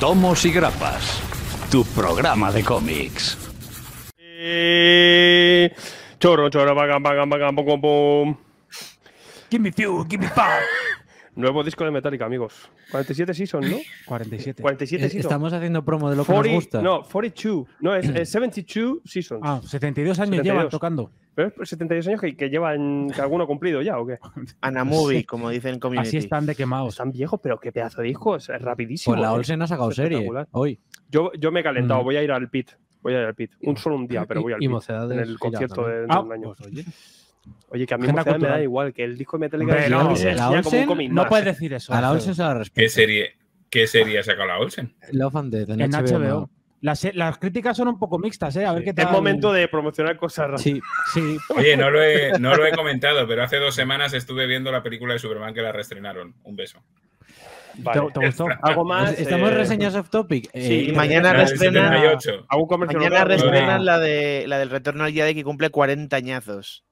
Tomos y Grapas, tu programa de cómics. Choro eh, chorro, chorro, bacán, bacán, boom, pum, pum. Give me fuel, give me power. Nuevo disco de Metallica, amigos. 47 seasons, ¿no? 47. 47 e-, Estamos haciendo promo de lo que nos gusta. No, 42. No, es, 72 Seasons. Ah, 72 años llevan tocando. Pero es 72 años que, llevan que alguno cumplido ya, ¿o qué? Anamovie, como dicen community. Así están de quemados. Están viejos, pero qué pedazo de disco. Es rapidísimo. Pues la Olsen ha sacado serie hoy. Yo, yo me he calentado. Mm. Voy a ir al pit. Voy a ir al pit. Un solo un día, pero voy al y, pit. Y en el concierto de, ah, un año. Pues Oye, que a mí me da igual, que el disco de Metallica no, la No puedes decir eso. A la Olsen se la respeto. ¿Qué serie, qué serie ha sacado la Olsen? Love and Death en, HBO. Las, críticas son un poco mixtas, ¿eh? A ver qué tal. Es momento de promocionar cosas raras. Sí, sí. Oye, no lo, he, no lo he comentado, pero hace dos semanas estuve viendo la película de Superman que la reestrenaron. Un beso. Vale. ¿Te, gustó? ¿Algo ah, más? Estamos en eh, reseñas off topic. Eh, mañana restrenan Mañana reestrenan la, de, la del retorno al día de que cumple 40 añazos.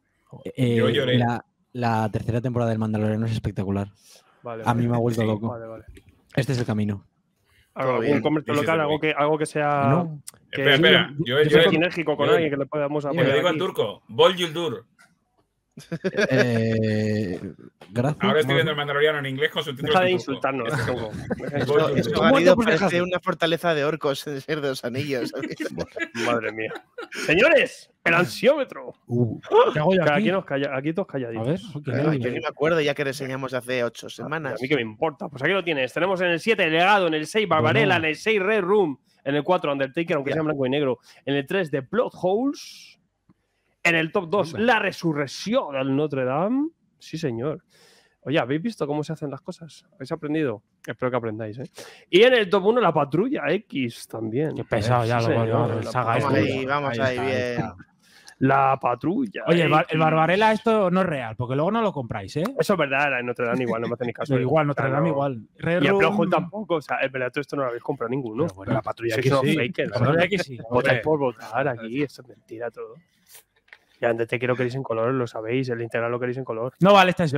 Eh, eh, Yo lloré. La, la, tercera temporada del Mandaloriano es espectacular. Vale, a mí me ha vuelto loco. este es el camino. ¿Algún comercio local? ¿Algo que, algo que sea... Que espera, espera. Yo, yo, soy sinérgico con alguien que le podamos apoyar. le digo al turco, Bol Yuldur. Eh, gracias. Ahora estoy viendo el Mandaloriano en inglés con título Deja de insultarnos. Esto parece una fortaleza de orcos en ser de los anillos. Madre mía. Señores, el ansiómetro. Uh. aquí? nos calla, aquí todos calladitos. A yo ni me acuerdo ya que reseñamos hace ocho ah, semanas. A mí que me importa. Pues aquí lo tienes. Tenemos en el 7 Legado, en el 6 Barbarella, en el 6 Red Room, en el 4 Undertaker, aunque sea blanco y negro, en el 3 The Blood Holes. En el top 2, la resurrección del Notre Dame. Sí, señor. Oye, ¿habéis visto cómo se hacen las cosas? ¿Habéis aprendido? Espero que aprendáis, ¿eh? Y en el top 1, la patrulla X también. Qué pesado, ya lo señor, vamos, saga vamos ahí, vamos ahí, bien. La patrulla. Oye, el, barbarela esto no es real, porque luego no lo compráis, ¿eh? Eso es verdad, en Notre Dame igual, no me hacéis caso. Pero igual, ¿eh? Notre Dame igual. y el Blojo tampoco, o sea, el verdad, esto no lo habéis comprado ninguno. Bueno, la patrulla ¿eh? X sí. fake. la patrulla X sí. Votáis por votar aquí, es mentira todo. Ya, antes te quiero que queréis en color, lo sabéis, el integral lo queréis en color. No vale, está en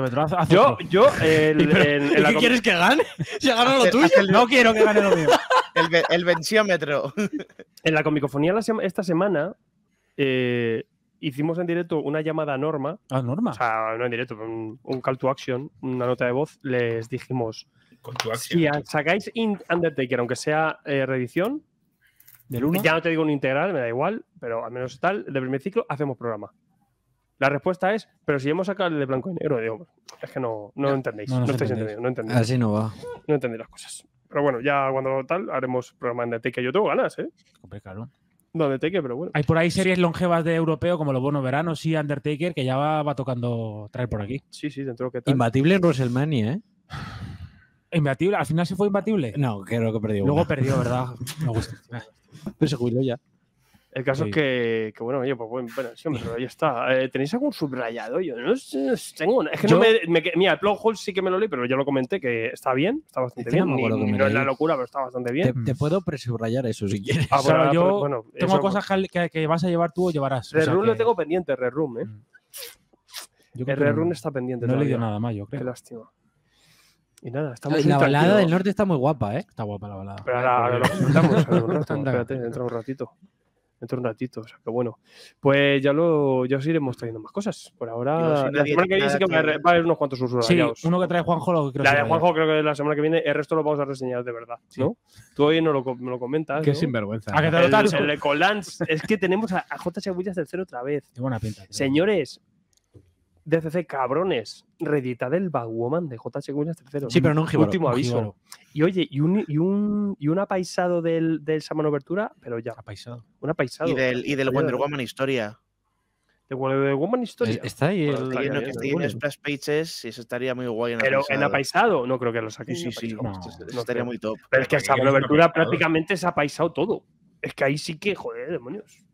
Yo, yo, el, ¿Qué quieres que gane? Si gana lo tuyo? No quiero que gane lo mío. el, venciómetro. En la comicofonía esta semana eh, hicimos en directo una llamada a Norma. ¿A Norma? O sea, no en directo, un, call to action, una nota de voz. Les dijimos, si sacáis Undertaker, aunque sea eh, reedición, ya no te digo un integral, me da igual, pero al menos tal, del primer ciclo hacemos programa. La respuesta es, pero si hemos sacado el de blanco y negro, digo, es que no, no, entendéis, no, estáis entendiendo, no entendéis. Así no va. No entendéis las cosas. Pero bueno, ya cuando tal, haremos programa en The Yo tengo ganas, ¿eh? No, de Take, pero bueno. Hay por ahí series longevas de europeo como Los buenos Veranos y Undertaker que ya va, tocando traer por aquí. Sí, sí, dentro que tal. Imbatible en WrestleMania, ¿eh? Imbatible, al final se fue imbatible. No, creo que perdió. Luego perdió, ¿verdad? Me gusta. Pero se jubiló ya. El caso es que, bueno, yo pues bueno, bueno sí, hombre, pero ahí está. Eh, ¿Tenéis algún subrayado? Yo no sé, tengo Es que no me, Mira, el plot hole sí que me lo leí, pero yo lo comenté que está bien, está bastante este bien. No, es la locura, pero está bastante bien. Te, mm. puedo presubrayar eso si quieres. yo tengo cosas que, vas a llevar tú o llevarás. El o lo tengo pendiente, Red ¿eh? Mm. el rerun está pendiente. No he leído nada más, yo creo. Qué lástima. Y nada, estamos. la balada del norte está muy guapa, ¿eh? Está guapa la balada. Pero ahora, lo comentamos. Espérate, entra un ratito. Entra un ratito, o sea que bueno. Pues ya lo, ya os iremos trayendo más cosas. Por ahora, la semana que viene sí que va a haber unos cuantos usuarios. Sí, uno que trae Juanjo. Lo que creo la de Juanjo creo que la semana que viene el resto lo vamos a reseñar de verdad, ¿no? Tú hoy no lo, me lo comentas. Qué sinvergüenza. A te lo el, el es que tenemos a, J. del Cero otra vez. Qué buena pinta. Señores, DCC, cabrones, del el Woman, de J.C. Williams III. Sí, pero no un Último aviso. Y oye, y un, apaisado del, del Saman Obertura, pero ya. Apaisado. Un apaisado. Y del, Wonder Woman Historia. De Wonder Woman Historia. Eh, está ahí. está el, que Pages y eso estaría muy guay en Pero en apaisado, no creo que lo saquen. Sí, sí, No, estaría muy top. Pero es que Saman Overtura prácticamente se ha apaisado todo. Es que ahí sí que, joder, demonios.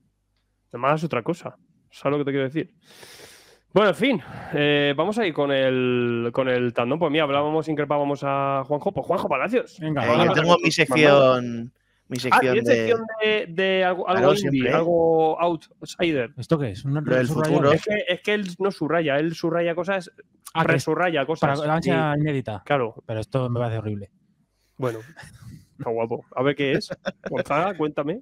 Además es otra cosa. ¿Sabes lo que te quiero decir? Bueno, en fin, eh, vamos a ir con el, con el tandón. Pues mira, hablábamos, increpábamos a Juanjo. Pues Juanjo Palacios. Venga, yo tengo mi sección. Mi ah, sección, de... sección de, algo, indie, algo outsider. ¿Esto qué es? ¿Un Es, que, él no subraya, él subraya cosas, ah, resurraya cosas. Para la ancha inédita. Claro. Pero esto me parece horrible. Bueno, está guapo. A ver qué es. Gonzaga, cuéntame.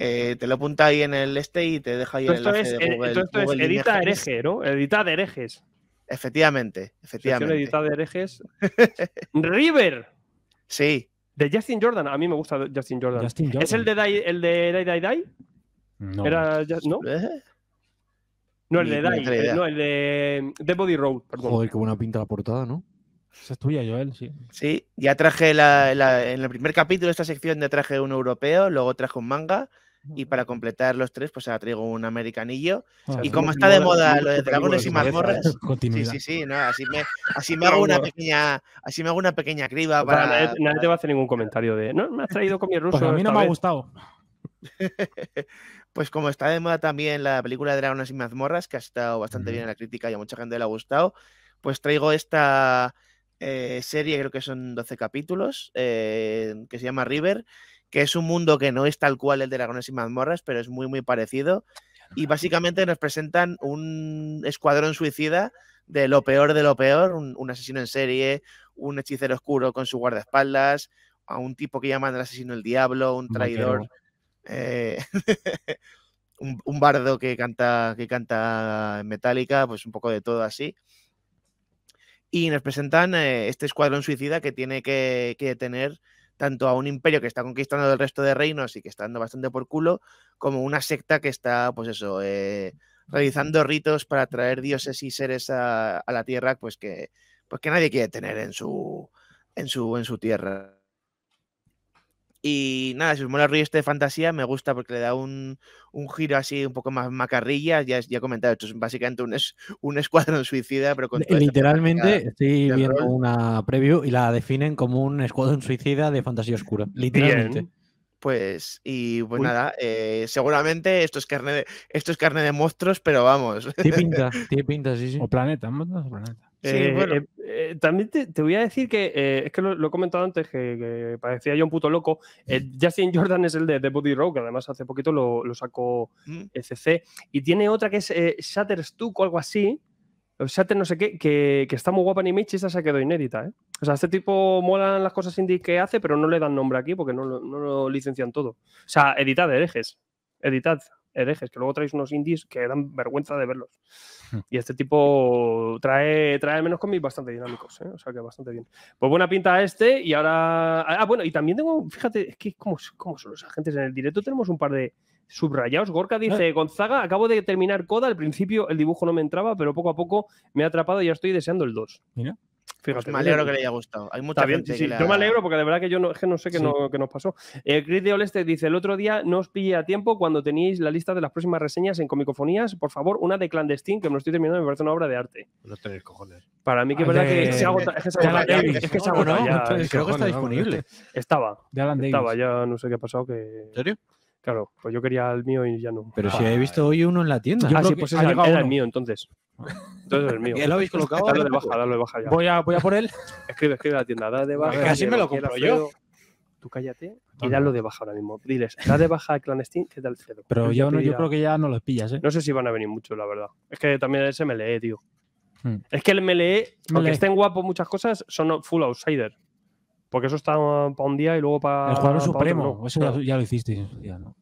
Eh, te lo apunta ahí en el este y te deja ahí el enlace esto eh, es edita hereje, ¿no? Edita de herejes. Efectivamente, efectivamente. Edita de herejes. River. Sí. De Justin Jordan. A mí me gusta Justin Jordan. ¿Es el de Dai, el de Dai Dai No. Era, ¿No? ¿Eh? No, el de Dai. no, el de, de Body Road. Perdón. Joder, qué buena pinta la portada, ¿no? Esa es tuya, Joel, sí. Sí, ya traje la, en el primer capítulo de esta sección ya traje un europeo, luego traje un manga y para completar los tres, pues ahora traigo un americanillo. y como está de moda lo de dragones y ¿eh? mazmorras, sí, sí, sí, así me, así me hago una pequeña, así me hago una pequeña criba para. nadie, te va a hacer ningún comentario de no me has traído con ruso. Pues a mí no me ha gustado. pues como está de moda también la película de Dragones y Mazmorras, que ha estado bastante bien en la crítica y a mucha gente le ha gustado, pues traigo esta eh, serie, creo que son 12 capítulos, eh, que se llama River, que es un mundo que no es tal cual el de Dragones y Mazmorras, pero es muy, muy parecido. Y básicamente nos presentan un escuadrón suicida de lo peor de lo peor, un, asesino en serie, un hechicero oscuro con su guardaespaldas, a un tipo que llaman el asesino el diablo, un traidor, eh, un, bardo que canta, que canta en metálica, pues un poco de todo así. Y nos presentan eh, este escuadrón suicida que tiene que, que tanto a un imperio que está conquistando el resto de reinos y que está dando bastante por culo, como una secta que está, pues eso, eh, realizando ritos para traer dioses y seres a, la tierra, pues que, pues que nadie quiere tener en su, en su, en su tierra. Y nada, si os mola el este de fantasía, me gusta porque le da un, giro así un poco más macarrilla. Ya, ya he comentado, esto es básicamente un, es, un escuadrón suicida, pero con Literalmente estoy viendo una preview y la definen como un escuadrón suicida de fantasía oscura. Literalmente. Pues, y pues nada, eh, seguramente esto es, carne de, esto es carne de monstruos, pero vamos. Tiene pinta, tiene pinta, sí, sí. O planeta, o planeta. Eh, eh, eh, también te, voy a decir que, es que lo, he comentado antes, que, parecía yo un puto loco. Mm. Justin Jordan es el de, Body Rock además hace poquito lo, sacó CC. Mm. E y tiene otra que es Stuck o algo así. Shatter no sé qué, que, está muy guapa en Image y se quedó inédita. O sea, este tipo molan las cosas indie que hace, pero no le dan nombre aquí porque no, no lo licencian todo. O sea, editad herejes. Editad herejes, que luego traéis unos indies que dan vergüenza de verlos. Hmm. Y este tipo trae, trae menos cómics bastante dinámicos, ¿eh? o sea que bastante bien. Pues buena pinta este y ahora... Ah, bueno, y también tengo, fíjate, es que ¿cómo son los agentes en el directo, tenemos un par de subrayados. Gorka dice, Gonzaga, acabo de terminar Coda, al principio el dibujo no me entraba, pero poco a poco me ha atrapado y ya estoy deseando el 2. Mira. Fíjate, pues me alegro que le haya gustado. Hay mucha gente Yo me alegro porque de verdad que yo no, que no sé qué, nos pasó. Eh, Chris de Oleste dice: El otro día no os pillé a tiempo cuando teníais la lista de las próximas reseñas en Comicofonías. Por favor, una de Clandestine, que me lo estoy terminando, me parece una obra de arte. No tenéis cojones. Para mí, que es ah, verdad que se agota. Es que se Es que Creo que está disponible. Este, estaba. Estaba, ya no sé qué ha pasado. Que... ¿En serio? Claro, pues yo quería el mío y ya no. Pero ah. si he visto hoy uno en la tienda. Ah, sí, pues ha llegado el mío entonces. Entonces es mío. habéis colocado? Dale de baja, dale de baja ya. Voy a, voy a por él. Escribe, escribe a la tienda, dale de baja. Casi me lo compro yo. Tú cállate y dale de baja ahora mismo. Diles, dale de baja a Clandestine, que da el cero Pero yo, creo que ya no lo pillas, ¿eh? No sé si van a venir muchos, la verdad. Es que también me MLE, tío. Hmm. Es que el MLE, aunque estén guapos muchas cosas, son full outsider. Porque eso está para un día y luego para. El jugador supremo. Eso ya, ya, lo hiciste. Ya, ¿no?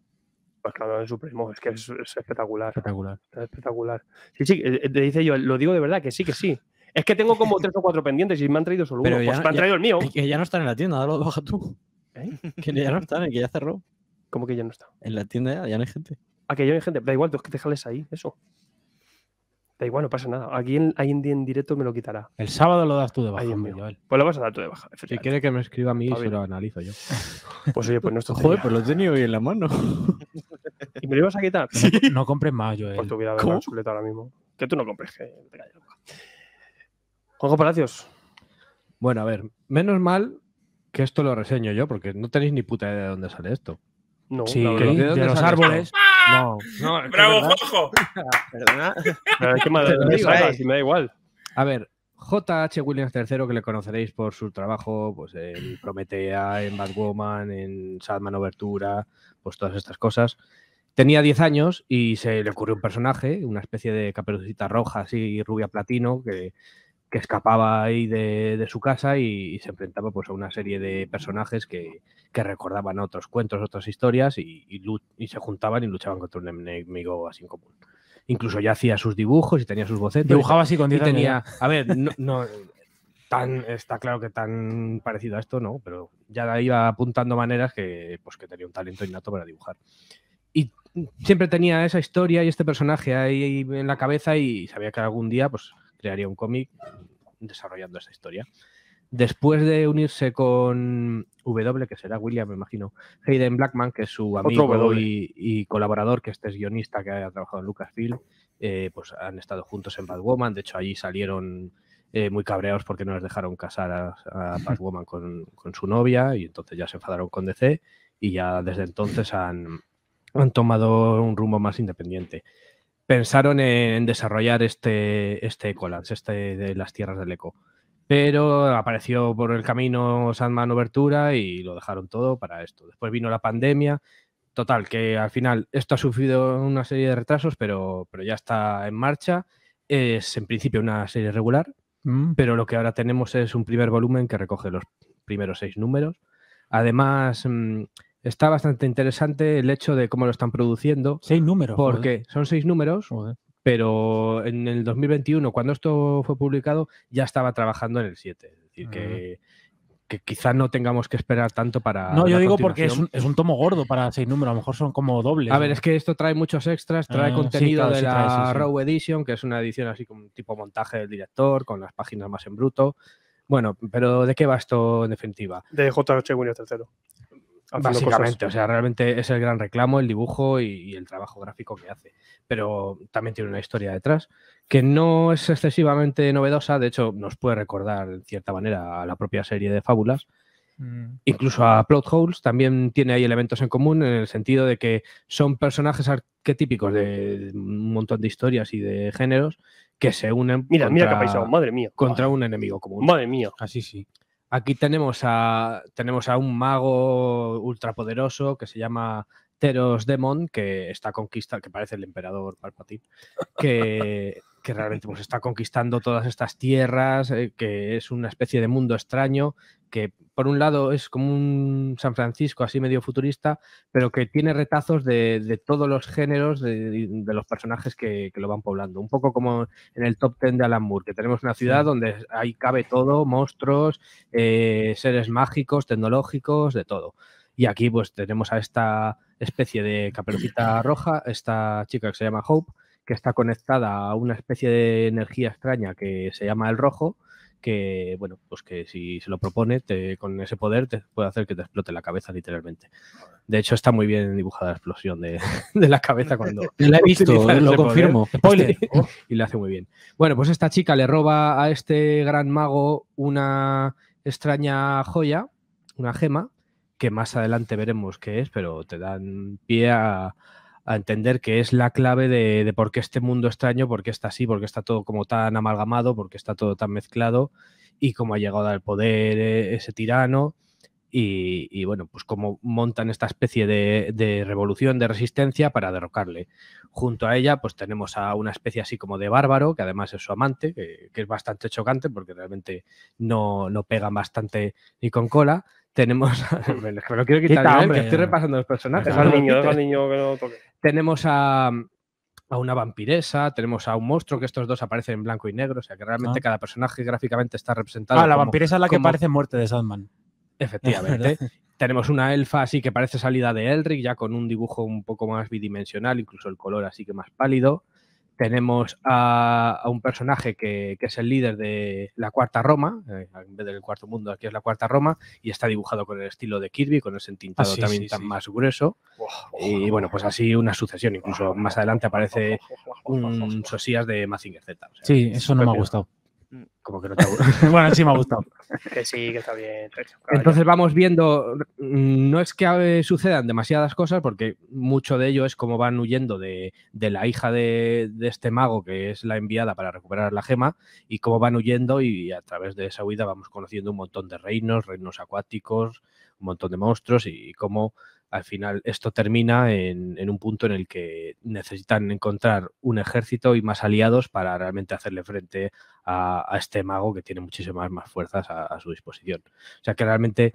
es que es, espectacular. Espectacular. espectacular. Sí, sí, eh, eh, te dice yo, lo digo de verdad que sí, que sí. Es que tengo como tres o cuatro pendientes y me han traído solo uno. pues me han traído el mío. Que ya no están en la tienda, dalo baja tú. ¿Eh? Que ya no están, que ya cerró. ¿Cómo que ya no está? En la tienda ya, no hay gente. Ah, que ya no hay gente. Da igual, tú es que dejarles ahí, eso. Da igual, no pasa nada. Aquí en, ahí en, directo me lo quitará. El sábado lo das tú de baja. pues lo vas a dar tú de baja. Si quiere que me escriba a mí, se lo analizo yo. Pues oye, pues no estoy. Joder, pues lo he tenido hoy en la mano. ¿Y me lo ibas a quitar? Pues no, compres más, yo. Por tu vida de ahora mismo. Que tú no compres, que Palacios. Bueno, a ver, menos mal que esto lo reseño yo, porque no tenéis ni puta idea de dónde sale esto. No, sí, de, los árboles. No, no ¡Bravo, Jojo! Perdona. da igual. A ver, J.H. Williams III, que le conoceréis por su trabajo pues, en Prometea, en Batwoman, en Sadman Obertura, pues todas estas cosas. Tenía 10 años y se le ocurrió un personaje, una especie de caperucita roja así, rubia platino, que que escapaba ahí de, de su casa y, se enfrentaba pues, a una serie de personajes que, que recordaban otros cuentos, otras historias y, y, se juntaban y luchaban contra un enemigo así en común. Incluso ya hacía sus dibujos y tenía sus bocetos. Dibujaba así con tenía, ¿eh? A ver, no, no, tan, está claro que tan parecido a esto no, pero ya iba apuntando maneras que, pues, que tenía un talento innato para dibujar. Y siempre tenía esa historia y este personaje ahí en la cabeza y sabía que algún día pues, crearía un cómic desarrollando esa historia. Después de unirse con W, que será William, me imagino, Hayden Blackman, que es su amigo y, colaborador, que este es guionista que ha trabajado en Lucasfilm, eh, pues han estado juntos en Bad Woman, De hecho, allí salieron eh, muy cabreados porque no les dejaron casar a, Bad Woman con, su novia y entonces ya se enfadaron con DC y ya desde entonces han, han tomado un rumbo más independiente pensaron en desarrollar este, este Ecolance, este de las tierras del eco. Pero apareció por el camino Sandman Obertura y lo dejaron todo para esto. Después vino la pandemia. Total, que al final esto ha sufrido una serie de retrasos, pero, pero ya está en marcha. Es en principio una serie regular, mm. pero lo que ahora tenemos es un primer volumen que recoge los primeros seis números. Además, mm, está bastante interesante el hecho de cómo lo están produciendo. Seis números. Porque son seis números, pero en el 2021, cuando esto fue publicado, ya estaba trabajando en el 7. Es decir, que, ah. quizás no tengamos que esperar tanto para. No, yo digo porque es un, tomo gordo para seis números, a lo mejor son como dobles. A ver, es que esto trae muchos extras, trae ah, contenido de la row Raw Edition, que es una edición así como tipo montaje del director, con las páginas más en bruto. Bueno, pero ¿de qué va esto en definitiva? De JH Williams III. Básicamente, o sea, realmente es el gran reclamo, el dibujo y, el trabajo gráfico que hace. Pero también tiene una historia detrás que no es excesivamente novedosa, de hecho nos puede recordar en cierta manera a la propia serie de fábulas, mm. incluso a Plot Holes, también tiene ahí elementos en común en el sentido de que son personajes arquetípicos de un montón de historias y de géneros que se unen mira, contra, mira madre mía. contra un enemigo común. Madre mía. Así sí. Aquí tenemos a, tenemos a un mago ultrapoderoso que se llama Teros Demon, que está conquista, que parece el emperador Palpatine, que, eh, que realmente pues, está conquistando todas estas tierras, eh, que es una especie de mundo extraño, que por un lado es como un San Francisco así medio futurista, pero que tiene retazos de, todos los géneros de, los personajes que, lo van poblando. Un poco como en el top ten de Alan Moore, que tenemos una ciudad donde ahí cabe todo, monstruos, eh, seres mágicos, tecnológicos, de todo. Y aquí pues tenemos a esta especie de caperucita roja, esta chica que se llama Hope, que está conectada a una especie de energía extraña que se llama el rojo, que bueno, pues que si se lo propone, con ese poder te puede hacer que te explote la cabeza literalmente. De hecho, está muy bien dibujada la explosión de, la cabeza cuando. la he visto, lo confirmo. Spoiler. Este, oh. y le hace muy bien. Bueno, pues esta chica le roba a este gran mago una extraña joya, una gema, que más adelante veremos qué es, pero te dan pie a, a entender que es la clave de, por qué este mundo extraño, por qué está así, por qué está todo como tan amalgamado, por qué está todo tan mezclado y cómo ha llegado al poder eh, ese tirano y, bueno, pues cómo montan esta especie de, revolución, de resistencia para derrocarle. Junto a ella pues tenemos a una especie así como de bárbaro, que además es su amante, que, es bastante chocante porque realmente no, no pegan bastante ni con cola, tenemos. estoy repasando los personajes. Al Tenemos a, a una vampiresa, tenemos a un monstruo que estos dos aparecen en blanco y negro, o sea que realmente ah. cada personaje gráficamente está representado. Ah, la vampiresa es la que parece muerte de Sandman. Efectivamente. tenemos una elfa así que parece salida de Elric, ya con un dibujo un poco más bidimensional, incluso el color así que más pálido. Tenemos a, un personaje que, es el líder de la Cuarta Roma, eh, en vez del Cuarto Mundo, aquí es la Cuarta Roma, y está dibujado con el estilo de Kirby, con ese ah, entintado también tan más grueso. y bueno, pues así una sucesión. Incluso más adelante aparece un Sosías de Mazinger Z. sí, eso no me ha gustado. Como que no te ha bueno, sí me ha gustado. que sí, que está bien. Entonces vamos viendo, no es que sucedan demasiadas cosas, porque mucho de ello es como van huyendo de, la hija de, de, este mago, que es la enviada para recuperar la gema, y cómo van huyendo y a través de esa huida vamos conociendo un montón de reinos, reinos acuáticos, un montón de monstruos y cómo al final esto termina en, un punto en el que necesitan encontrar un ejército y más aliados para realmente hacerle frente a, este mago que tiene muchísimas más fuerzas a, su disposición. O sea que realmente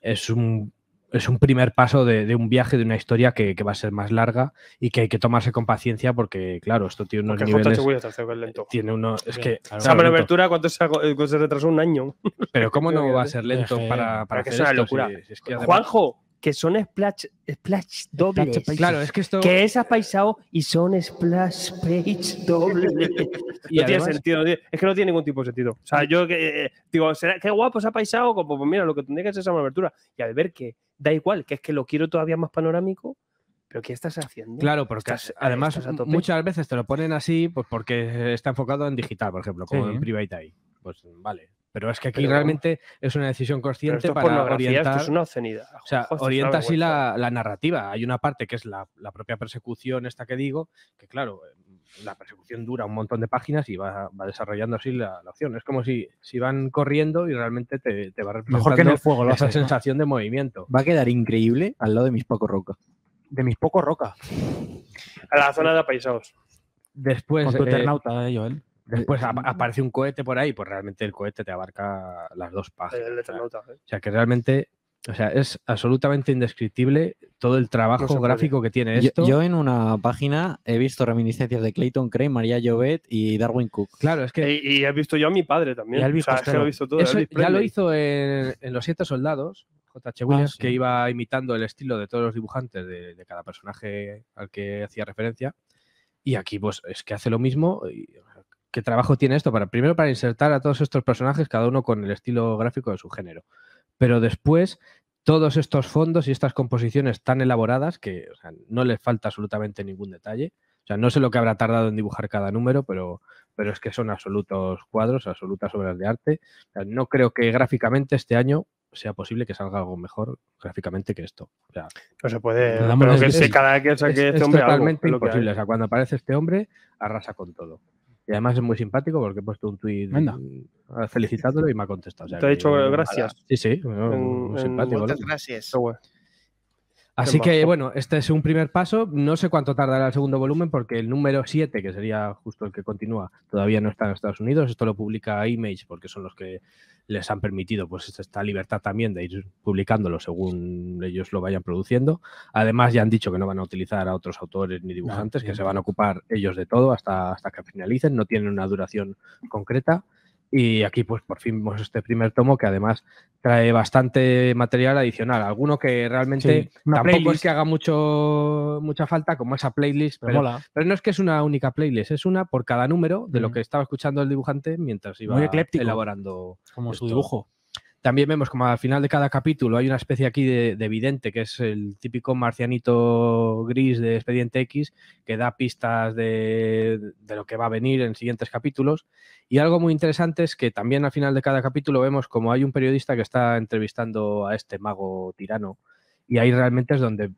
es un, es un primer paso de, un viaje, de una historia que, va a ser más larga y que hay que tomarse con paciencia porque, claro, esto tiene unos Tiene uno, es que... Abertura, se, retrasó? Un año. Pero ¿cómo no va a ser lento para, para, que esto? locura. Juanjo, que son splash, splash dobles. claro, es que esto. Que es apaisado y son splash page doble no tiene sentido. es que no tiene ningún tipo de sentido. O sea, yo digo, ¿será, qué guapo se ha paisado. Como, pues mira, lo que tendría que ser es esa abertura. Y al ver que da igual, que es que lo quiero todavía más panorámico. ¿Pero qué estás haciendo? Claro, porque además muchas veces te lo ponen así pues porque está enfocado en digital, por ejemplo, como en Private Eye. Pues vale, pero es que aquí realmente es una decisión consciente para orientar... es una O sea, orienta así la, narrativa. Hay una parte que es la, propia persecución esta que digo, que claro, em, la persecución dura un montón de páginas y va, desarrollando así la, opción. Es como si, si van corriendo y realmente te, va representando Mejor que el fuego, esa sensación de movimiento. Va a quedar increíble al lado de mis pocos rocas. De mis pocos rocas. A la zona de apaisados. Después... Con tu eh, eh Joel. Eh, Después mm, mm. aparece un cohete por ahí, pues realmente el cohete te abarca las dos páginas. ¿eh? o, sea, que realmente o sea, es absolutamente indescriptible todo el trabajo gráfico que tiene esto. Yo, en una página he visto reminiscencias de Clayton Crane, María Jovet y Darwin Cook. Claro, es que... Y, he visto yo a mi padre también. ya lo hizo en, Los Siete Soldados, J.H. Williams, ah, que iba imitando el estilo de todos los dibujantes de, cada personaje al que hacía referencia. Y aquí, pues, es que hace lo mismo. Y, qué trabajo tiene esto primero para insertar a todos estos personajes, cada uno con el estilo gráfico de su género. Pero después, todos estos fondos y estas composiciones tan elaboradas que no les falta absolutamente ningún detalle. O sea, no sé lo que habrá tardado en dibujar cada número, pero, pero es que son absolutos cuadros, absolutas obras de arte. no creo que gráficamente este año sea posible que salga algo mejor gráficamente que esto. no se puede. Pero que es, que totalmente imposible. cuando aparece este hombre, arrasa con todo. Y además es muy simpático porque he puesto un tuit ah, felicitándolo y me ha contestado. Te ha dicho gracias. Sí, sí, muy simpático. Muchas gracias. Así que bueno, este es un primer paso. No sé cuánto tardará el segundo volumen porque el número 7, que sería justo el que continúa, todavía no está en Estados Unidos. Esto lo publica Image porque son los que les han permitido pues esta libertad también de ir publicándolo según ellos lo vayan produciendo. Además ya han dicho que no van a utilizar a otros autores ni dibujantes, que se van a ocupar ellos de todo hasta, hasta que finalicen, no tienen una duración concreta. Y aquí, pues por fin vemos este primer tomo que además trae bastante material adicional. Alguno que realmente tampoco es que haga mucho, mucha falta, como esa playlist. Pero, no es que es una única playlist, es una por cada número de lo que estaba escuchando el dibujante mientras iba elaborando como su dibujo. También vemos como al final de cada capítulo hay una especie aquí de, evidente que es el típico marcianito gris de Expediente X, que da pistas de, de lo que va a venir en siguientes capítulos. Y algo muy interesante es que también al final de cada capítulo vemos como hay un periodista que está entrevistando a este mago tirano. Y ahí realmente es donde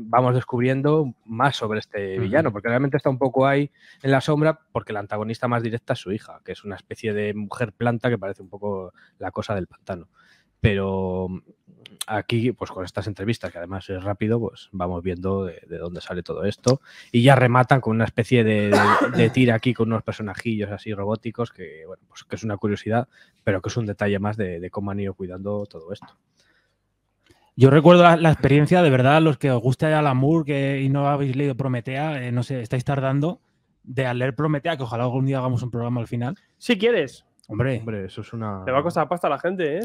vamos descubriendo más sobre este villano, porque realmente está un poco ahí en la sombra, porque la antagonista más directa es su hija, que es una especie de mujer planta que parece un poco la cosa del pantano. Pero mm, aquí, pues con estas entrevistas, que además es rápido, pues vamos viendo de, dónde sale todo esto. Y ya rematan con una especie de, tira aquí con unos personajillos así robóticos, pues, que es una curiosidad, pero que es un detalle más de, cómo han ido cuidando todo esto. Yo recuerdo la, experiencia, de verdad, los que os gusta ya Alamur que, y no habéis leído Prometea, eh, no sé, estáis tardando de al leer Prometea, que ojalá algún día hagamos un programa al final. Si quieres. Hombre. Hombre, eso es una. Te va a costar pasta a la gente, ¿eh?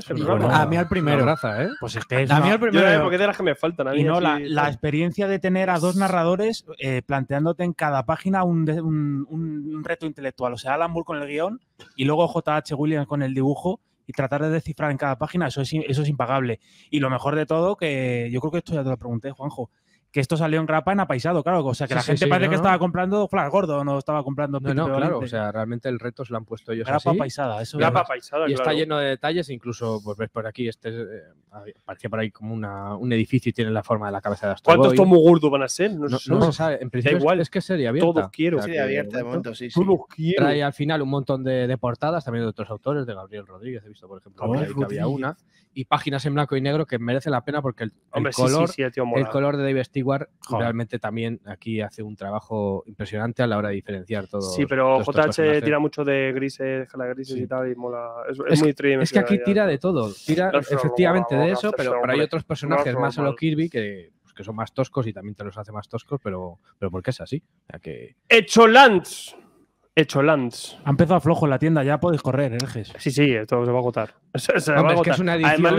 a mí al primero. ¿eh? Pues es que es. A mí al primero. porque de que me falta A no, la, experiencia de tener a dos narradores eh, planteándote en cada página un, reto intelectual. O sea, Alan Moore con el guión y luego J.H. Williams con el dibujo y tratar de descifrar en cada página, eso es, eso es impagable. Y lo mejor de todo, que yo creo que esto ya te lo pregunté, Juanjo, que esto salió en rapa en apaisado, claro. O sea, que la gente parece que estaba comprando flash gordo, no estaba comprando. No, no, claro. O sea, realmente el reto se lo han puesto ellos. Grapa así. paisada, eso Grapa apaisada Y está lleno de detalles, incluso, pues ves por aquí, este eh, por ahí como una, un edificio y tiene la forma de la cabeza de Astro ¿Cuántos tomo Gordo van a ser? No, se sabe. En principio igual. Es, que sería abierta. Todos quiero. sería abierta de momento, sí. Todos quiero. Trae al final un montón de, de, portadas también de otros autores, de Gabriel Rodríguez, he visto, por ejemplo, que había una. Y páginas en blanco y negro que merece la pena porque el, color, el color de David realmente también aquí hace un trabajo impresionante a la hora de diferenciar todo. Sí, pero JH tira mucho de grises, la grises y tal, y mola. Es, que aquí tira de todo. Tira efectivamente de eso, pero, hay otros personajes más solo Kirby pues, que, son más toscos y también te los hace más toscos, pero, pero porque es así. O que... ¡Hecho Lance! Hecho Lands. Ha empezado flojo en la tienda, ya podéis correr, Erges. Sí, sí, esto se va a agotar. Es una Además,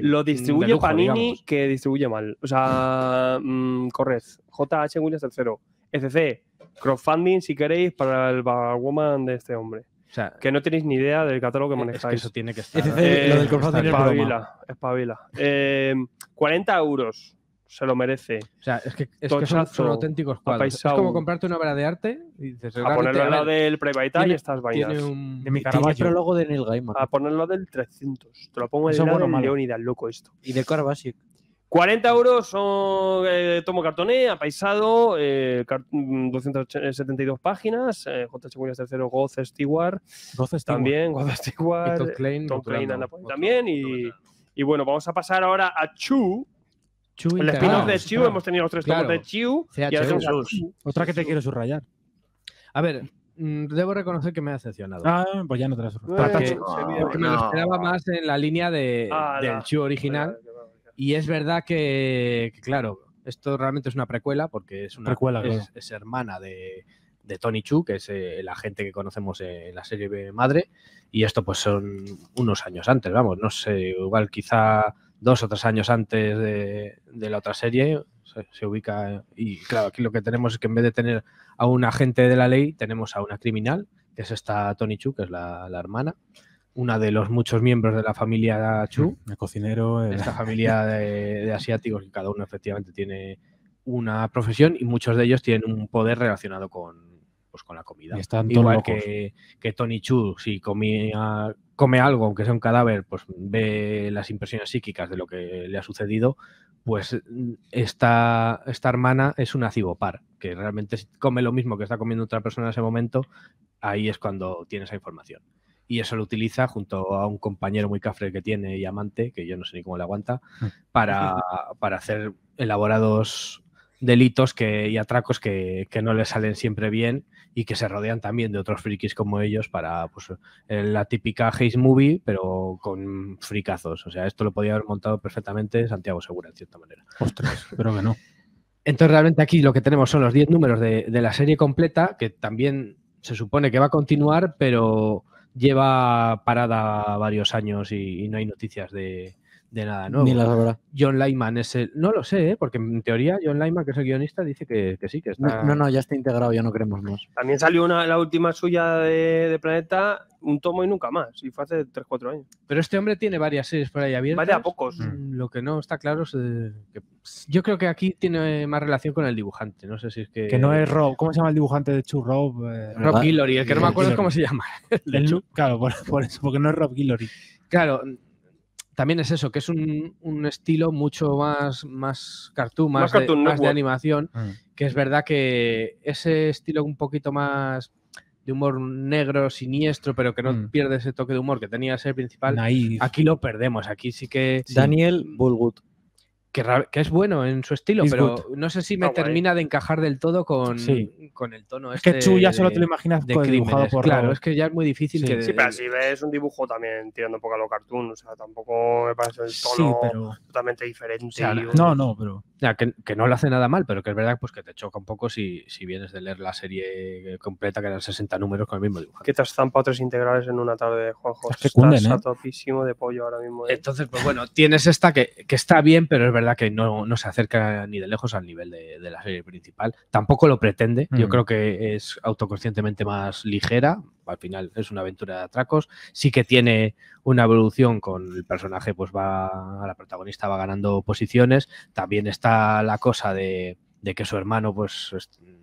lo distribuye, Panini, que distribuye mal. O sea, mm, corred. JH Williams tercero. FC, crowdfunding si queréis para el Bagwoman de este hombre. O sea, que no tenéis ni idea del catálogo que manejáis. Es que eso tiene que estar. lo eh, del crowdfunding 40 eh, euros se lo merece. O sea, es que, es que son, auténticos cuadros. Es como comprarte una obra de arte a ponerlo en la del private y estás vainas. Tiene un, de mi prólogo de Neil Gaiman. A ponerlo del 300. Te lo pongo Eso en bueno, y Leonidas, loco esto. Y de Carvajal 40 euros son eh, tomo cartoné, apaisado, eh, 272 mm, páginas, eh, J.H. III, Goz Steward también, Goz Steward Tom Klein, Tom Klein, también, y, y bueno, vamos a pasar ahora a Chu, el spin de Chu, hemos tenido otros tres de Chu y Otra que te quiero subrayar. A ver, mm, debo reconocer que me ha decepcionado. Ah, pues ya no te la porque, me lo esperaba más en la línea ah, del original. Y es verdad que, claro, esto realmente es una precuela porque es una es, hermana de, Tony Chu, que es eh, la gente que conocemos en la serie Madre. Y esto pues son unos años antes, vamos, no sé, igual quizá dos o tres años antes de, la otra serie, se, ubica. Y claro, aquí lo que tenemos es que en vez de tener a un agente de la ley, tenemos a una criminal, que es esta Tony Chu, que es la, hermana, una de los muchos miembros de la familia Chu. Mm, el cocinero. Esta familia de, de asiáticos, que cada uno efectivamente tiene una profesión y muchos de ellos tienen un poder relacionado con, pues con la comida. Y Igual que, que, Tony Chu, si comía, come algo, aunque sea un cadáver, pues ve las impresiones psíquicas de lo que le ha sucedido, pues esta, esta hermana es una cibopar, que realmente come lo mismo que está comiendo otra persona en ese momento, ahí es cuando tiene esa información. Y eso lo utiliza junto a un compañero muy cafre que tiene y amante, que yo no sé ni cómo le aguanta, mm. para, hacer elaborados delitos que, y atracos que, que no le salen siempre bien y que se rodean también de otros frikis como ellos para pues, eh, la típica Haze Movie, pero con fricazos. O sea, esto lo podía haber montado perfectamente Santiago Segura, en cierta manera. Ostras, pero que no. Entonces, realmente aquí lo que tenemos son los 10 números de, la serie completa, que también se supone que va a continuar, pero lleva parada varios años y no hay noticias de, de nada ¿no? John Lyman es el. No lo sé, ¿eh? porque en teoría John Lyman, que es el guionista, dice que, sí, que es. No, no, ya está integrado, ya no queremos más. También salió una, la última suya de, Planeta, un tomo y nunca más, y fue hace 3-4 años. Pero este hombre tiene varias series por ahí abiertas. Vaya, pocos. Mm, lo que no está claro es eh, que. Pues, yo creo que aquí tiene más relación con el dibujante, no sé si es que. Que no es Rob, ¿cómo se llama el dibujante de Chu Rob? Eh, Rob el que no me acuerdo es cómo se llama. claro, eso, porque no es Rob Guillory. Claro, también es eso, que es un, estilo mucho más, más cartoon, más, de, animación, mm. que es verdad que ese estilo un poquito más de humor negro, siniestro, pero que no mm. pierde ese toque de humor que tenía ser principal, aquí lo perdemos, aquí sí que... Daniel Bullwood que, es bueno en su estilo, pero no sé si me termina de encajar del todo con, con el tono. es que tú este ya solo te lo imaginas de pues dibujado por Claro, es que ya es muy difícil que. Sí, pero si ves un dibujo también tirando un poco a lo cartoon, o sea, tampoco me parece el tono totalmente diferente. No, no, pero. Ya, que, que, no lo hace nada mal, pero que es verdad pues que te choca un poco si, si vienes de leer la serie completa, que eran 60 números con el mismo dibujo Que te has zampado tres integrales en una tarde, de Juanjo. Es que Estás ¿eh? de pollo ahora mismo. ¿eh? Entonces, pues bueno, tienes esta que está bien, pero es verdad verdad que no, se acerca ni de lejos al nivel de, la serie principal. Tampoco lo pretende. Yo creo que es autoconscientemente más ligera. Al final es una aventura de atracos. Sí que tiene una evolución con el personaje, pues va, la protagonista va ganando posiciones. También está la cosa de, que su hermano, pues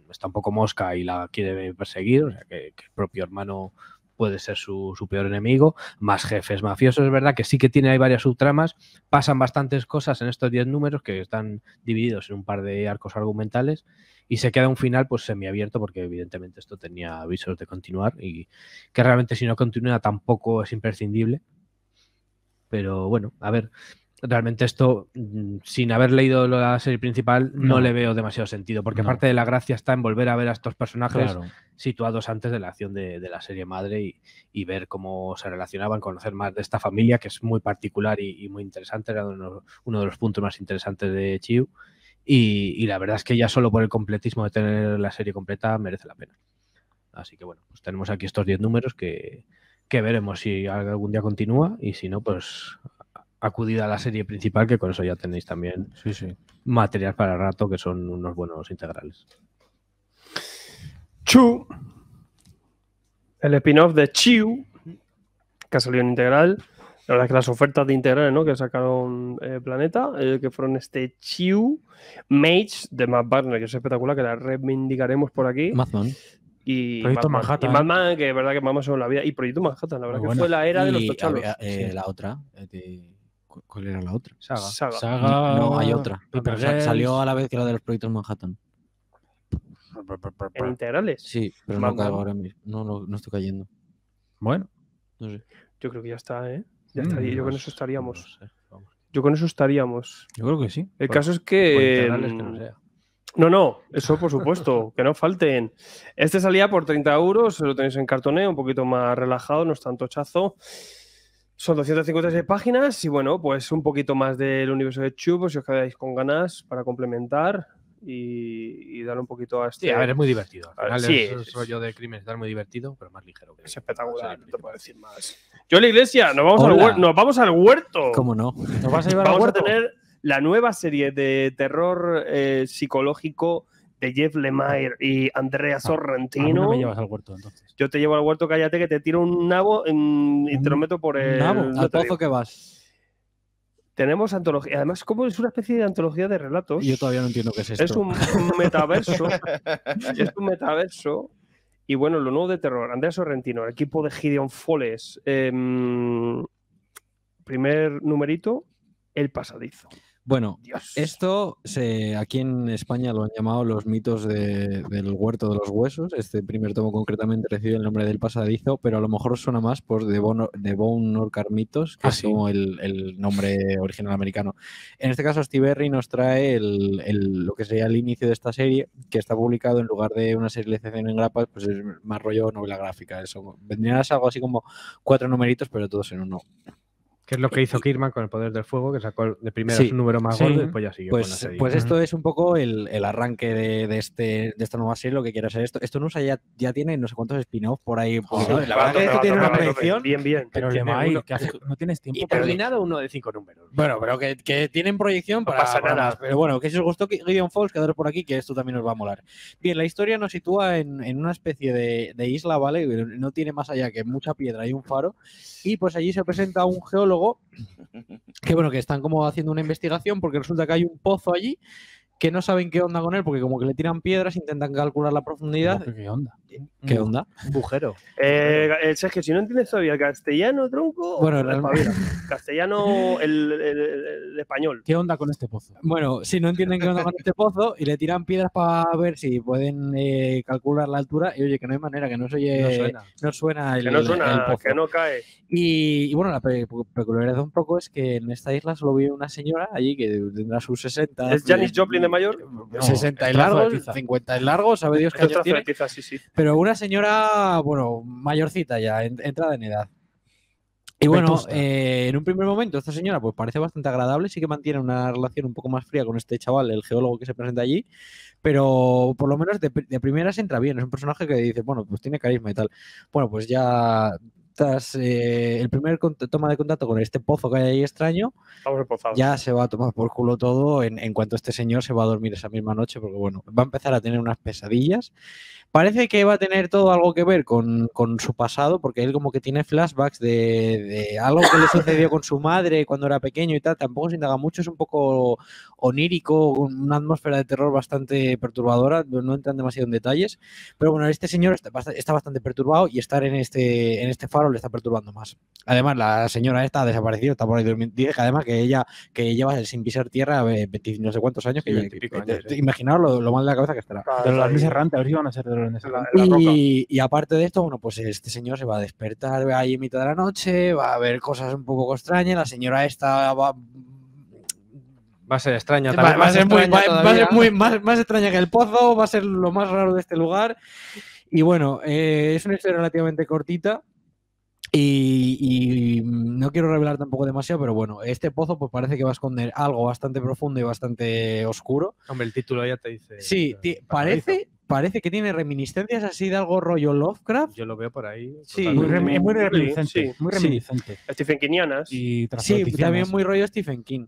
está un poco mosca y la quiere perseguir. O sea, que el propio hermano puede ser su, peor enemigo, más jefes mafiosos, es verdad que sí que tiene ahí varias subtramas, pasan bastantes cosas en estos 10 números que están divididos en un par de arcos argumentales y se queda un final pues semiabierto porque evidentemente esto tenía avisos de continuar y que realmente si no continúa tampoco es imprescindible. Pero bueno, a ver, realmente esto, mm, sin haber leído la serie principal, no, le veo demasiado sentido, porque parte de la gracia está en volver a ver a estos personajes situados antes de la acción de, la serie madre y, ver cómo se relacionaban, conocer más de esta familia, que es muy particular y, muy interesante, era uno, de los puntos más interesantes de Chiu. Y, la verdad es que ya solo por el completismo de tener la serie completa merece la pena. Así que bueno, pues tenemos aquí estos 10 números que, que veremos si algún día continúa y si no, pues acudida a la serie principal, que con eso ya tenéis también material para rato, que son unos buenos integrales. Chu, el spin-off de Chiu, que ha salido en integral. La verdad es que las ofertas de integrales que sacaron eh, Planeta, eh, que fueron este Chiu, Mage de Matt Barner, que es espectacular, que la reivindicaremos por aquí. Y Proyecto que es verdad que vamos sobre la vida. Y Proyecto Manhattan, la verdad que fue la era de los tochalos. Eh, la otra, de ¿Cuál era la otra? Saga. Saga. no, hay otra. Ah, salió a la vez que la de los proyectos Manhattan. ¿En integrales? Sí, pero no No, estoy cayendo. Bueno. No sé. Yo creo que ya está, ¿eh? Ya mm, estaría. Yo con eso estaríamos. Yo con eso estaríamos. Yo creo que sí. El caso es que. no mm, No, no, eso por supuesto, que no falten. Este salía por 30 euros, lo tenéis en cartoneo, un poquito más relajado, no es tanto chazo. Son 256 páginas y bueno, pues un poquito más del universo de Chu, pues si os quedáis con ganas para complementar y, dar un poquito a este... a ver, es muy divertido. Al ah, final sí, es, rollo de crimen, estar muy divertido, pero más ligero. es espectacular, no puedo decir más. Yo la iglesia, nos vamos, al huerto, vamos al huerto. ¿Cómo no? ¿Nos a vamos a tener la nueva serie de terror eh, psicológico de Jeff Lemire y Andrea ah, Sorrentino. me llevas al huerto entonces. Yo te llevo al huerto, cállate, que te tiro un nabo y te lo meto por el. pozo que vas. Tenemos antología, además, como es una especie de antología de relatos. Yo todavía no entiendo qué es esto. Es un, metaverso. es un metaverso. Y bueno, lo nuevo de terror, Andrea Sorrentino, el equipo de Gideon Foles. Em, primer numerito, El pasadizo. Bueno, esto se, aquí en España lo han llamado los mitos del huerto de los huesos. Este primer tomo concretamente recibe el nombre del pasadizo, pero a lo mejor suena más por The Bone, Orcar Mitos, que ah, es como el, nombre original americano. En este caso, Steve Berry nos trae el, lo que sería el inicio de esta serie, que está publicado en lugar de una serie de en grapas, pues es más rollo novela gráfica. Eso vendrías algo así como cuatro numeritos, pero todos en uno. Que es lo que eh, hizo Kirman con el poder del fuego, que sacó de primero número más y después ya siguió. Pues, pues esto es un poco el, arranque de, este, esta nueva serie, lo que quiere hacer esto. Esto no ya, ya tiene no sé cuántos spin-offs por ahí. La verdad es que tiene una proyección. Bien, bien. Pero no tienes tiempo. Y terminado uno de cinco números. Bueno, pero que, tienen proyección para. No pasa nada. pero bueno, que si os gustó Gideon Falls, quedaros por aquí, que esto también nos va a molar. Bien, la historia nos sitúa en, una especie de, de isla, ¿vale? No tiene más allá que mucha piedra y un faro. Y pues allí se presenta un geólogo que bueno, que están como haciendo una investigación porque resulta que hay un pozo allí que no saben qué onda con él, porque como que le tiran piedras, intentan calcular la profundidad. ¿Qué onda? ¿Qué onda? Bujero. Eh, que eh, si no entiendes todavía castellano, tronco, bueno, castellano, el, español. ¿Qué onda con este pozo? Bueno, si no entienden qué onda con este pozo y le tiran piedras para ver si pueden eh, calcular la altura, y oye, que no hay manera, que no oye, no suena, no que no suena, que no cae. Y, bueno, la peculiaridad un poco es que en esta isla solo vive una señora allí que tendrá sus 60. Es Janis Joplin mayor? 60 y largo 50 y largo sabe Dios qué tiene. Pero una señora, bueno, mayorcita ya, entrada en edad. Y bueno, eh, en un primer momento esta señora pues parece bastante agradable, sí que mantiene una relación un poco más fría con este chaval, el geólogo que se presenta allí, pero por lo menos de, primera primeras entra bien, es un personaje que dice, bueno, pues tiene carisma y tal. Bueno, pues ya eh, el primer toma de contacto con este pozo que hay ahí extraño, ya se va a tomar por culo todo en, cuanto este señor se va a dormir esa misma noche, porque bueno, va a empezar a tener unas pesadillas. Parece que va a tener todo algo que ver con, con su pasado, porque él como que tiene flashbacks de, algo que le sucedió con su madre cuando era pequeño y tal, tampoco se indaga mucho, es un poco onírico, una atmósfera de terror bastante perturbadora, no entran demasiado en detalles, pero bueno, este señor está, está bastante perturbado y estar en este, en este faro le está perturbando más. Además, la señora esta ha desaparecido, está por ahí durmiendo. además que ella que lleva sin pisar tierra eh, no sé cuántos años. Que, eh, eh, lo, mal de la cabeza que estará. pero las misas a ver si van a ser de los y, y, aparte de esto, bueno, pues este señor se va a despertar ahí en mitad de la noche, va a ver cosas un poco extrañas, la señora esta va, a ser extraña Va, a ser muy, va, a ser más, extraña que el pozo, va a ser lo más raro de este lugar. Y bueno, es una historia relativamente cortita, y, mm, no quiero revelar tampoco demasiado, pero bueno, este pozo pues parece que va a esconder algo bastante profundo y bastante oscuro. Hombre, el título ya te dice. Sí, parece, parece que tiene reminiscencias así de algo rollo Lovecraft. Yo lo veo por ahí. Sí, muy reminiscente. Stephen Kingianas. Y sí, también muy rollo Stephen King.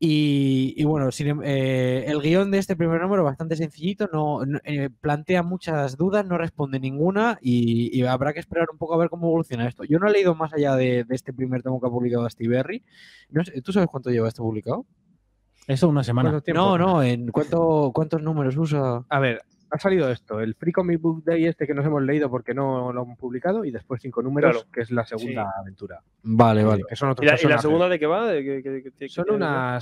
Y, bueno, em, eh, el guión de este primer número bastante sencillito, no, eh, plantea muchas dudas, no responde ninguna y, habrá que esperar un poco a ver cómo evoluciona esto. Yo no he leído más allá de, este primer tomo que ha publicado Steve Berry. ¿Tú sabes cuánto lleva este publicado? Eso una semana. No, no, ¿en cuántos números usa? A ver, ha salido esto, el Free Comic Book Day este que nos hemos leído porque no lo han publicado y después cinco números, que es la segunda aventura. Vale, eh, vale. la, segunda de qué va? son una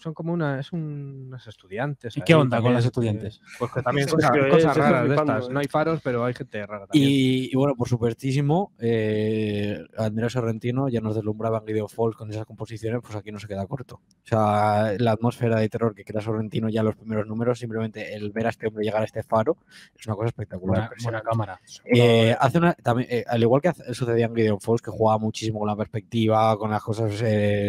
son como una, es un, unas estudiantes. ¿Y qué onda con las eh, estudiantes? Pues que también cosas, cosas raras de estas. Eh. No hay faros, pero hay gente rara también. Y, bueno, por supuestísimo, eh, Andrea Sorrentino ya nos deslumbraba en Video Falls con esas composiciones, pues aquí no se queda corto. O sea, la atmósfera de terror que crea Sorrentino ya en los primeros números, simplemente el ver a este hombre llegar a este faro, es una cosa espectacular. una cámara. Eh, hace una, también, eh, al igual que sucedía en Video Falls, que jugaba muchísimo con la perspectiva, con las cosas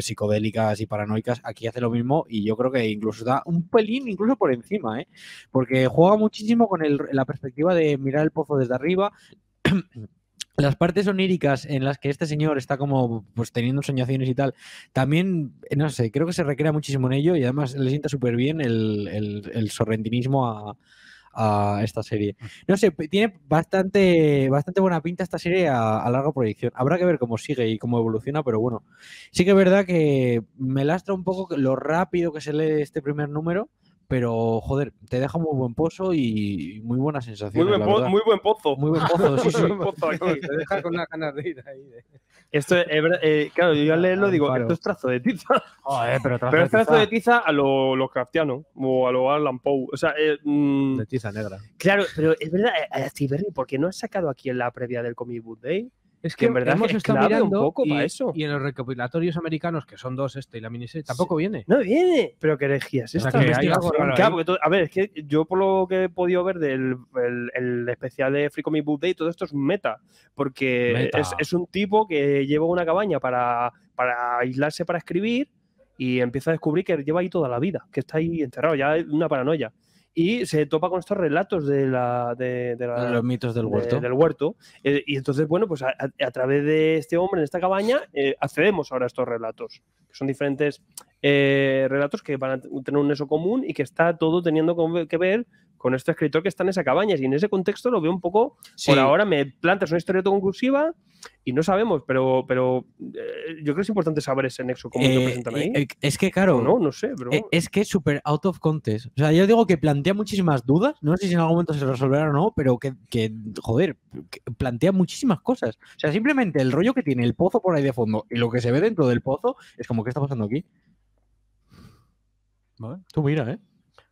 psicodélicas y paranoicas, aquí hace lo mismo y yo creo que incluso da un pelín, incluso por encima, ¿eh? porque juega muchísimo con la perspectiva de mirar el pozo desde arriba. las partes oníricas en las que este señor está como pues teniendo soñaciones y tal, también, eh, no sé, creo que se recrea muchísimo en ello y además le sienta súper bien el, el sorrentinismo a, a esta serie. Mm. No sé, tiene bastante, bastante buena pinta esta serie a, largo larga proyección. Habrá que ver cómo sigue y cómo evoluciona, pero bueno, sí que es verdad que me lastra un poco lo rápido que se lee este primer número pero joder, te deja muy buen pozo y muy buena sensación. Muy, muy, buen pozo. Muy buen pozo, sí, sí. pozo, te deja con las ganas de ir ahí. Esto es, eh, claro, yo al leerlo digo, claro. esto es trazo de tiza. pero, trazo es trazo tiza. de tiza a los lo craftianos o a los Alan Poe. O sea, es… Eh, mm. de tiza negra. Claro, pero es verdad, a eh, eh, porque no has sacado aquí en la previa del Comic Book Day es que, en verdad hemos estado mirando un poco y, eso. Y en los recopilatorios americanos, que son dos este y la miniserie, tampoco viene. No viene. Pero qué herejías que a ver, es que yo por lo que he podido ver del el, especial de Free Comic Book Day, todo esto es meta. Porque Es, un tipo que lleva una cabaña para, para aislarse para escribir y empieza a descubrir que lleva ahí toda la vida, que está ahí enterrado, ya es una paranoia y se topa con estos relatos de, la, de, los mitos del huerto. del huerto. Eh, y entonces, bueno, pues a, través de este hombre en esta cabaña eh, accedemos ahora a estos relatos, que son diferentes eh, relatos que van a tener un nexo común y que está todo teniendo que ver con este escritor que está en esa cabaña. Y en ese contexto lo veo un poco. Por ahora me plantas una historia conclusiva y no sabemos, pero, pero eh, yo creo que es importante saber ese nexo común eh, presentan ahí. es que, claro. No, no sé, es que es súper out of context. O sea, yo digo que plantea muchísimas dudas. No sé si en algún momento se resolverá o no, pero que, joder, plantea muchísimas cosas. O sea, simplemente el rollo que tiene el pozo por ahí de fondo y lo que se ve dentro del pozo es como, ¿qué está pasando aquí? Tú mira, ¿eh?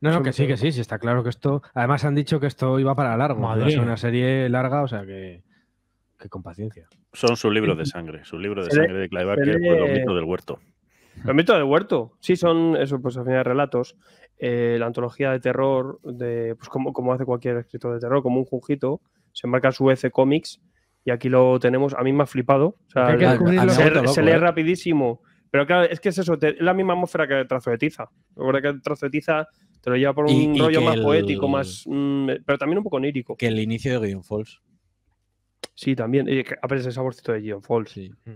No, no, que sí, que sí, sí, está claro que esto. Además, han dicho que esto iba para largo. una serie larga, o sea que, que con paciencia. Son sus libros de sangre, Sus libros de sangre de Clive Barker, pues, los mitos del huerto. Los mitos del huerto, sí, son eso, pues al final relatos. Eh, la antología de terror, de, pues como, como hace cualquier escritor de terror, como un junjito, se marca su EC cómics y aquí lo tenemos. A mí me ha flipado. O sea, se, lee ¿eh? rapidísimo pero claro, es que es eso, es la misma atmósfera que el trazo de tiza. Recuerda que el trazo de tiza te lo lleva por un rollo más poético, más. Mm, pero también un poco onírico. Que el inicio de Guillaume Falls. Sí, también. Aparece ese saborcito de Guillaume Falls. Mm.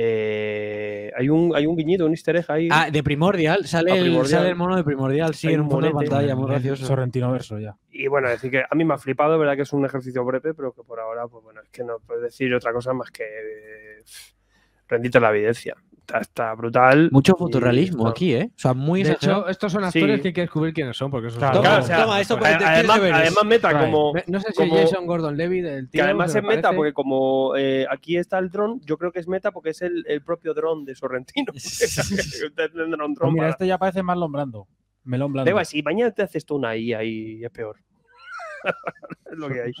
Eh, hay, un, hay un guiñito, un easter egg ahí. Ah, de Primordial. Sale, El, sale el mono de Primordial, sí, en un mono de pantalla, ¿eh? muy gracioso. Sorrentino verso, ya. Y bueno, decir que a mí me ha flipado, verdad que es un ejercicio breve, pero que por ahora, pues bueno, es que no puedo decir otra cosa más que eh, rendite la evidencia está, brutal. Mucho fotorrealismo aquí, ¿eh? O sea, muy De hecho, estos son actores que hay que descubrir quiénes son, porque eso claro, son... Claro, además, meta como... No sé si es Jason gordon Levy, del tío... Que además es meta, porque como eh, aquí está el dron, yo creo que es meta porque es el, el propio dron de Sorrentino. Pues mira, este ya parece más lombrando Melón Blando. si mañana te haces tú una IA ahí es peor. es lo que hay.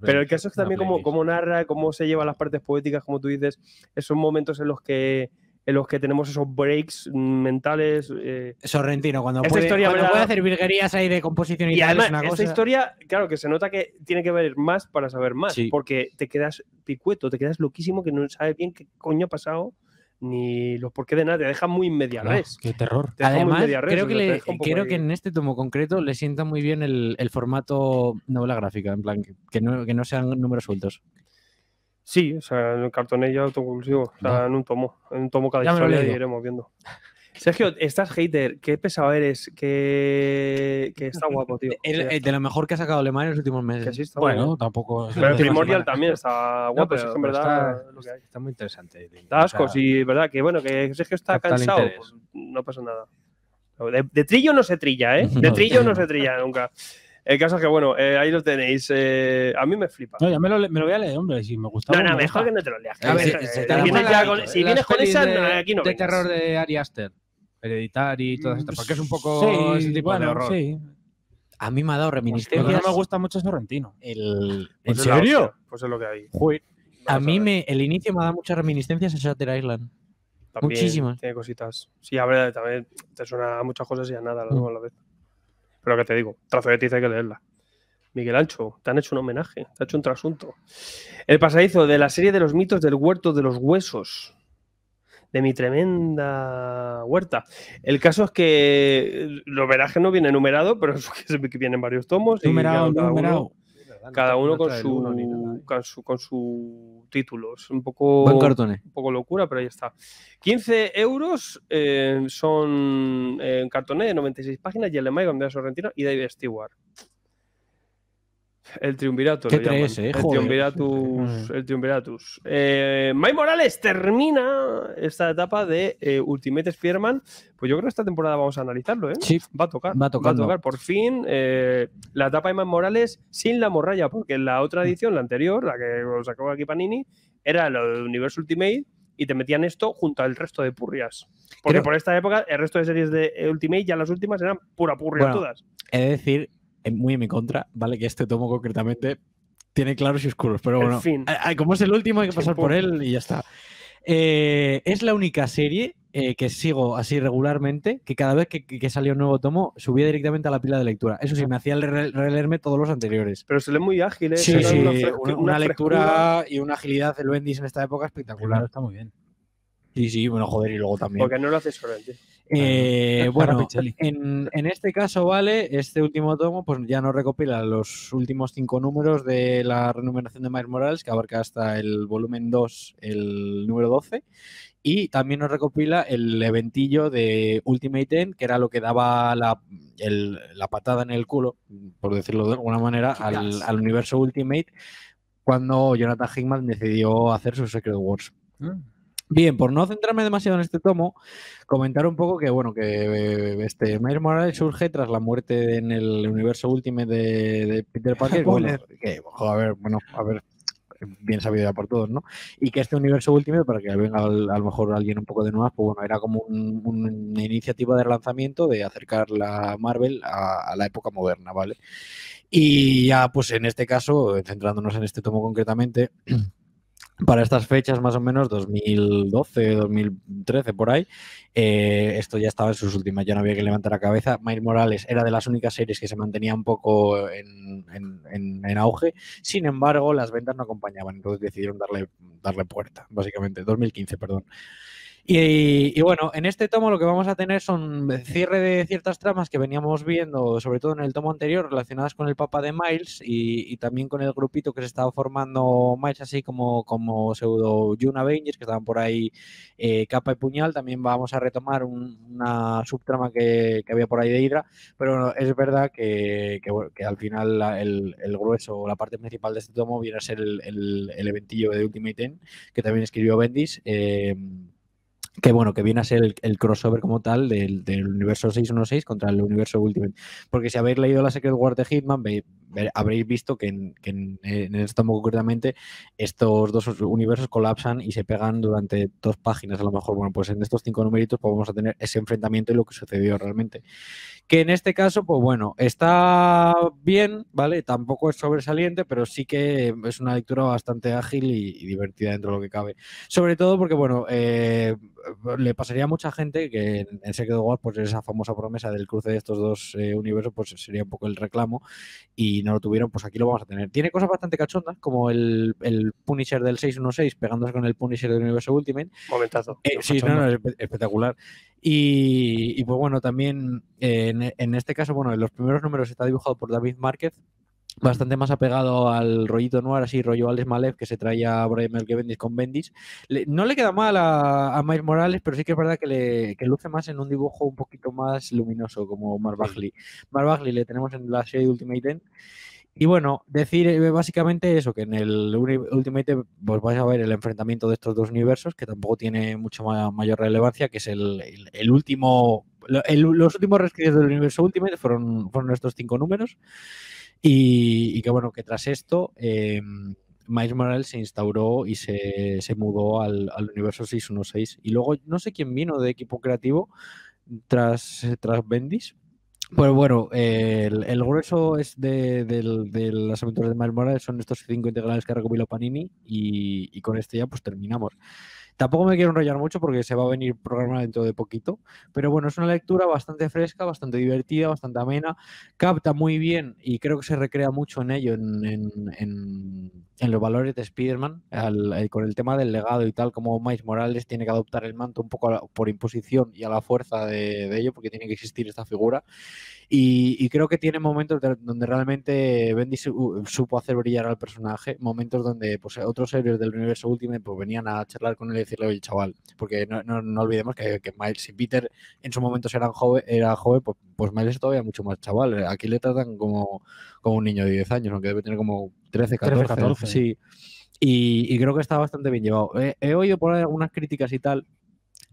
Pero el caso es también cómo, cómo narra, cómo se lleva las partes poéticas, como tú dices, esos momentos en los que en los que tenemos esos breaks mentales. Eh, Sorrentino, cuando, esta puede, historia cuando puede hacer virguerías ahí de composición y, además, esta historia, claro, que se nota que tiene que ver más para saber más, porque te quedas picueto, te quedas loquísimo que no sabes bien qué coño ha pasado ni los porqué de nada, te deja muy inmediato. qué terror. Te Además, creo, que, que en este tomo concreto le sienta muy bien el, el formato novela gráfica, en plan, que que no sean números sueltos. Sí, o sea, en el ya autoconclusivo, o sea, en un tomo, en un tomo cada historia y iremos viendo. Sergio, estás hater, qué pesado eres, qué, que está guapo, tío. de lo mejor que ha sacado Alemania en los últimos meses. bueno, tampoco. Pero el Primordial también está guapo, es que en verdad. Está, lo que hay. está muy interesante. Está asco, sí, verdad, que bueno, que Sergio está cansado, pues, no pasa nada. de, trillo no se trilla, ¿eh? De trillo no se trilla nunca. El caso es que, bueno, eh, ahí lo tenéis. Eh, a mí me flipa. No, ya me lo, voy a leer, hombre, si me gusta. No, no, mejor que no te lo leas. Eh, a ver, si, vienes, con, si vienes con esa, de, aquí no. De terror de Ari Aster, Hereditary y todas mm, estas, porque es un poco sí, ese tipo de horror. Sí. A mí me ha dado pues reminiscencias. no me gusta mucho Sorrentino. El, ¿En pues serio? Pues es lo que hay. A mí me, el inicio me ha dado muchas reminiscencias a Shatter Island. Muchísimas. Tiene cositas. Sí, a ver, también te suena a muchas cosas y a nada mm. a la vez. Pero que te digo, trazo de tiza hay que leerla. Miguel Ancho, te han hecho un homenaje, te ha hecho un trasunto. El pasadizo de la serie de los mitos del huerto de los huesos. De mi tremenda huerta. El caso es que el homenaje no viene numerado, pero es que vienen varios tomos. Numerado, numerado. Cada uno, eh. con, su, con, su, con título. Es un poco, eh. un poco locura, pero ahí está. 15 euros eh, son en cartoné de 96 páginas, y Gondela Sorrentino y David Stewart. El triunvirato. el, triunviratus, eh, el triunviratus. Eh, Morales termina esta etapa de eh, Ultimate Spearman. Pues yo creo que esta temporada vamos a analizarlo, ¿eh? Va a tocar. Va, a tocar. Por fin, eh, la etapa de Mike Morales sin la morralla, porque la otra mm. edición, la anterior, la que os sacó aquí Panini, era lo de universo Ultimate y te metían esto junto al resto de purrias. Porque por esta época, el resto de series de Ultimate, ya las últimas, eran pura purria todas. Es decir muy en mi contra, ¿vale? Que este tomo concretamente tiene claros y oscuros, pero bueno, fin. como es el último hay que pasar por él y ya está. Eh, es la única serie eh, que sigo así regularmente, que cada vez que, que, salía un nuevo tomo subía directamente a la pila de lectura. Eso sí, me hacía releerme todos los anteriores. Pero se lee muy ágil, ¿eh? Sí, una, lectura y una agilidad de Wendy's en esta época espectacular. está muy bien. Sí, sí, bueno, joder, y luego también. Porque no lo haces solamente. Eh, bueno, en, este caso, vale, este último tomo pues ya nos recopila los últimos cinco números de la renumeración de Miles Morales, que abarca hasta el volumen 2, el número 12, y también nos recopila el eventillo de Ultimate End, que era lo que daba la, patada en el culo, por decirlo de alguna manera, al, universo Ultimate cuando Jonathan Hickman decidió hacer su Secret Wars. Mm. Bien, por no centrarme demasiado en este tomo, comentar un poco que bueno, que eh, este Miles Morales surge tras la muerte en el universo último de, Peter Parker. que, a ver, bueno, a ver, bien sabido ya por todos, ¿no? Y que este universo último, para que venga a lo mejor alguien un poco de nuevo, pues bueno, era como una iniciativa de relanzamiento de acercar la Marvel a la época moderna, ¿vale? Y ya, pues en este caso, eh, centrándonos en este tomo concretamente. para estas fechas, más o menos, 2012, 2013, por ahí, eh, esto ya estaba en sus últimas, ya no había que levantar la cabeza. Miles Morales era de las únicas series que se mantenía un poco en, auge, sin embargo, las ventas no acompañaban, entonces decidieron darle, darle puerta, básicamente, 2015, perdón. Y, bueno, en este tomo lo que vamos a tener son cierre de ciertas tramas que veníamos viendo, sobre todo en el tomo anterior, relacionadas con el Papa de Miles y, también con el grupito que se estaba formando Miles, así como, como pseudo June Avengers, que estaban por ahí eh, capa y puñal. También vamos a retomar una subtrama que, había por ahí de Hydra, pero es verdad que, al final el, grueso, la parte principal de este tomo viene a ser el, eventillo de Ultimate Ten, que también escribió Bendis. Eh, que bueno, que viene a ser el, crossover como tal del, del, universo 616 contra el universo Ultimate. Porque si habéis leído la Secret War de Hitman, veis habréis visto que, en, que en, eh, concretamente estos dos universos colapsan y se pegan durante dos páginas a lo mejor. Bueno, pues en estos cinco numeritos pues, vamos a tener ese enfrentamiento y lo que sucedió realmente. Que en este caso, pues bueno, está bien, ¿vale? Tampoco es sobresaliente, pero sí que es una lectura bastante ágil y, divertida dentro de lo que cabe. Sobre todo porque, bueno, eh, le pasaría a mucha gente que en, en de Wars, pues esa famosa promesa del cruce de estos dos eh, universos, pues sería un poco el reclamo y no lo tuvieron, pues aquí lo vamos a tener. Tiene cosas bastante cachondas, como el, Punisher del 616 pegándose con el Punisher del Universo Ultimate. Momentazo. Eh, sí, espectacular. Y, pues bueno, también eh, en, en, este caso, bueno, en los primeros números está dibujado por David Márquez, bastante más apegado al rollito noir, así rollo Alex Malev que se traía que vendis con Bendis. no le queda mal a, a, Morales, pero sí que es verdad que, le, luce más en un dibujo un poquito más luminoso, como Mark Bagley. Mark Bagley le tenemos en la serie Ultimate Y bueno, decir eh, básicamente eso, que en el Ultimate pues vais a ver el enfrentamiento de estos dos universos, que tampoco tiene mucha mayor relevancia, que es el, último, los últimos rescritos del universo Ultimate fueron, fueron estos cinco números. Y, que bueno, que tras esto, eh, Miles Morales se instauró y se, se mudó al, al, universo 616. Y luego no sé quién vino de equipo creativo tras, tras Bendis. Pues bueno, el, grueso es de, de, las aventuras de Miles Morales son estos cinco integrales que recopiló Panini y, y con este ya pues terminamos. Tampoco me quiero enrollar mucho porque se va a venir programa dentro de poquito, pero bueno, es una lectura bastante fresca, bastante divertida, bastante amena, capta muy bien y creo que se recrea mucho en ello, en, los valores de Spider-Man, eh, con el tema del legado y tal, como Miles Morales tiene que adoptar el manto un poco por imposición y a la fuerza de, de ello, porque tiene que existir esta figura. Y, creo que tiene momentos donde realmente Bendy supo hacer brillar al personaje, momentos donde pues, otros héroes del universo Ultimate pues, venían a charlar con él y decirle, oye, chaval, porque no, olvidemos que, Miles y Peter en su momento eran joven, era joven, pues, pues, Miles es todavía mucho más chaval. Aquí le tratan como, como un niño de 10 años, aunque debe tener como 13, 14. Sí. Y, creo que está bastante bien llevado. He, oído por algunas críticas y tal,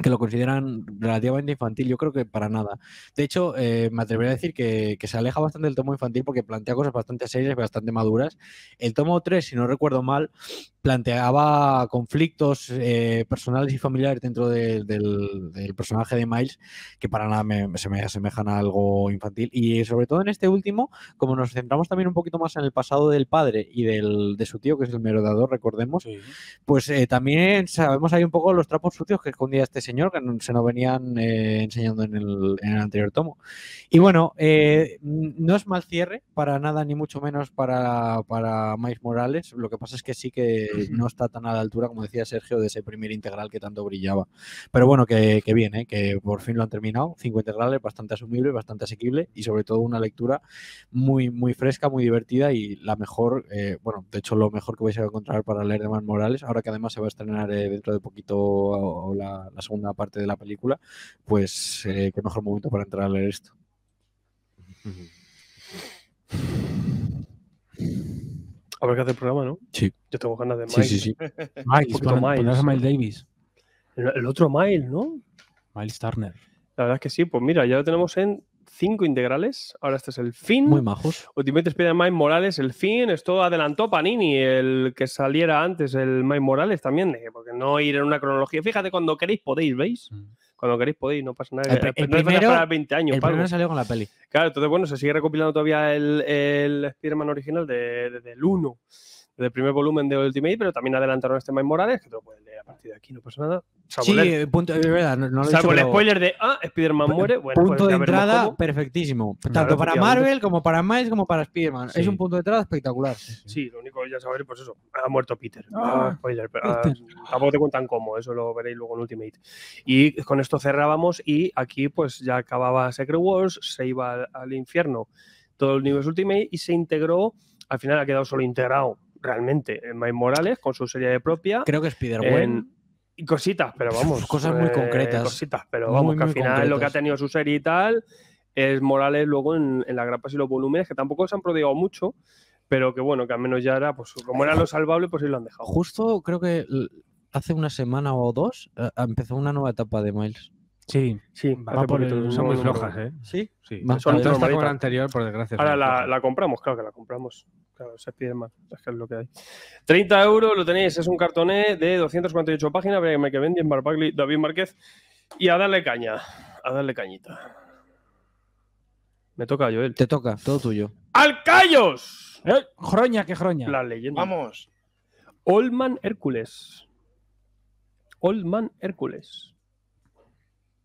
que lo consideran relativamente infantil, yo creo que para nada. De hecho, eh, me atrevería a decir que, que, se aleja bastante del tomo infantil porque plantea cosas bastante serias y bastante maduras. El tomo 3, si no recuerdo mal, planteaba conflictos eh, personales y familiares dentro del, personaje de Miles que para nada se me asemejan a algo infantil y sobre todo en este último como nos centramos también un poquito más en el pasado del padre y del, de su tío que es el merodador recordemos pues eh, también sabemos ahí un poco los trapos sucios que escondía este señor que se nos venían eh, enseñando en el, en el, anterior tomo y bueno no es mal cierre para nada ni mucho menos para, para Miles Morales lo que pasa es que sí que no está tan a la altura, como decía Sergio, de ese primer integral que tanto brillaba. Pero bueno, que, que bien, ¿eh? que por fin lo han terminado. Cinco integrales, bastante asumible, bastante asequible y sobre todo una lectura muy, muy fresca, muy divertida y la mejor, eh, bueno, de hecho lo mejor que vais a encontrar para leer de Man Morales, ahora que además se va a estrenar eh, dentro de poquito la, la, segunda parte de la película, pues qué mejor momento para entrar a leer esto. Habrá que hacer programa, ¿no? Sí. Yo tengo ganas de Miles. Sí, sí, sí. Miles, Miles. Davis. El, otro Miles, ¿no? Miles Turner. La verdad es que sí. Pues mira, ya lo tenemos en cinco integrales. Ahora este es el fin. Muy majos. Ultimate spider Miles Morales, el fin. Esto adelantó Panini, el que saliera antes, el Miles Morales también. Porque no ir en una cronología. Fíjate, cuando queréis podéis, ¿veis? Mm cuando queréis podéis, no pasa nada. El, no para 20 años. El primero salió con la peli. Claro, entonces bueno, se sigue recopilando todavía el, spider original de, del 1 del primer volumen de Ultimate, pero también adelantaron este Mike Morales, que te lo puedes leer a partir de aquí, no pasa nada. Salvo sí, el, punto, de verdad, no, salvo el spoiler de Ah, Spider-Man muere. Bueno, punto pues, de entrada perfectísimo. Tanto para Marvel como para Miles como para Spider-Man. Es un punto de entrada espectacular. Sí, lo único que ya saber, pues eso, ha muerto Peter. Ah, spoiler, pero, ah, tampoco te cuentan cómo, eso lo veréis luego en Ultimate. Y con esto cerrábamos y aquí pues ya acababa Secret Wars, se iba al, al infierno todo el universo Ultimate y se integró, al final ha quedado solo integrado realmente en eh, Morales con su serie de propia. Creo que Spider-Man. Y cositas, pero vamos. Cosas eh, muy concretas. Cositas, pero vamos, que al final lo que ha tenido su serie y tal es Morales luego en, en las grapas y los volúmenes, que tampoco se han prodigado mucho, pero que bueno, que al menos ya era, pues como era lo salvable, pues sí lo han dejado. Justo creo que hace una semana o dos eh, empezó una nueva etapa de Miles. Sí, sí son muy flojas, ¿eh? Sí, sí. son la anterior, por desgracia. Ahora la, compramos, claro que la compramos. Claro, se pide más, es lo que hay. 30 euros lo tenéis, es un cartoné de 248 páginas, que vendí en Barbagli, David Márquez. Y a darle caña, a darle cañita. Me toca, Joel. Te toca, todo tuyo. Al ¿Eh? Jroña, qué jroña. La leyenda. Vamos. Oldman Hércules. Oldman Hércules.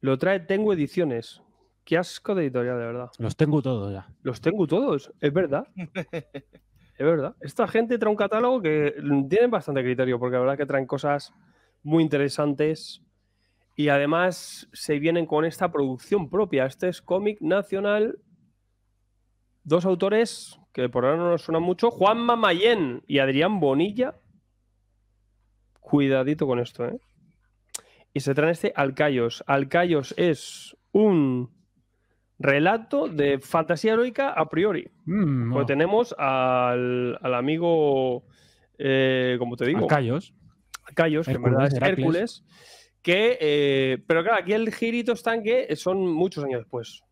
Lo trae Tengo Ediciones. Qué asco de editorial, de verdad. Los tengo todos ya. Los tengo todos, es verdad. es verdad. Esta gente trae un catálogo que tienen bastante criterio, porque la verdad que traen cosas muy interesantes. Y además se vienen con esta producción propia. Este es cómic nacional. Dos autores que por ahora no nos suenan mucho: Juan Mamayén y Adrián Bonilla. Cuidadito con esto, ¿eh? y se traen este Alcayos. Alcayos es un relato de fantasía heroica a priori. Mm, tenemos al, amigo, eh, ¿Cómo como te digo, Alcayos. Alcayos, que en verdad es Hércules. Eh, pero claro, aquí el girito está en que son muchos años después,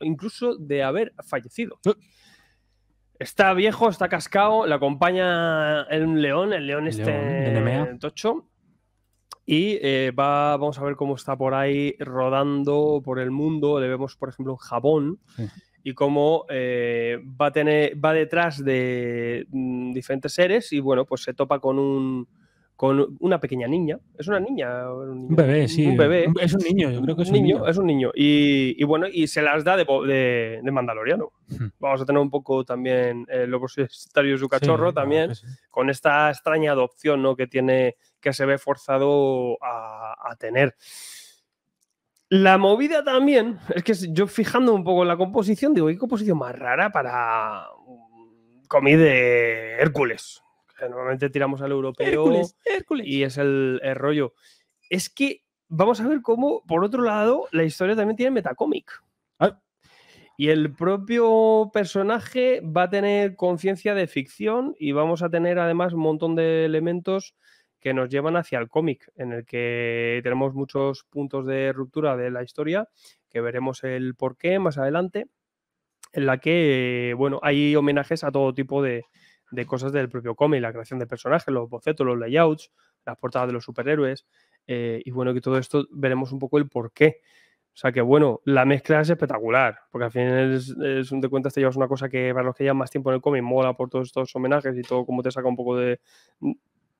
incluso de haber fallecido. Uh. Está viejo, está cascado, le acompaña un león, el león este el tocho, y eh, va, vamos a ver cómo está por ahí rodando por el mundo. Le vemos, por ejemplo, un jabón Y cómo eh, va, a tener, va detrás de mm, diferentes seres y bueno, pues se topa con un, con una pequeña niña. Es una niña. Un, bebé, sí. Un bebé. Es un niño, yo creo que es un niño. Es un niño. Y, bueno, y se las da de, de, Mandaloriano. Vamos a tener un poco también el eh, lobo de su cachorro también, con esta extraña adopción ¿no? que tiene, que se ve forzado a, a tener. La movida también, es que yo fijando un poco en la composición, digo, ¿qué composición más rara para comida de Hércules? normalmente tiramos al europeo y es el, rollo. Es que vamos a ver cómo, por otro lado, la historia también tiene metacómic. Y el propio personaje va a tener conciencia de ficción y vamos a tener además un montón de elementos que nos llevan hacia el cómic, en el que tenemos muchos puntos de ruptura de la historia, que veremos el por qué más adelante, en la que, bueno, hay homenajes a todo tipo de, de cosas del propio cómic, la creación de personajes, los bocetos, los layouts, las portadas de los superhéroes. Eh, y bueno, que todo esto veremos un poco el por qué. O sea que bueno, la mezcla es espectacular, porque al fin es, un de cuentas te llevas una cosa que para los que llevan más tiempo en el cómic mola por todos estos homenajes y todo como te saca un poco de,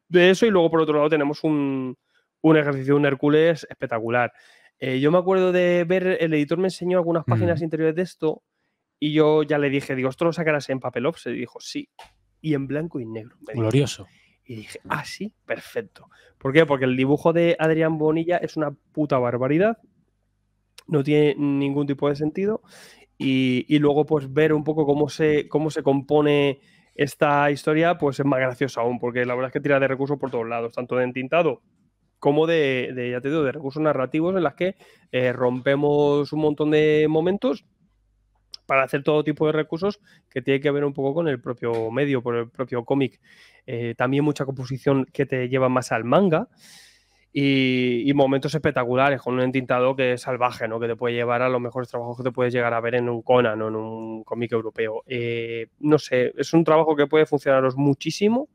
de eso. Y luego por otro lado tenemos un, un ejercicio, un Hércules espectacular. Eh, yo me acuerdo de ver, el editor me enseñó algunas páginas mm. interiores de esto y yo ya le dije, digo, ¿esto lo sacarás en papel off? Y dijo, sí y en blanco y negro. Glorioso. Y dije, ah, sí, perfecto. ¿Por qué? Porque el dibujo de Adrián Bonilla es una puta barbaridad. No tiene ningún tipo de sentido. Y, luego, pues, ver un poco cómo se, cómo se compone esta historia, pues es más graciosa aún, porque la verdad es que tira de recursos por todos lados, tanto de entintado como de, ya te digo, de recursos narrativos en las que eh, rompemos un montón de momentos para hacer todo tipo de recursos que tiene que ver un poco con el propio medio, por el propio cómic. Eh, también mucha composición que te lleva más al manga. Y, momentos espectaculares con un entintado que es salvaje, ¿no? que te puede llevar a los mejores trabajos que te puedes llegar a ver en un Conan o en un cómic europeo. Eh, no sé, es un trabajo que puede funcionaros muchísimo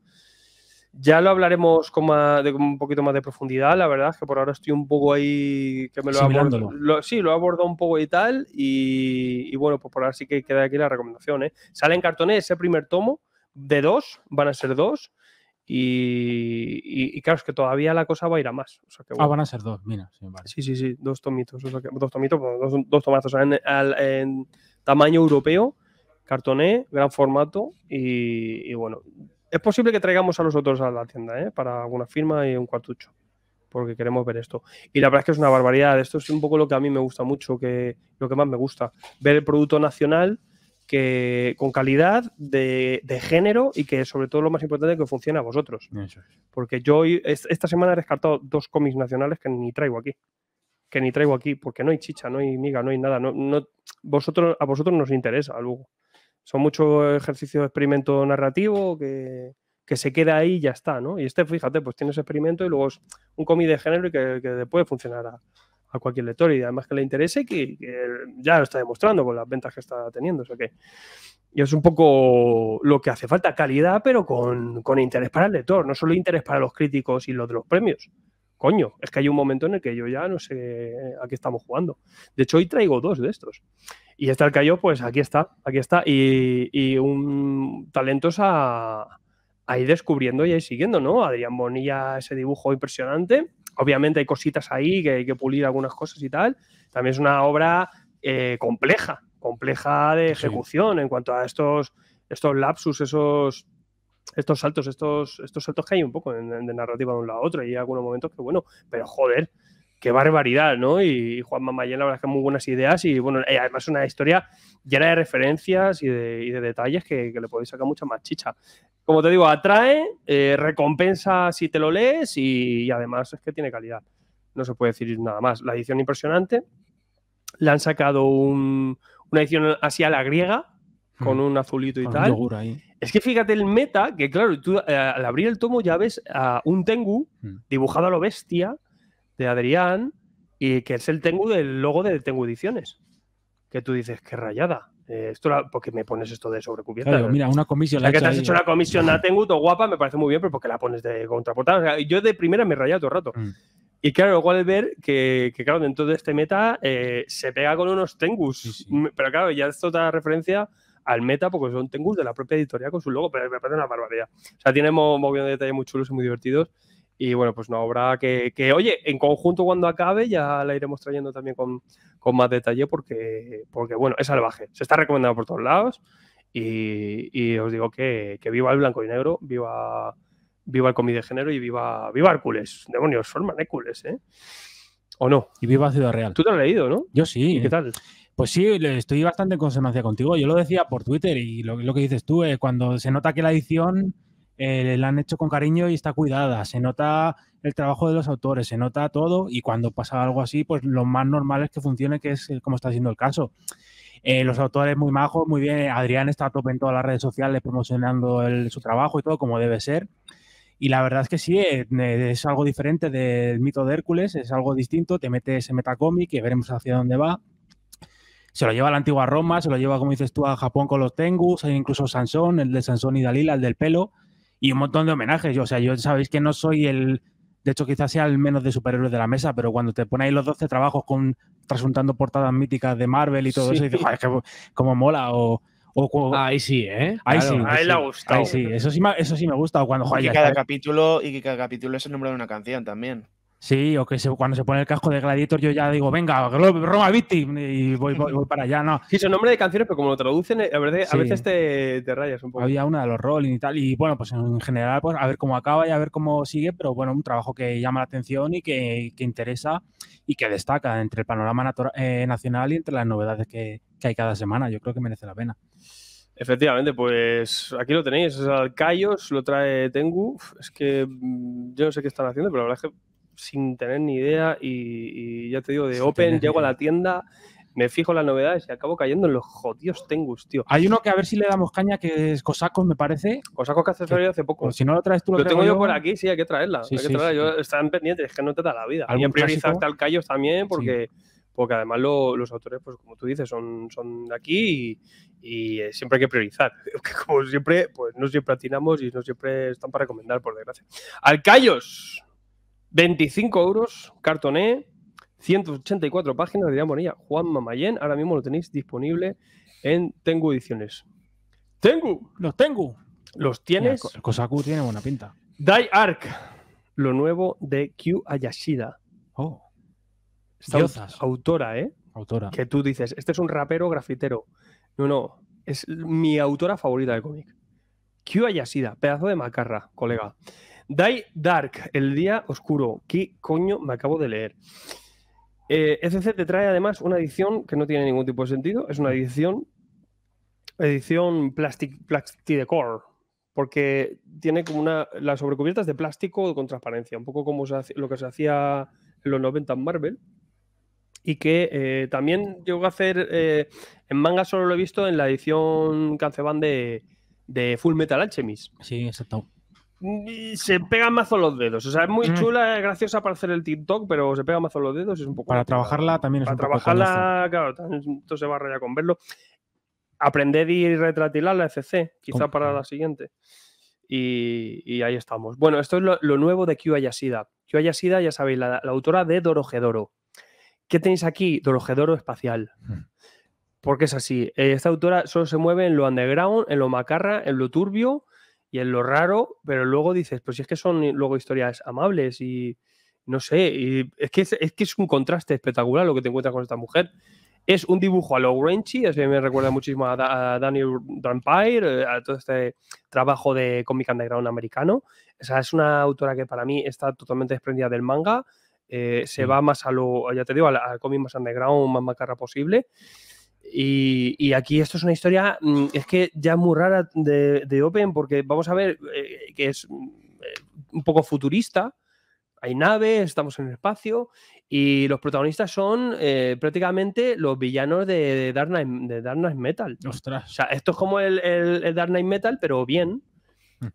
ya lo hablaremos con, un poquito más de profundidad, la verdad que por ahora estoy un poco ahí que me lo, abordo, Sí, lo he abordado un poco y tal, y, bueno, pues por ahora sí que queda aquí la recomendación. ¿eh? Sale en cartones ese primer tomo, de dos, van a ser dos, y, claro, es que todavía la cosa va a ir a más. Ah, van a ser dos, mira. Sí, sí, sí, dos tomitos. dos tomitos, dos, dos tomazos. en, tamaño europeo, cartoné, gran formato y, bueno, es posible que traigamos a los otros a la tienda, ¿eh? Para alguna firma y un cuartucho, Porque queremos ver esto. Y la verdad es que es una barbaridad. Esto es un poco lo que a mí me gusta mucho, que lo que más me gusta. Ver el producto nacional que, con calidad, de, género y que sobre todo lo más importante que funcione a vosotros. Porque yo esta semana he descartado dos cómics nacionales que ni traigo aquí que ni traigo aquí, porque no hay chicha, no hay miga, no hay nada. vosotros, a vosotros nos interesa luego. Son muchos ejercicios de experimento narrativo que, que se queda ahí y ya está, ¿no? Y este, fíjate, pues tiene ese experimento y luego es un cómic de género y que, que puede funcionar a, a, cualquier lector y además que le interese y que, ya lo está demostrando con las ventas que está teniendo. O sea que, y es un poco lo que hace falta, calidad, pero con, con interés para el lector, no solo interés para los críticos y los de los premios coño, es que hay un momento en el que yo ya no sé a qué estamos jugando. De hecho, hoy traigo dos de estos. Y este Alcayo, pues aquí está, aquí está. Y, un talento a, ir descubriendo y a ir siguiendo, ¿no? Adrián Bonilla, ese dibujo impresionante. Obviamente hay cositas ahí que hay que pulir algunas cosas y tal. También es una obra eh, compleja, compleja de ejecución en cuanto a estos, estos lapsus, esos, estos saltos, estos, estos saltos que hay un poco de narrativa de un lado a otro. Y hay algunos momentos que, bueno, pero joder, qué barbaridad, ¿no? Y Juan Mamayén, la verdad es que muy buenas ideas y bueno, eh, además una historia llena de referencias y de, detalles que, le podéis sacar mucha más chicha. Como te digo, atrae, eh, recompensa si te lo lees y, además es que tiene calidad. No se puede decir nada más. La edición impresionante. Le han sacado una edición así a la griega, con hmm. un azulito y tal. Es que fíjate el meta, que claro, tú eh, al abrir el tomo ya ves a un Tengu hmm. dibujado a lo bestia, de Adrián y que es el Tengu del logo de Tengu Ediciones. Que tú dices, qué rayada. Eh, esto porque me pones esto de sobrecubierta. mira, una comisión. la que te has hecho una comisión a Tengu, todo guapa, me parece muy bien, pero porque la pones de contraportada. O yo de primera me he rayado todo el rato. Mm. Y claro, igual ver que, claro, dentro de este meta eh, se pega con unos Tengus. Mm, pero claro, ya esto da referencia al meta porque son Tengus de la propia editorial con su logo, pero me parece una barbaridad. O sea, tiene movimientos de detalles muy chulos y muy divertidos. Y bueno, pues una obra que, oye, en conjunto cuando acabe ya la iremos trayendo también con, más detalle porque, porque, bueno, es salvaje. Se está recomendando por todos lados y, os digo que, viva el blanco y negro, viva, viva el comité de género y viva, viva Hércules. Demonios, son Hércules, ¿eh? ¿O no? Y viva Ciudad Real. Tú te lo has leído, ¿no? Yo sí. qué ¿eh? tal? Pues sí, estoy bastante en consonancia contigo. Yo lo decía por Twitter y lo, que dices tú, eh, cuando se nota que la edición eh, la han hecho con cariño y está cuidada. Se nota el trabajo de los autores, se nota todo y cuando pasa algo así, pues lo más normal es que funcione, que es como está siendo el caso. Eh, los autores muy majos, muy bien. Adrián está a tope en todas las redes sociales promocionando su trabajo y todo como debe ser. Y la verdad es que sí, eh, es, algo diferente del mito de Hércules, es algo distinto, te mete ese metacómic que veremos hacia dónde va. Se lo lleva a la antigua Roma, se lo lleva, como dices tú, a Japón con los Tengus, hay e incluso Sansón, el de Sansón y Dalila, el del pelo y un montón de homenajes. o sea, yo sabéis que no soy el. De hecho, quizás sea el menos de superhéroes de la mesa, pero cuando te ahí los 12 trabajos con trasuntando portadas míticas de Marvel y todo eso, y dices, es que como mola, o, ahí sí, ¿eh? Ahí sí. eso sí, me, eso sí me gusta. O cuando, y cada capítulo Y que cada capítulo es el número de una canción también. Sí, o que cuando se pone el casco de Gladiator yo ya digo, venga, Roma Victim, y voy, voy, para allá, ¿no? Sí, son nombre de canciones, pero como lo traducen, a veces, a veces te, rayas un poco. Había una de los Rolling y tal, y bueno, pues en general, pues a ver cómo acaba y a ver cómo sigue, pero bueno, un trabajo que llama la atención y que, que interesa y que destaca entre el panorama eh, nacional y entre las novedades que, que hay cada semana. Yo creo que merece la pena. Efectivamente, pues aquí lo tenéis, es al lo trae Tengu. Es que mm, yo no sé qué están haciendo, pero la verdad es que sin tener ni idea y, ya te digo, de Open, llego a la tienda, me fijo en las novedades y acabo cayendo en los jodidos tengus, tío. Hay uno que a ver si le damos caña, que es Cosacos, me parece. Cosacos que hace hace poco. Pues si no lo traes tú, lo, lo tengo yo por aquí, sí, hay que traerla. están pendientes, es que no te da la vida. Hay que priorizar Callos también, porque porque además los autores, pues como tú dices, son, son de aquí y, eh, siempre hay que priorizar. como siempre, pues no siempre atinamos y no siempre están para recomendar, por desgracia. al Alcayos, 25 euros, cartoné, e, 184 páginas de Bonilla, Juan Mamayén. Ahora mismo lo tenéis disponible en Tengu Ediciones. ¡Tengu! ¡Los Tengu! los tengo, los tienes? Mira, tiene buena pinta. Die Arc, lo nuevo de Q Ayashida. Oh. Diosas. Autora, ¿eh? Autora. Que tú dices, este es un rapero grafitero. No, no. Es mi autora favorita de cómic. Q Ayashida, pedazo de macarra, colega. Die Dark, el día oscuro. ¿Qué coño me acabo de leer? Eh, te trae además una edición que no tiene ningún tipo de sentido. Es una edición. Edición Plastic, plastic Decor. Porque tiene como una. Las sobrecubiertas de plástico con transparencia. Un poco como lo que se hacía en los 90 en Marvel. Y que eh, también llegó a hacer. Eh, en manga solo lo he visto en la edición Canceban de, de Full Metal Alchemist. Sí, exacto. Mm, se pega mazo los dedos. O sea, es muy mm. chula, es graciosa para hacer el TikTok, pero se pega mazo los dedos. Es un poco para trabajarla también es para trabajarla, claro, entonces se a rayar con verlo. Aprender y retratilar la FC, quizá para la siguiente. Y, ahí estamos. Bueno, esto es lo, nuevo de Kyo Ayashida. Kyo Ayashida, ya sabéis, la, autora de Dorojedoro. ¿Qué tenéis aquí? Dorojedoro espacial. Hmm. Porque es así. Eh, esta autora solo se mueve en lo underground, en lo macarra, en lo turbio y en lo raro, pero luego dices, pues si es que son luego historias amables y no sé, y es que es, que es un contraste espectacular lo que te encuentras con esta mujer. Es un dibujo a lo que me recuerda muchísimo a, Daniel Rampire, a todo este trabajo de cómic underground americano. O sea, es una autora que para mí está totalmente desprendida del manga, eh, se va más a lo, ya te digo, al, cómic más underground, más macarra posible. Y, aquí esto es una historia, mm, es que ya muy rara de, Open, porque vamos a ver eh, que es mm, un poco futurista. Hay naves, estamos en el espacio y los protagonistas son eh, prácticamente los villanos de, Dark Knight, de Dark Metal. Ostras. O sea, esto es como el, el, Dark Knight Metal, pero bien. Hmm.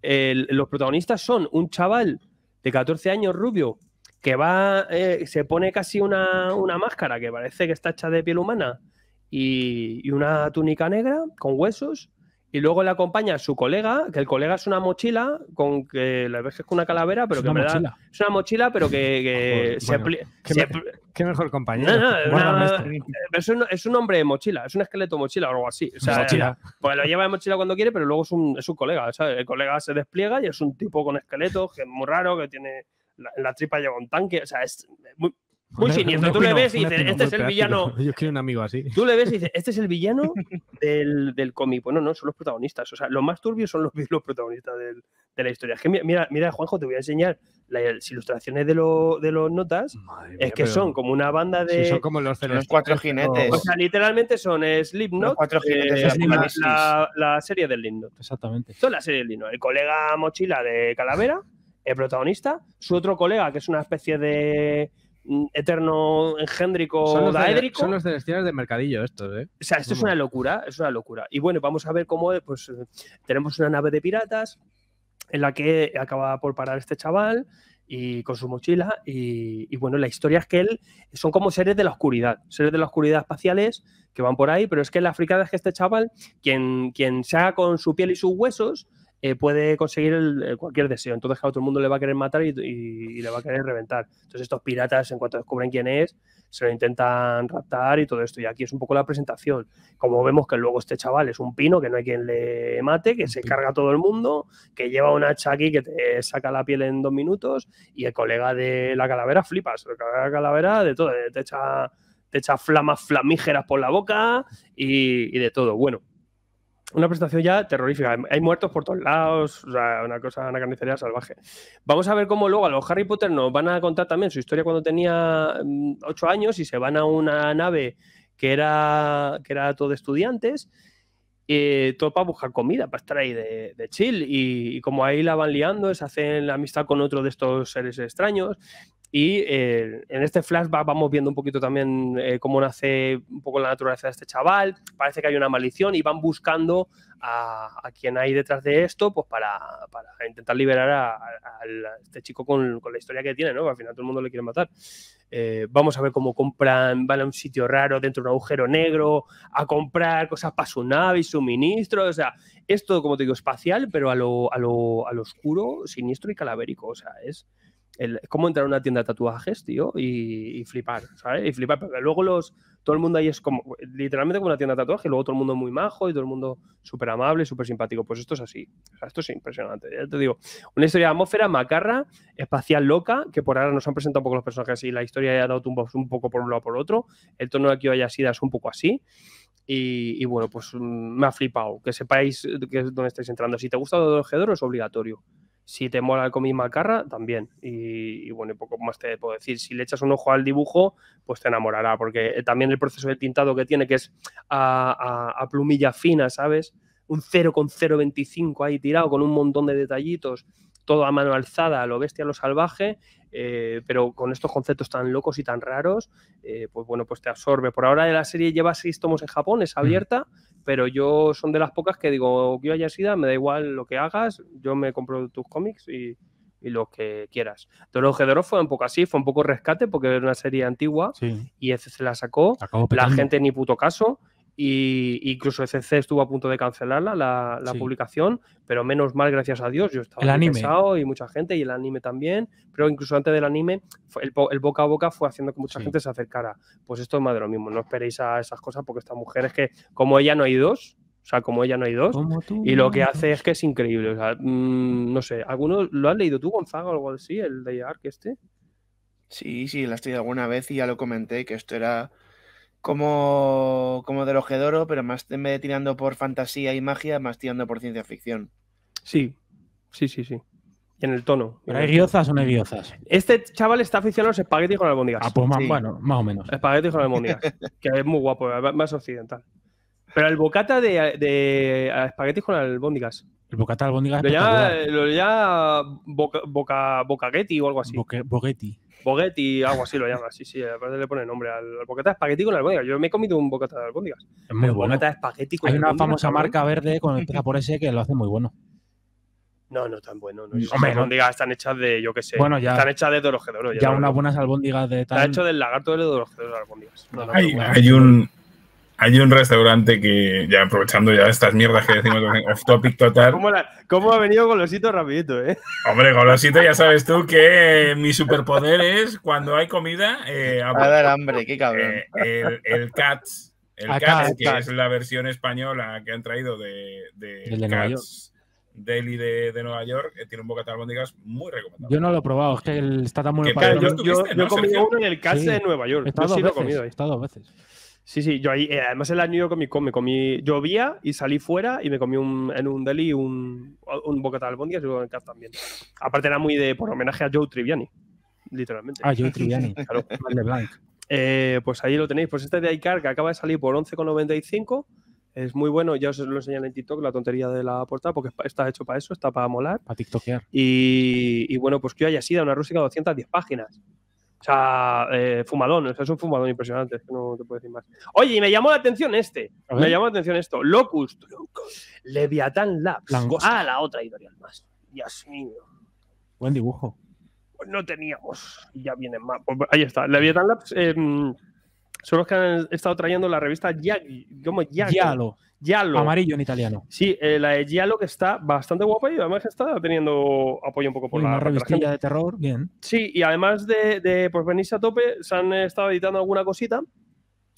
los protagonistas son un chaval de 14 años rubio que va, eh, se pone casi una, una máscara que parece que está hecha de piel humana y, una túnica negra con huesos y luego le acompaña a su colega, que el colega es una mochila con que la ves que es una calavera, pero que una es una mochila, pero que, ah, se, qué, mejor compañero. es, un, hombre de mochila, es un esqueleto mochila o algo así. O Pues lo lleva de mochila cuando quiere, pero luego es un, es colega. El colega se despliega y es un tipo con esqueleto, que es muy raro, que tiene la, la tripa lleva un tanque. O sea, es muy, muy siniestro. Tú le ves y dices, este es el villano. Yo quiero un amigo así. Tú le ves y dices, este es el villano del, del cómic. Bueno, no, son los protagonistas. O sea, los más turbios son los, los protagonistas de la historia. Es que mira, mira, Juanjo, te voy a enseñar las ilustraciones de, los notas. es que son como una banda de. Sí, son como los cuatro jinetes. O sea, literalmente son Slipknot. cuatro eh, jinetes. la, serie del lindo Exactamente. Son la serie del Lino, El colega mochila de Calavera, el protagonista. Su otro colega, que es una especie de eterno engéndrico daédrico. son los celestiales de mercadillo estos, ¿eh? O sea, esto es una locura, es una locura. Y bueno, vamos a ver cómo pues, tenemos una nave de piratas en la que acaba por parar este chaval y con su mochila y, bueno, la historia es que él son como seres de la oscuridad, seres de la oscuridad espaciales que van por ahí, pero es que la fricada es que este chaval, quien, quien se con su piel y sus huesos, eh, puede conseguir eh, cualquier deseo. Entonces, claro, todo el mundo le va a querer matar y, le va a querer reventar. Entonces, estos piratas, en cuanto descubren quién es, se lo intentan raptar y todo esto. Y aquí es un poco la presentación. Como vemos que luego este chaval es un pino, que no hay quien le mate, que se carga a todo el mundo, que lleva un hacha aquí que te saca la piel en dos minutos y el colega de la calavera flipas. La calavera de todo, eh, te echa te flamas flamígeras por la boca y de todo. Bueno, una presentación ya terrorífica. Hay muertos por todos lados, o sea, una cosa, una carnicería salvaje. Vamos a ver cómo luego a los Harry Potter nos van a contar también su historia cuando tenía mm, ocho años y se van a una nave que era, que era todo de estudiantes, todo para buscar comida, para estar ahí de, chill. Y, como ahí la van liando, se hacen la amistad con otro de estos seres extraños. Y eh, en este flashback vamos viendo un poquito también eh, cómo nace un poco la naturaleza de este chaval. Parece que hay una maldición y van buscando a, quien hay detrás de esto pues para, para intentar liberar a, este chico con, con, la historia que tiene, ¿no? Al final todo el mundo le quiere matar. Eh, vamos a ver cómo compran, van a un sitio raro dentro de un agujero negro a comprar cosas para su nave y suministro, O sea, es todo, como te digo, espacial, pero a lo, a lo, lo oscuro, siniestro y calabérico, O sea, es el, cómo entrar a una tienda de tatuajes, tío, y, flipar, ¿sabes? Y flipar, pero luego los, todo el mundo ahí es como, literalmente como una tienda de tatuajes, y luego todo el mundo muy majo y todo el mundo súper amable, súper simpático. Pues esto es así, esto es impresionante, ya te digo. Una historia de atmósfera macarra, espacial loca, que por ahora nos han presentado un poco los personajes y la historia ya ha dado tumbos un poco por un lado por otro, el tono de aquí haya sido es un poco así. Y, bueno, pues mm, me ha flipado. Que sepáis que es donde estáis entrando. Si te gusta de Gedoro es obligatorio. Si te mola el cómic macarra, también. Y, bueno, poco más te puedo decir. Si le echas un ojo al dibujo, pues te enamorará, porque eh, también el proceso de tintado que tiene, que es a, a, plumilla fina, ¿sabes? Un 0,025 ahí tirado con un montón de detallitos, todo a mano alzada, a lo bestia, lo salvaje, eh, pero con estos conceptos tan locos y tan raros, eh, pues bueno, pues te absorbe. Por ahora la serie lleva seis tomos en Japón, es abierta pero yo son de las pocas que digo, yo haya sido, me da igual lo que hagas, yo me compro tus cómics y, y lo que quieras. Entonces, Hedorov fue un poco así, fue un poco rescate porque era una serie antigua y ese se la sacó, la gente ni puto caso y incluso CC estuvo a punto de cancelarla, la, publicación, pero menos mal, gracias a Dios, yo estaba el y mucha gente, y el anime también, pero incluso antes del anime, el, boca a boca fue haciendo que mucha gente se acercara. Pues esto es más de lo mismo, no esperéis a esas cosas porque estas mujeres que, como ella no hay dos, o sea, como ella no hay dos. y lo que hace es que es increíble. Mm, no sé, ¿alguno lo has leído tú, Gonzaga, o algo así, el de Ark este? Sí, sí, la leído alguna vez y ya lo comenté, que esto era como, como del Ojedoro, pero más en vez de tirando por fantasía y magia, más tirando por ciencia ficción. Sí, sí, sí, sí. Y en el tono. ¿Pero ¿Hay guiozas o no hay guiozas? Este chaval está aficionado a los espaguetis con albóndigas. Ah, pues más, bueno, más o menos. Espaguetis con albóndigas, que es muy guapo, más occidental. Pero el bocata de, de espaguetis con albóndigas. El bocata de albóndigas. Lo ya, lo ya boca, o algo así. Boque, Boguet y algo así lo llama. Sí, sí, aparte le pone nombre al, al bocata de espagueti con albóndigas. Yo me he comido un bocata de albóndigas. Es muy bueno. Bocata de espagueti con Hay una famosa marca verde con empieza por ese que lo hace muy bueno. No, no tan bueno. No. Mm, hombre, las albóndigas están hechas de, yo qué sé, bueno, ya, están hechas de dorogedoros. Ya, ya unas buenas albóndigas de tal. Está hecho del lagarto de del de albóndigas. No, hay, hay, un, hay un restaurante que, ya aprovechando ya estas mierdas que decimos off topic total. ¿Cómo, ha venido Golosito rapidito, eh? Hombre, Golosito, ya sabes tú que mi superpoder es cuando hay comida. Eh, a, dar hambre, qué cabrón. Eh, el, el Cats. El ah, que es la versión española que han traído de, de, Daily de, Nueva York, eh, tiene un bocata de albóndigas muy recomendable. Yo no lo he probado, es que está tan bueno Yo, he comido uno en el Cats de Nueva York. He estado comido ahí. dos veces. Sí, sí, yo ahí, eh, además en la New York me comí, llovía y salí fuera y me comí en un deli un, un bocata de albóndigas y un también. Aparte era muy de, por homenaje a Joe Triviani, literalmente. Ah, Joe Triviani, claro. Eh, pues ahí lo tenéis, pues este de iCar que acaba de salir por 11,95, es muy bueno, ya os lo enseñan en TikTok, la tontería de la portada, porque está hecho para eso, está para molar. Para tiktokear. Y, bueno, pues que haya sido una rústica de 210 páginas sea, eh, fumadón, es un fumadón impresionante, no te puedo decir más. Oye, y me llamó la atención este, me llamó la atención esto, Locust, Leviathan Labs. Ah, la otra editorial más. Dios Buen dibujo. Pues no teníamos, ya vienen más. Pues ahí está, Leviathan Labs. Em, son los que han estado trayendo la revista Yagi, como Amarillo en italiano. Sí, eh, la de Gialo que está bastante guapa y además está teniendo apoyo un poco por la. Una de terror, bien. Sí, y además de, pues venirse a tope, se han estado editando alguna cosita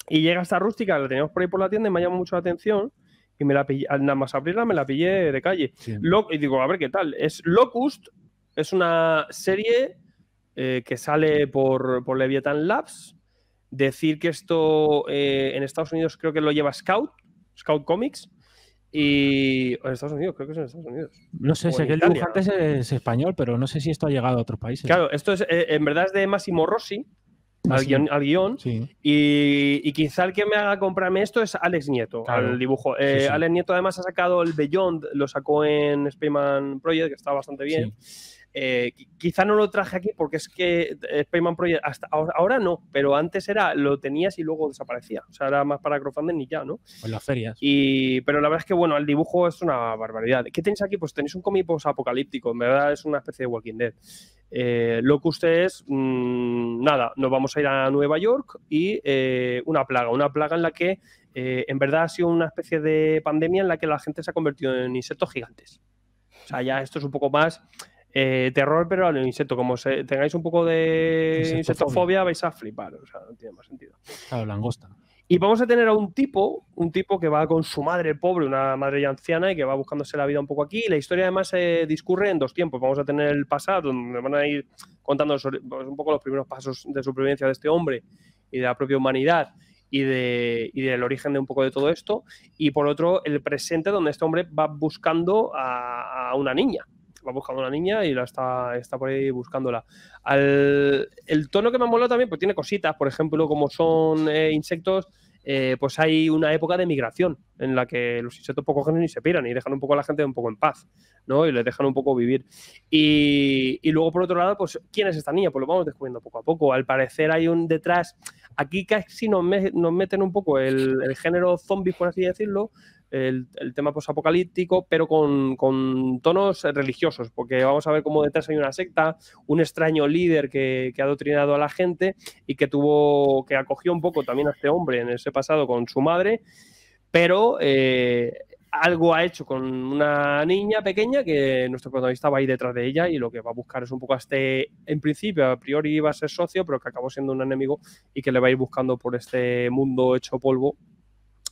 y llega esta rústica, la tenemos por ahí por la tienda y me ha llamado mucho la atención y me la pillé, nada más abrirla me la pillé de calle. Lo, y digo, a ver qué tal. Es Locust, es una serie eh, que sale por, por Leviathan Labs, Decir que esto eh, en Estados Unidos creo que lo lleva Scout, Scout Comics. Y en Estados Unidos, creo que es en Estados Unidos. No sé, si sé el dibujante es, español, pero no sé si esto ha llegado a otros países. Claro, esto es, eh, en verdad es de Massimo Rossi, ah, al guión. y, quizá el que me haga comprarme esto es Alex Nieto, al dibujo. Eh, Alex Nieto además ha sacado el Beyond, lo sacó en Spayman Project, que está bastante bien. Eh, quizá no lo traje aquí porque es que eh, Spiderman Project hasta ahora, no, pero antes era lo tenías y luego desaparecía. O sea, era más para crowdfunding y ya, ¿no? En las ferias. pero la verdad es que, bueno, el dibujo es una barbaridad. ¿Qué tenéis aquí? Pues tenéis un cómic apocalíptico, en verdad es una especie de Walking Dead. Eh, lo que usted es, mm, nada, nos vamos a ir a Nueva York y una plaga, una plaga en la que en verdad ha sido una especie de pandemia en la que la gente se ha convertido en insectos gigantes. O sea, ya esto es un poco más eh, terror, pero al insecto Como tengáis un poco de insectofobia, vais a flipar. O sea, no tiene más sentido. Claro, langosta. Y vamos a tener a un tipo, un tipo que va con su madre pobre, una madre ya anciana, y que va buscándose la vida un poco aquí. La historia además se eh, discurre en dos tiempos. Vamos a tener el pasado, donde van a ir contando pues, un poco los primeros pasos de supervivencia de este hombre y de la propia humanidad. Y, de, y, del origen de un poco de todo esto, y por otro, el presente donde este hombre va buscando a, a una niña, va buscando una niña y la está, está por ahí buscándola. Al, el tono que me ha molado también, pues tiene cositas, por ejemplo, como son eh, insectos, eh, pues hay una época de migración en la que los insectos poco cogen y se piran y dejan un poco a la gente un poco en paz, ¿no? Y les dejan un poco vivir. Y, y, luego, por otro lado, pues, ¿quién es esta niña? Pues lo vamos descubriendo poco a poco. Al parecer hay un detrás, aquí casi nos, nos meten un poco el, el género zombies, por así decirlo, el, tema posapocalíptico, pero con, tonos religiosos, porque vamos a ver cómo detrás hay una secta, un extraño líder que, ha adoctrinado a la gente y que tuvo, que acogió un poco también a este hombre en ese pasado con su madre, pero eh, algo ha hecho con una niña pequeña que nuestro protagonista va a ir detrás de ella y lo que va a buscar es un poco a este, en principio, a priori iba a ser socio, pero que acabó siendo un enemigo y que le va a ir buscando por este mundo hecho polvo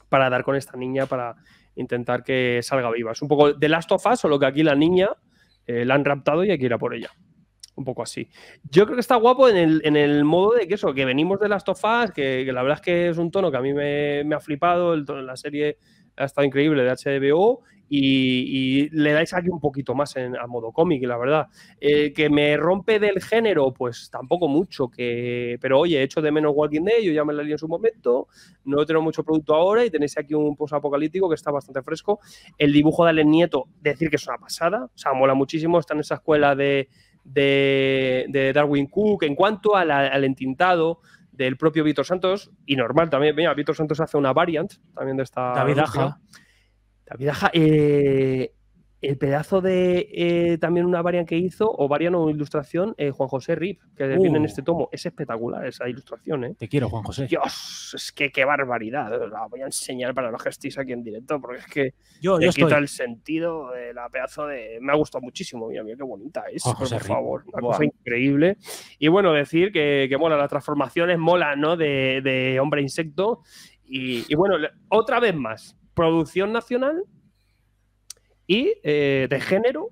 para dar con esta niña, para intentar que salga viva. Es un poco de Last of Us, solo que aquí la niña eh, la han raptado y hay que ir a por ella. Un poco así. Yo creo que está guapo en el, en el modo de que eso, que venimos de Last of Us, que, la verdad es que es un tono que a mí me, me ha flipado, el tono de la serie ha estado increíble de HBO y, le dais aquí un poquito más a modo cómic, la verdad. Eh, que me rompe del género, pues tampoco mucho, que, pero oye, he hecho de menos Walking Dead, yo ya me la li en su momento, no tengo mucho producto ahora y tenéis aquí un post apocalíptico que está bastante fresco. El dibujo de Ale Nieto, decir que es una pasada, o sea, mola muchísimo, está en esa escuela de, Darwin Cook. En cuanto al entintado, del propio Víctor Santos y normal también. Mira, Víctor Santos hace una variant también de esta. David Aja. David Eh, el pedazo de eh, también una variante que hizo, o variante o ilustración, eh, Juan José Rip, que viene en uh. este tomo. Es espectacular esa ilustración, ¿eh? Te quiero, Juan José. Dios, es que qué barbaridad. La voy a enseñar para los que aquí en directo, porque es que me quita el sentido de la pedazo de. Me ha gustado muchísimo, mira, mira qué bonita es. por favor, una cosa increíble. Y bueno, decir que, que mola, las transformaciones mola, ¿no? De, de hombre insecto. y bueno, otra vez más, producción nacional y eh, de género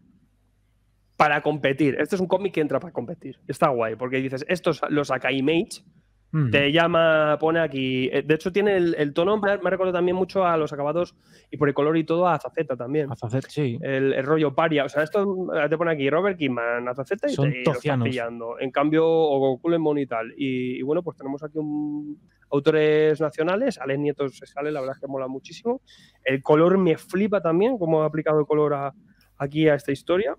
para competir. Este es un cómic que entra para competir. Está guay, porque dices, estos los saca Image, te llama, pone aquí. Eh, de hecho, tiene el, tono, me, recuerdo también mucho a los acabados y por el color y todo a Azaceta también. Azaceta, sí. El, rollo paria. O sea, esto eh, te pone aquí Robert Kiman, Azaceta y te lo está pillando. En cambio, y tal. y bueno, pues tenemos aquí un autores nacionales. Alex Nieto se sale, la verdad es que mola muchísimo. El color me flipa también, cómo ha aplicado el color a, aquí a esta historia.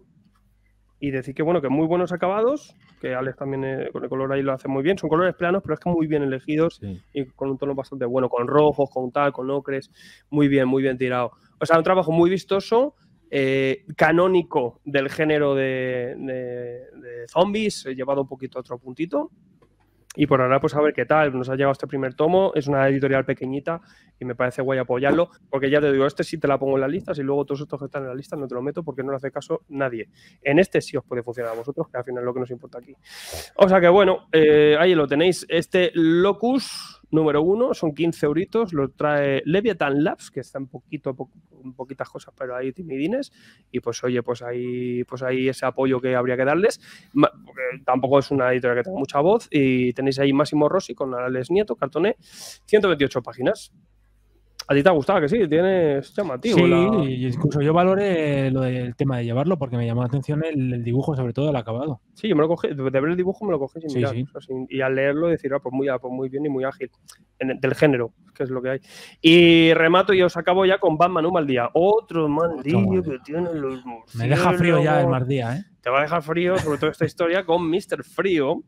Y decir que, bueno, que muy buenos acabados, que Alex también eh, con el color ahí lo hace muy bien. Son colores planos, pero es que muy bien elegidos y con un tono bastante bueno, con rojos, con tal, con ocres. Muy bien, muy bien tirado. O sea, un trabajo muy vistoso. Eh, canónico del género de, de, zombies, llevado un poquito a otro puntito. Y por ahora, pues a ver qué tal. Nos ha llegado este primer tomo, es una editorial pequeñita y me parece guay apoyarlo, porque ya te digo, este sí te la pongo en la lista, si luego todos estos que están en la lista no te lo meto porque no le hace caso nadie. En este sí os puede funcionar a vosotros, que al final es lo que nos importa aquí. O sea que bueno, eh, ahí lo tenéis, este Locus número uno, son 15 euritos, lo trae Leviathan Labs, que está un poquito, poquitas cosas, pero ahí timidines, y pues oye, pues ahí, pues ahí ese apoyo que habría que darles, tampoco es una editorial que tenga mucha voz, y tenéis ahí Máximo Rossi con Alex Nieto, cartone, 128 páginas, a ti te ha gustado, que sí, tienes llamativo. Sí, y incluso yo valoré lo del tema de llevarlo porque me llamó la atención el, dibujo, sobre todo el acabado. Sí, yo me lo cogí, de ver el dibujo me lo cogí sin mirar. y al leerlo decir, ah, pues muy, ah, pues muy bien y muy ágil, en, del género, que es lo que hay. Y remato y os acabo ya con Batman un mal Otro maldito que tiene los Me deja frío ya el Maldía, ¿eh? Te va a dejar frío, sobre todo esta historia, con Mr. Frío.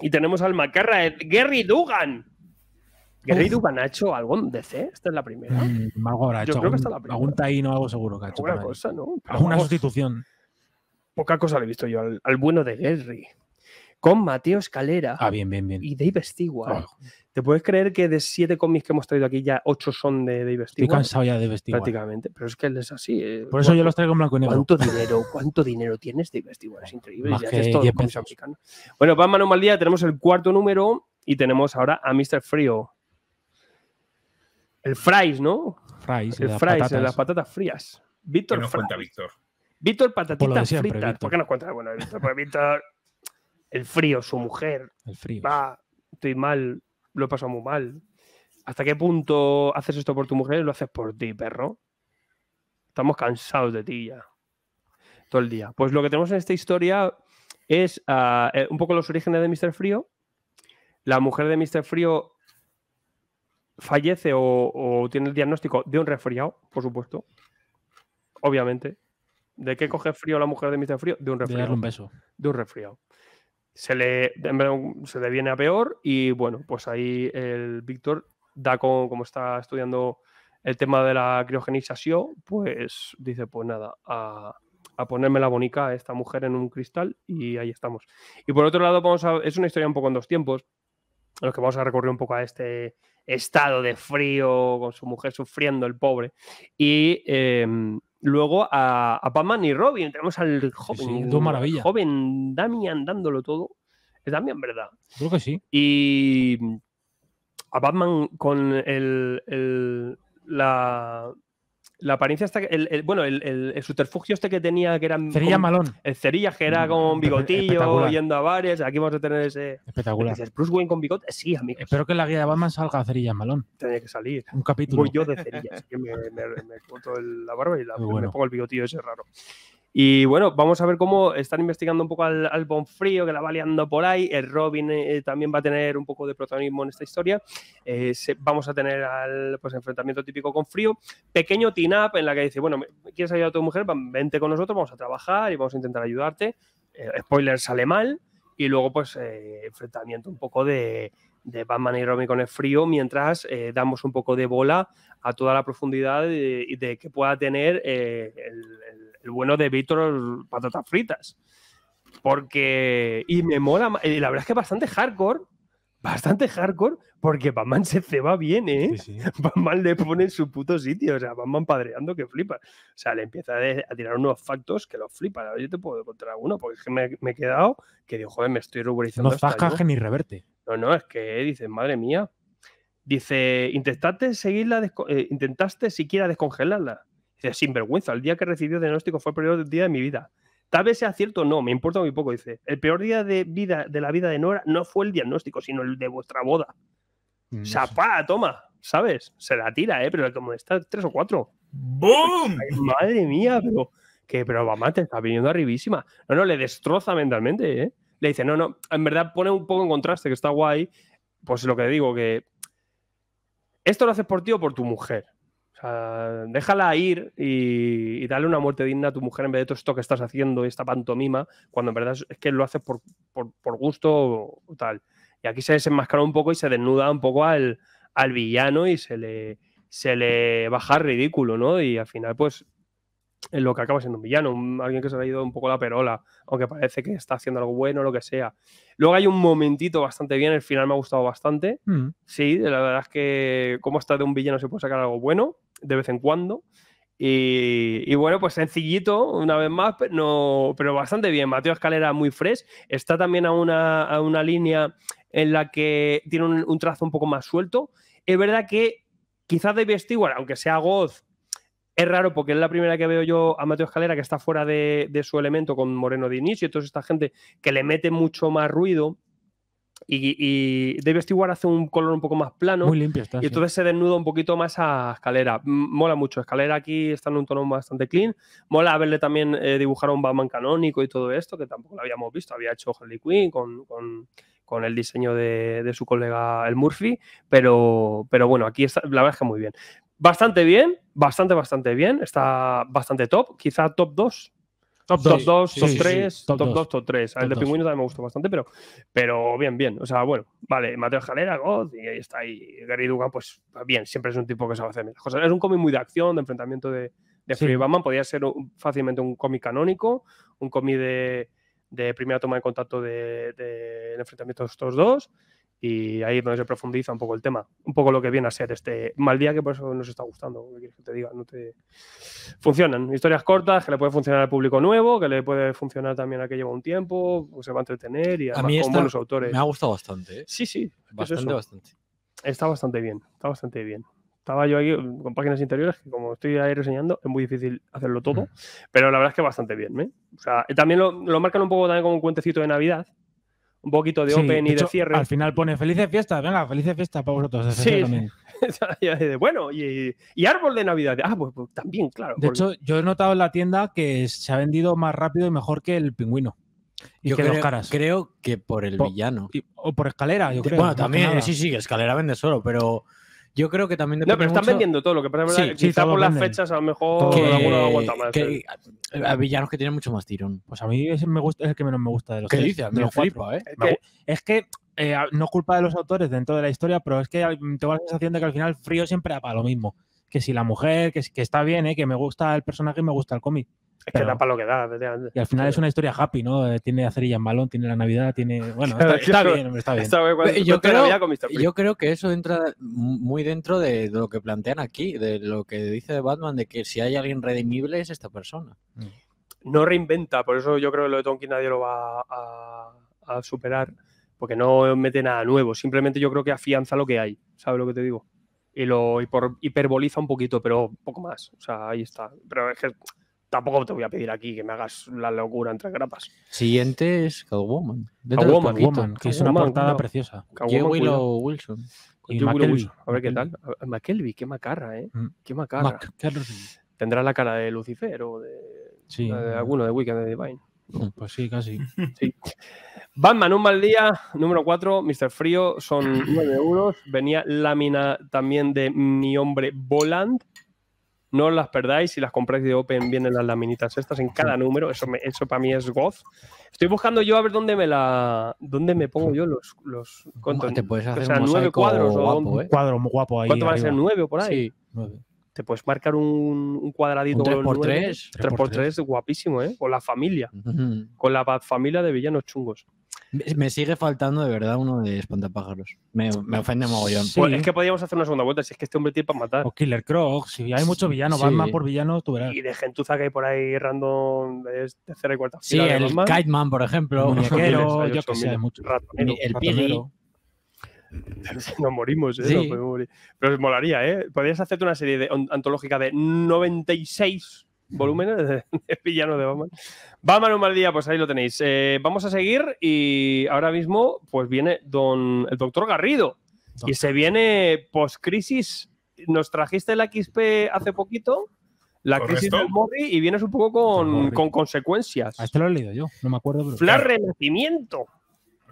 Y tenemos al macarra Gary Dugan Grey Duban algún hecho DC, esta es la primera. Mm, algo habrá Yo hecho. Creo que la primera. Algún algo seguro que ha hecho. Alguna cosa, ¿no? Alguna sustitución. Poca cosa le he visto yo al, bueno de Gerry con Mateo Escalera ah, bien, bien, bien. y Dave Stewart. ¿Te puedes creer que de siete cómics que hemos traído aquí ya ocho son de Dave Stewart? Estoy cansado ya de Dave Stewart. Prácticamente, pero es que él es así. Eh. Por eso yo los traigo con blanco negro. ¿Cuánto dinero, cuánto dinero tienes Dave Stewart? Es increíble. Más ya que todo Bueno, día. tenemos el cuarto número y tenemos ahora a Mr. Frío. El fries, ¿no? Fries, el fries, las patatas frías. Víctor ¿Qué cuenta Víctor? Víctor, patatitas fritas. ¿Por qué nos cuenta? Bueno, Víctor, pues Víctor, el frío, su mujer. El frío. Va, estoy mal, lo he pasado muy mal. ¿Hasta qué punto haces esto por tu mujer y lo haces por ti, perro? Estamos cansados de ti ya. Todo el día. Pues lo que tenemos en esta historia es ah, eh, un poco los orígenes de Mr. Frío. La mujer de Mr. Frío fallece o, tiene el diagnóstico de un resfriado, por supuesto. Obviamente. ¿De qué coge frío la mujer de Mister Frío? De un resfriado. De un De un resfriado. Se le, se le viene a peor y bueno, pues ahí el Víctor da con, como está estudiando el tema de la criogenización, pues dice, pues nada, a, ponerme la bonica a esta mujer en un cristal y ahí estamos. Y por otro lado, vamos a, es una historia un poco en dos tiempos, en los que vamos a recorrer un poco a este estado de frío, con su mujer sufriendo, el pobre. Y em, luego a, Batman y Robin, tenemos al joven, joven Damian dándolo todo. Es Damian, ¿verdad? Creo que sí. Y a Batman con el la, la apariencia está... el, bueno, el, el, subterfugio este que tenía que era Cerilla Malón. El Cerilla que era mm, con bigotillo yendo a bares, aquí vamos a tener ese espectacular. Bruce Wayne con bigote, sí, mí Espero que la guía de Batman salga Cerilla Malón. Tenía que salir. Un capítulo. Voy yo de Cerilla, que me, me, corto la barba y me pongo el bigotillo ese raro. Y bueno, vamos a ver cómo están investigando un poco al, al frío que la va liando por ahí. El Robin eh, eh, también va a tener un poco de protagonismo en esta historia. Eh, vamos a tener al pues, enfrentamiento típico con Frío. Pequeño tin-up en la que dice, bueno, ¿quieres ayudar a tu mujer? Vente con nosotros, vamos a trabajar y vamos a intentar ayudarte. spoiler, sale mal. Y luego, pues, enfrentamiento un poco de, de Batman y Robin con el frío, mientras damos un poco de bola a toda la profundidad de, de que pueda tener el, el bueno de Víctor Patatas Fritas. Porque. Y me mola. Y la verdad es que bastante hardcore. Bastante hardcore. Porque Batman se ceba bien, ¿eh? Sí, le pone en su puto sitio. O sea, Batman padreando que flipa. O sea, le empieza a tirar unos factos que los flipa. Yo te puedo contar alguno. Porque es que me, he quedado que digo, joder, me estoy ruborizando. No pasa ni reverte. No, no, es que dices, madre mía. Dice, intentaste seguirla, eh, intentaste siquiera descongelarla sin sinvergüenza, el día que recibió el diagnóstico fue el peor día de mi vida. Tal vez sea cierto o no, me importa muy poco, dice. El peor día de vida de la vida de Nora no fue el diagnóstico, sino el de vuestra boda. Mm, no Sapá, toma, ¿sabes? Se la tira, ¿eh? Pero como está tres o cuatro. ¡Boom! madre mía, pero que pero mamá te está viniendo arribísima. No, no, le destroza mentalmente, ¿eh? Le dice, no, no, en verdad pone un poco en contraste que está guay. Pues lo que digo, que esto lo haces por ti o por tu mujer déjala ir y, dale una muerte digna a tu mujer en vez de todo esto que estás haciendo, esta pantomima, cuando en verdad es que lo haces por, gusto o, tal. Y aquí se desenmascara un poco y se desnuda un poco al, villano y se le, se le baja ridículo, ¿no? Y al final, pues, es lo que acaba siendo un villano, alguien que se le ha ido un poco la perola, aunque parece que está haciendo algo bueno, o lo que sea. Luego hay un momentito bastante bien, el final me ha gustado bastante. Mm. Sí, la verdad es que como está de un villano se puede sacar algo bueno de vez en cuando. Y, bueno, pues sencillito, una vez más, no, pero bastante bien. Mateo Escalera muy fresh. Está también a una, línea en la que tiene un, trazo un poco más suelto. Es verdad que quizás David Stewart, aunque sea Goz, es raro porque es la primera que veo yo a Mateo Escalera que está fuera de, de su elemento con Moreno de inicio. toda esta gente que le mete mucho más ruido y, y hace un color un poco más plano. Muy limpio Y entonces se desnuda un poquito más a escalera. Mola mucho. Escalera aquí está en un tono bastante clean. Mola verle también dibujaron eh, dibujar un Batman canónico y todo esto, que tampoco lo habíamos visto. Había hecho Harley Quinn con, el diseño de, su colega el Murphy, pero, pero bueno, aquí está, la verdad es que muy bien. Bastante bien, bastante, bastante bien, está bastante top, quizá top 2 Top 2, top 3, top 2, top 3. El de Pingüino también me gustó bastante, pero, pero bien, bien. O sea, bueno, vale, Mateo Jalera, God, y ahí está ahí. Gary Dugan, pues bien, siempre es un tipo que sabe hacer mil cosas. Es un cómic muy de acción, de enfrentamiento de, de Free Batman. Podría ser fácilmente un cómic canónico, un cómic de, de primera toma de contacto del de, de enfrentamiento de estos dos y ahí es donde se profundiza un poco el tema, un poco lo que viene a ser este mal día que por eso nos está gustando, que quieres que te diga? No te... Funcionan, historias cortas que le puede funcionar al público nuevo, que le puede funcionar también a que lleva un tiempo, pues se va a entretener y a mí con buenos autores. Me ha gustado bastante. ¿eh? Sí, sí. Bastante, bastante. Está bastante bien, está bastante bien estaba yo ahí con páginas interiores, que como estoy ahí reseñando, es muy difícil hacerlo todo, pero la verdad es que bastante bien. ¿eh? también lo, lo, marcan un poco también como un cuentecito de Navidad, un poquito de open y de, cierre. Al final pone felices fiestas, venga, felices fiestas para vosotros. Sí, bueno, y, árbol de Navidad. Ah, pues, pues también, claro. De hecho, yo he notado en la tienda que se ha vendido más rápido y mejor que el pingüino. creo, caras. creo que por el villano. o por escalera, yo creo. Bueno, también, sí, sí, escalera vende solo, pero yo creo que también No, pero están vendiendo todo, lo que pasa por las fechas a lo mejor ¿eh? villanos que tienen mucho más tirón. Pues a mí me gusta, es el que menos me gusta de los ¿Qué ¿eh? es que eh, no es culpa de los autores dentro de la historia, pero es que tengo la sensación de que al final frío siempre da para lo mismo. Que si la mujer, que, que está bien, ¿eh? que me gusta el personaje y me gusta el cómic. Es que da para lo que da. Y al final es una historia happy, ¿no? Eh, tiene a Cerilla en balón, tiene la Navidad, tiene. Bueno, está, bien, está bien. Está yo, creo, que eso entra muy dentro de lo que plantean aquí, de lo que dice Batman, de que si hay alguien redimible es esta persona. Mm. No reinventa, por eso yo creo que lo de Tonkin nadie lo va a, a superar, porque no mete nada nuevo. Simplemente yo creo que afianza lo que hay. ¿Sabes lo que te digo? y lo hiperboliza un poquito, pero poco más. O sea, ahí está. Pero es que tampoco te voy a pedir aquí que me hagas la locura entre grapas. Siguiente es Catwoman. Catwoman, que es una portada preciosa. Joe Willow Wilson. A ver qué tal. McKelvey, qué macarra, ¿eh? Mm. Qué macarra. Tendrá la cara de Lucifer o de, alguno de Weekend de Divine. Mm, pues sí, casi. Sí. Batman, un mal día, número 4, Mr. Frío, son 9 euros. Venía lámina también de mi hombre Volant. No las perdáis. Si las compráis de Open, vienen las laminitas estas en cada número. Eso, eso para mí es goz. Estoy buscando yo a ver dónde me la dónde me pongo yo los. los ¿cuánto? Te puedes hacer o cuadros. o, un eh. cuadro guapo ahí. ¿Cuánto van a ser? ¿Nueve o por ahí? Sí, nueve te puedes marcar un, un cuadradito un 3x3, 3x3, guapísimo, ¿eh? Con la familia, con la familia de villanos chungos. Me sigue faltando de verdad uno de espantapájaros. Me, ofende mogollón. es que podríamos hacer una segunda vuelta si es que este hombre tiene para matar. O Killer Croc, si hay mucho villano. Batman por villano, tú verás. Y de gentuza que hay por ahí random de tercera y cuarta fila. Sí, el Kite Man, por ejemplo. Muñequero, yo que sé, mucho. el Piggy. Nos morimos, ¿eh? Sí. No molaría, ¿eh? Podrías hacerte una serie de, antológica de 96 volúmenes de, de de Batman. Batman un mal día, pues ahí lo tenéis. Eh, vamos a seguir y ahora mismo pues viene don, el doctor Garrido. Y se viene post-crisis. Nos trajiste la XP hace poquito. La crisis del Morri y vienes un poco con, consecuencias. este lo he leído yo, no me acuerdo. Flash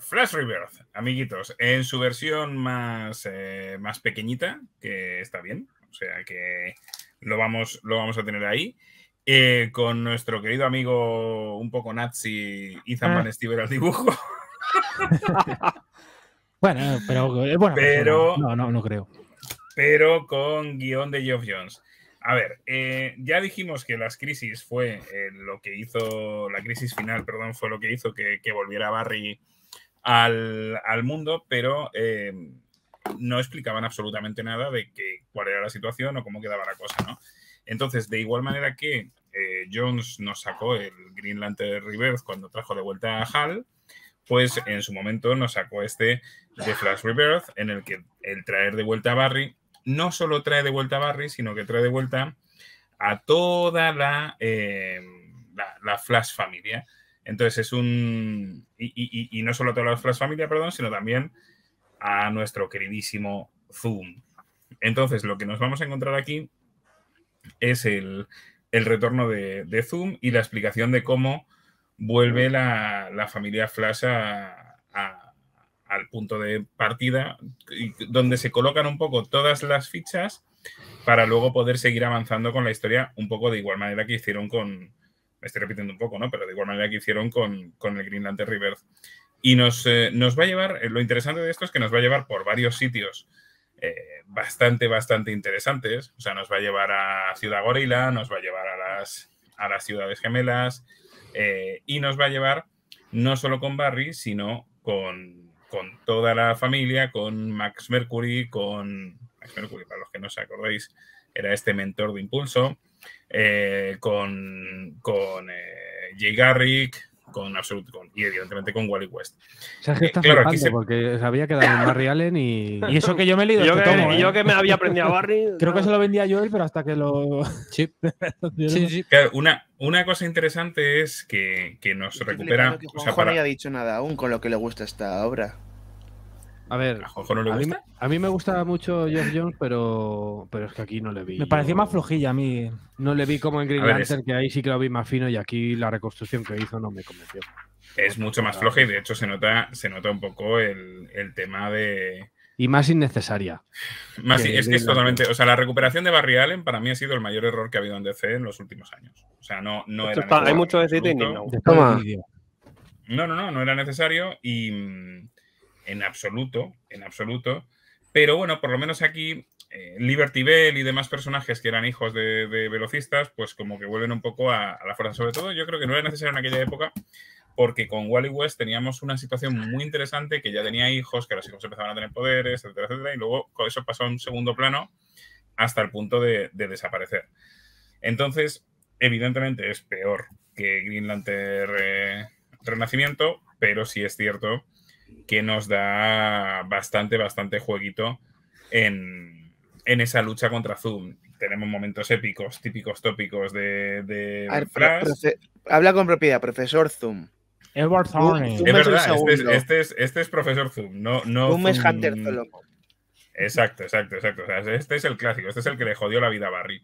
Flash Rebirth, amiguitos, en su versión más, eh, más pequeñita, que está bien, o sea que lo vamos, lo vamos a tener ahí. Eh, con nuestro querido amigo un poco nazi, Ethan ah. Van Stieber, al dibujo. bueno, pero, eh, pues, no, no, creo. Pero con guión de Geoff Jones. A ver, eh, ya dijimos que las crisis fue lo que hizo, la crisis final, perdón, fue lo que hizo que, volviera Barry al, al mundo, pero no explicaban absolutamente nada de que, cuál era la situación o cómo quedaba la cosa, ¿no? Entonces, de igual manera que eh, Jones nos sacó el Green Lantern Reverse cuando trajo de vuelta a Hal, pues en su momento nos sacó este de Flash Rebirth, en el que el traer de vuelta a Barry no solo trae de vuelta a Barry, sino que trae de vuelta a toda la, em, la, Flash familia. Entonces es un. Y, y no solo a toda la Flash familia, perdón, sino también a nuestro queridísimo Zoom. Entonces, lo que nos vamos a encontrar aquí es el, retorno de, Zoom y la explicación de cómo vuelve la, familia Flash al punto de partida, donde se colocan un poco todas las fichas para luego poder seguir avanzando con la historia un poco de igual manera que hicieron con, me estoy repitiendo un poco, ¿no? Pero de igual manera que hicieron con, el Green Lantern Y nos, eh, nos va a llevar, eh, lo interesante de esto es que nos va a llevar por varios sitios eh, bastante, bastante interesantes. O sea, nos va a llevar a Ciudad Gorila, nos va a llevar a las, a las ciudades gemelas eh, y nos va a llevar no solo con Barry, sino con, toda la familia, con Max Mercury, con Max Mercury, para los que no os acordéis, era este mentor de impulso, eh, con, con Jay Garrick, con absoluto, con, y evidentemente con Wally West. O que eh, está porque había quedado en Barry Allen y... eso que yo me he leído. Yo, este ¿eh? que, me había aprendido a Barry. Creo que se lo vendía yo él, pero hasta que lo. Sí. sí, una, una cosa interesante es que, que nos recupera. o sea, no había dicho nada aún con lo que le gusta esta obra. A ver, ¿a mí, me gustaba mucho George Jones, pero, pero es que aquí no le vi. Me pareció más flojilla a mí. No le vi como en Green Lantern, que ahí sí que lo vi más fino y aquí la reconstrucción que hizo no me convenció. Es mucho más floja y de hecho se nota, se nota un poco el, tema de. Y más innecesaria. es que es totalmente. O sea, la recuperación de Barry Allen para mí ha sido el mayor error que ha habido en DC en los últimos años. O sea, no, era. hay mucho de no. No, no, no, no era necesario y en absoluto, en absoluto. Pero bueno, por lo menos aquí eh, Liberty Bell y demás personajes que eran hijos de, velocistas, pues como que vuelven un poco a, la fuerza. Sobre todo, yo creo que no era necesario en aquella época, porque con Wally West teníamos una situación muy interesante que ya tenía hijos, que los hijos empezaban a tener poderes, etcétera, etcétera, y luego con eso pasó a un segundo plano hasta el punto de, desaparecer. Entonces, evidentemente es peor que Green Lantern eh, Renacimiento, pero sí es cierto que nos da bastante, bastante jueguito en, en esa lucha contra Zoom. Tenemos momentos épicos, típicos tópicos de, habla con propiedad, profesor Zoom. Edward Zoom, es verdad, este, es, este, es, este es, profesor Zoom, no, no Zoom, es Hunter Zoom. Exacto, exacto, exacto. este es el clásico, este es el que le jodió la vida a Barry.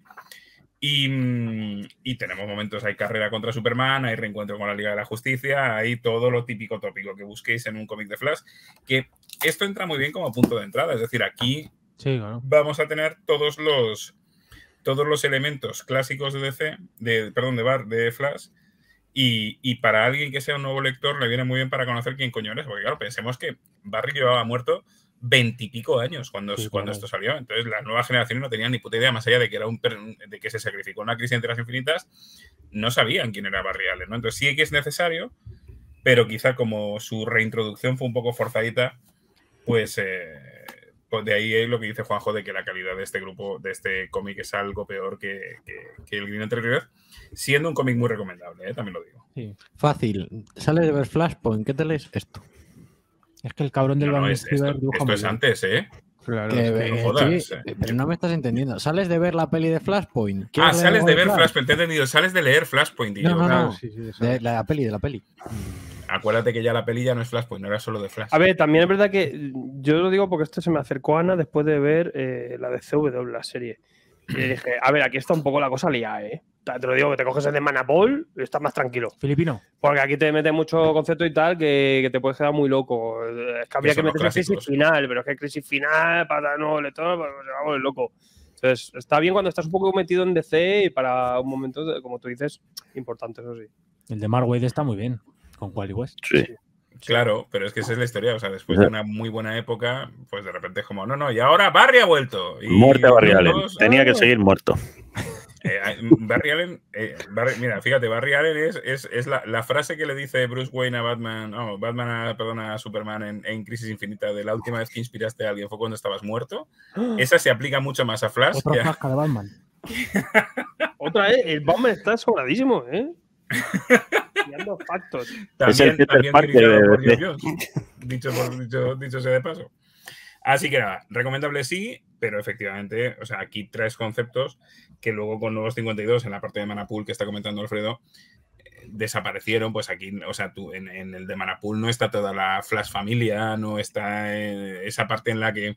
Mm, y, tenemos momentos, hay carrera contra Superman, hay reencuentro con la Liga de la Justicia, hay todo lo típico tópico que busquéis en un cómic de Flash, que esto entra muy bien como punto de entrada, es decir, aquí vamos a tener todos los, todos los elementos clásicos de DC, de, perdón, de Bar, de Flash, y, para alguien que sea un nuevo lector le viene muy bien para conocer quién coño eres, porque claro, pensemos que Barry llevaba muerto veintipico años cuando, cuando esto salió. Entonces, la nueva generación no tenía ni puta idea, más allá de que era un de que se sacrificó una crisis entre las infinitas, no sabían quién era Barriales, ¿no? Entonces, sí que es necesario, pero quizá como su reintroducción fue un poco forzadita, pues, eh, pues, de ahí es lo que dice Juanjo de que la calidad de este grupo, de este cómic, es algo peor que, que, el Green anterior, siendo un cómic muy recomendable, ¿eh? también lo digo. Fácil, sale de ver Flashpoint, ¿qué te lees esto? Es que el cabrón del no, esto, antes, ¿eh? Claro, eh, eh. pero no me estás entendiendo. Sales de ver la peli de Flashpoint. Ah, sales de ver Flashpoint, te he entendido. Sales de leer Flashpoint. no, no, ah, de la peli, de la peli. Acuérdate que ya la peli ya no es Flashpoint, no era solo de Flash. A ver, también es verdad que yo lo digo porque esto se me acercó Ana después de ver eh, la de CW, la serie. Y le dije, a ver, aquí está un poco la cosa liada, ¿eh? Te lo digo, que te coges el de Manapol y estás más tranquilo. Filipino. Porque aquí te mete mucho concepto y tal que, te puedes quedar muy loco. Es que habría que meter crisis final, pero es que crisis final para no le todo, se va a loco. Entonces, está bien cuando estás un poco metido en DC y para un momento, como tú dices, importante, eso sí. El de Marwade está muy bien, con Wally West. sí. Claro, pero es que esa es la historia. O sea, después de una muy buena época, pues de repente es como, no, no, y ahora Barry ha vuelto. Muerte a Barry Allen. Tenía que ah". seguir muerto. Eh, Barry Allen, eh, mira, fíjate, Barry Allen es, la, frase que le dice Bruce Wayne a Batman, no, Batman, a, a Superman en, Crisis Infinita de la última vez que inspiraste a alguien fue cuando estabas muerto. Esa se aplica mucho más a Flash. Otra que a... Batman. Otra, eh, el Batman está sobradísimo, ¿eh? También, dicho, por, sea de paso. Así que nada, recomendable sí, pero efectivamente, o sea, aquí tres conceptos que luego con Nuevos 52 en la parte de Manapool que está comentando Alfredo, desaparecieron, pues aquí, o sea, tú en, el de Manapool no está toda la Flash familia, no está eh, esa parte en la que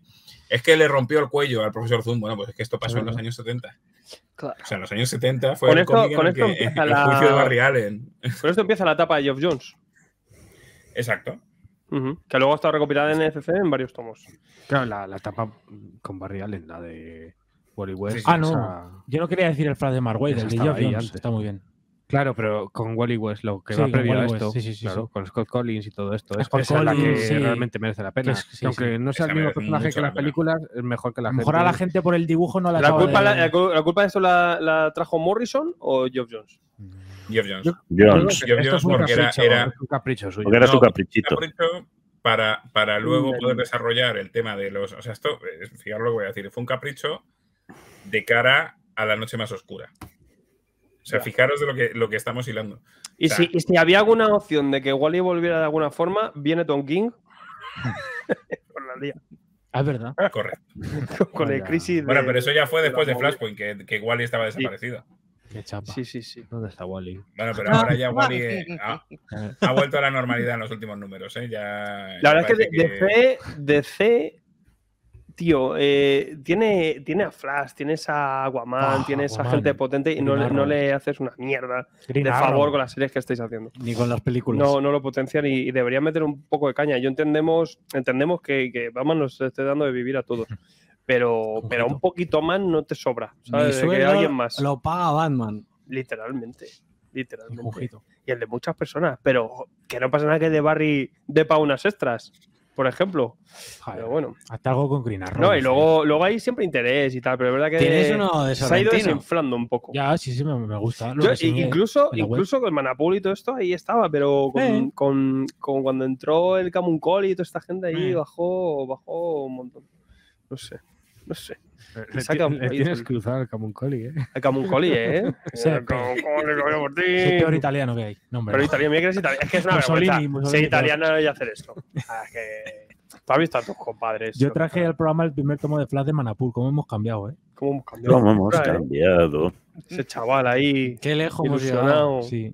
es que le rompió el cuello al profesor Zoom. Bueno, pues es que esto pasó en los años 70. O sea, en los años 70 fue el, esto, la... juicio de Barry Allen. Con esto empieza la etapa de Geoff Jones. Exacto. Que luego ha estado recopilada en FC en varios tomos. Claro, la, etapa con Barry Allen, la de Wally West. ah, no. Yo no quería decir el flash de Mark del el de Geoff Jones. Está muy bien. Claro, pero con Wally West, lo que va previo a esto, claro, con Scott Collins y todo esto, ah, es, la que realmente merece la pena. aunque no sea el mismo personaje que las películas, es mejor que la gente. Mejor a la gente por el dibujo no la, la La, culpa de esto la, trajo Morrison o Geoff Jones? Geoff Jones. Yo, Jones. porque era, era un capricho suyo. Porque era su caprichito. No, para, para luego poder desarrollar el tema de los. O sea, esto, eh, fijaros lo que voy a decir, fue un capricho de cara a la noche más oscura. O sea, fijaros de lo que, lo que estamos hilando. Y, si, si había alguna opción de que Wally volviera de alguna forma, viene Tom King. Ah, es verdad. Correcto. Con el crisis. bueno, pero eso ya fue después de, Flashpoint, que, que Wally estaba desaparecido. Qué chapa. Sí, sí, sí. ¿Dónde está Wally? Bueno, pero ahora ya Wally eh, ha, vuelto a la normalidad en los últimos números. ¿eh? la verdad es que, de DC, DC tío, eh, tiene, tiene a Flash, tiene a Aquaman, ah, tiene tienes a gente potente y no le, no le, haces una mierda de favor con las series que estáis haciendo. Ni con las películas. No, no lo potencian y, debería meter un poco de caña. Yo entendemos, entendemos que, que Batman nos esté dando de vivir a todos. Pero, pero un poquito más no te sobra. ¿sabes? alguien más. Lo paga Batman. Literalmente. Literalmente. Y el de muchas personas. Pero que no pasa nada que de Barry de unas extras por ejemplo. pero bueno. Hasta algo con Arrow No, y luego, luego hay siempre interés y tal, pero es verdad que ¿Tienes uno se ha ido desinflando un poco. Ya, sí, sí, me, gusta. incluso, incluso con Manapul y todo esto ahí estaba, pero con, eh. con, con cuando entró el Camuncoli y toda esta gente ahí eh. bajó, bajó un montón. No sé no sé. Eh, saca tienes que cruzar el camuncoli, ¿eh? El ah, camuncoli, ¿eh? ¿eh? Sí, el lo veo por ti. Es el peor italiano que hay. Pero italiano, mira que es italiano. Es que es una Mussolini, vergüenza. Mussolini, Ser italiano y hacer esto. Ah, es que... Tú has visto a tus compadres. Yo traje al programa el primer tomo de Flash de Manapur. ¿Cómo hemos cambiado, eh? ¿Cómo hemos cambiado? hemos ¿eh? cambiado? Ese chaval ahí. Qué lejos ilusionado. Hemos sí.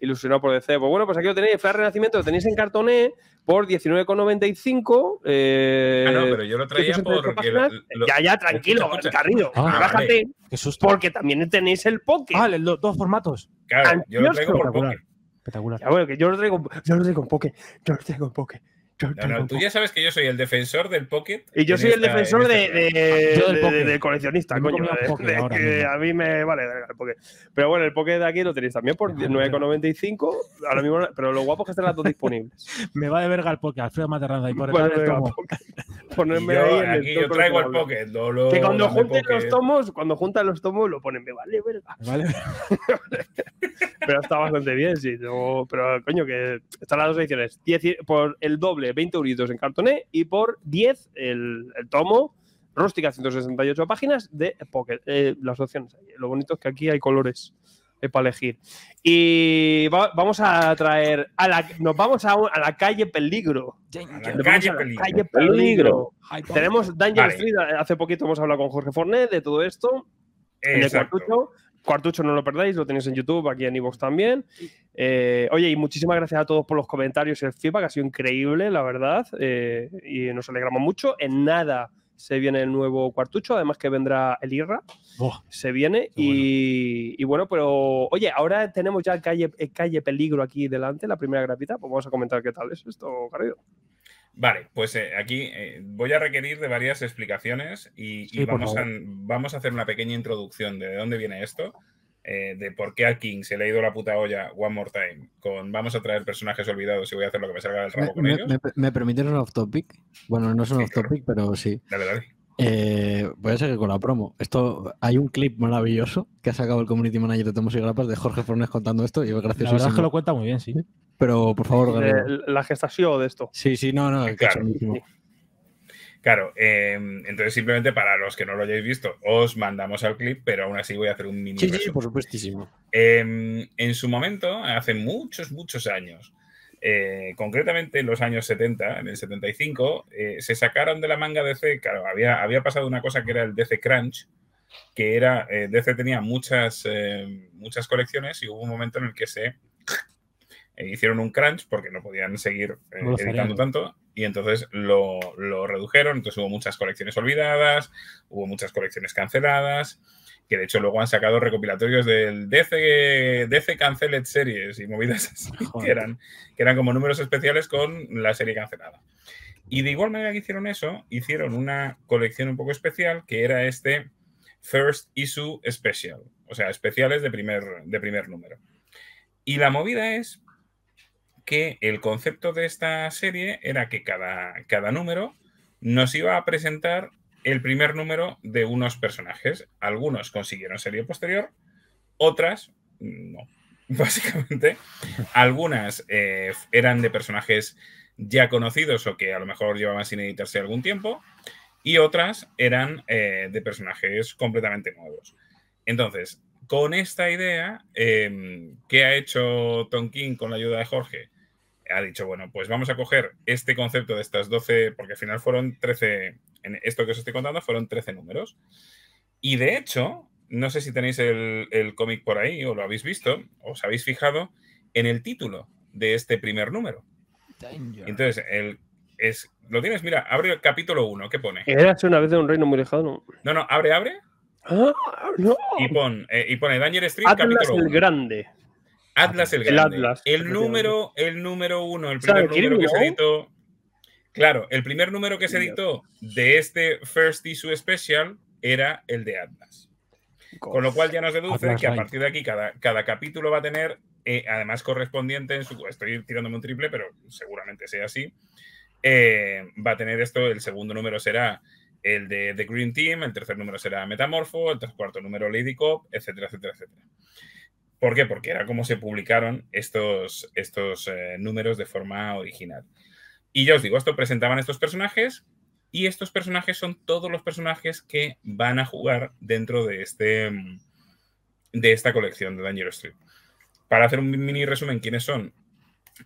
Ilusionado por DC. E pues bueno, pues aquí lo tenéis. Flash Renacimiento lo tenéis en cartoné por 19,95. Eh, ah, no, pero yo lo traía por… ya, ya, tranquilo, Carrillo. Bájate. Ah, porque también tenéis el poke. Ah, ¿los dos formatos. Claro, yo lo traigo por poke. Espectacular. bueno, que yo lo traigo, yo lo en poke. Yo lo traigo con poke tú ya sabes que yo soy el defensor del Pocket. Y yo soy el defensor de, de, coleccionista, coño. a mí me vale el Pocket. Pero bueno, el Pocket de aquí lo tenéis también por 9,95. Pues ahora mismo, pero lo guapo es que están las dos disponibles. me va de verga el Pocket, Alfredo Materranda. Y por Ponerme ahí yo traigo el Pocket. que cuando junten los tomos, cuando juntan los tomos, lo ponen. Me vale verga. Vale. pero está bastante bien, sí. pero coño, que están las dos ediciones. por el doble 20 euritos en cartoné y por 10 el, tomo rústica 168 páginas de Pocket. Eh, las opciones. Lo bonito es que aquí hay colores eh, para elegir. Y vamos a traer. A la, nos vamos a, la calle Peligro. Tenemos Danger Street. Hace poquito hemos hablado con Jorge Fornet de todo esto. En cartucho. Cuartucho no lo perdáis, lo tenéis en YouTube, aquí en Evox también. Eh, oye, y muchísimas gracias a todos por los comentarios y el feedback, ha sido increíble, la verdad, eh, y nos alegramos mucho. En nada se viene el nuevo Cuartucho, además que vendrá el IRRA, se viene, y bueno. pero oye, ahora tenemos ya calle, eh, calle Peligro aquí delante, la primera gratuita, pues vamos a comentar qué tal es esto, Garrido. Vale, pues eh, aquí eh, voy a requerir de varias explicaciones y, vamos, a, hacer una pequeña introducción de, dónde viene esto, eh, de por qué a King se le ha ido la puta olla One More Time con vamos a traer personajes olvidados y voy a hacer lo que me salga del rabo con ellos. Me, permiten un off topic? Bueno, no es un off topic, pero sí. Dale, dale. voy a que con la promo. Esto hay un clip maravilloso que ha sacado el community manager de Tomos y Grapas de Jorge Fornes contando esto y es gracioso. La verdad es que lo cuenta muy bien, sí pero por favor... Eh, la gestación de esto. Sí, sí, no, no, claro. mismo. Claro, em, entonces simplemente para los que no lo hayáis visto, os mandamos al clip, pero aún así voy a hacer un mini. Sí, sí, por supuestísimo. Em, en su momento, hace muchos, muchos años, eh, concretamente en los años 70, en el 75, eh, se sacaron de la manga DC, claro, había, había pasado una cosa que era el DC Crunch, que era, DC tenía muchas, muchas colecciones y hubo un momento en el que se eh, hicieron un crunch porque no podían seguir eh, editando tanto y entonces lo, redujeron. Entonces hubo muchas colecciones olvidadas, hubo muchas colecciones canceladas, que de hecho luego han sacado recopilatorios del DC, DC Canceled Series y movidas así, que eran, que eran como números especiales con la serie cancelada. Y de igual manera que hicieron eso, hicieron una colección un poco especial que era este First Issue Special, o sea, especiales de primer, de primer número. Y la movida es que el concepto de esta serie era que cada, cada número nos iba a presentar el primer número de unos personajes. Algunos consiguieron serie posterior, otras no, básicamente. Algunas eh, eran de personajes ya conocidos o que a lo mejor llevaban sin editarse algún tiempo, y otras eran eh, de personajes completamente nuevos. Entonces, con esta idea, eh, ¿qué ha hecho Tonkin con la ayuda de Jorge? ha dicho, bueno, pues vamos a coger este concepto de estas 12, porque al final fueron 13, en esto que os estoy contando fueron 13 números. Y de hecho, no sé si tenéis el, cómic por ahí o lo habéis visto, o os habéis fijado en el título de este primer número. Entonces, es, lo tienes, mira, abre el capítulo 1, ¿qué pone? hecho una vez de un reino muy lejano. No, no, abre, abre. Ah, no. Y, pone eh, y pone Danger Street capítulo el Grande. Atlas el número, el número uno, el primer número que se editó. Claro, el primer número que se editó de este First Issue Special era el de Atlas. Con lo cual ya nos deduce que a partir de aquí cada, cada capítulo va a tener, eh, además correspondiente en su... Estoy tirándome un triple, pero seguramente sea así. Eh, va a tener esto, el segundo número será el de The Green Team, el tercer número será Metamorfo, el cuarto número Lady Cop, etcétera, etcétera, etcétera. ¿Por qué? Porque era como se publicaron estos, estos eh, números de forma original. Y ya os digo, esto presentaban estos personajes y estos personajes son todos los personajes que van a jugar dentro de, este, mm, de esta colección de Danger Street. Para hacer un mini resumen, ¿quiénes son?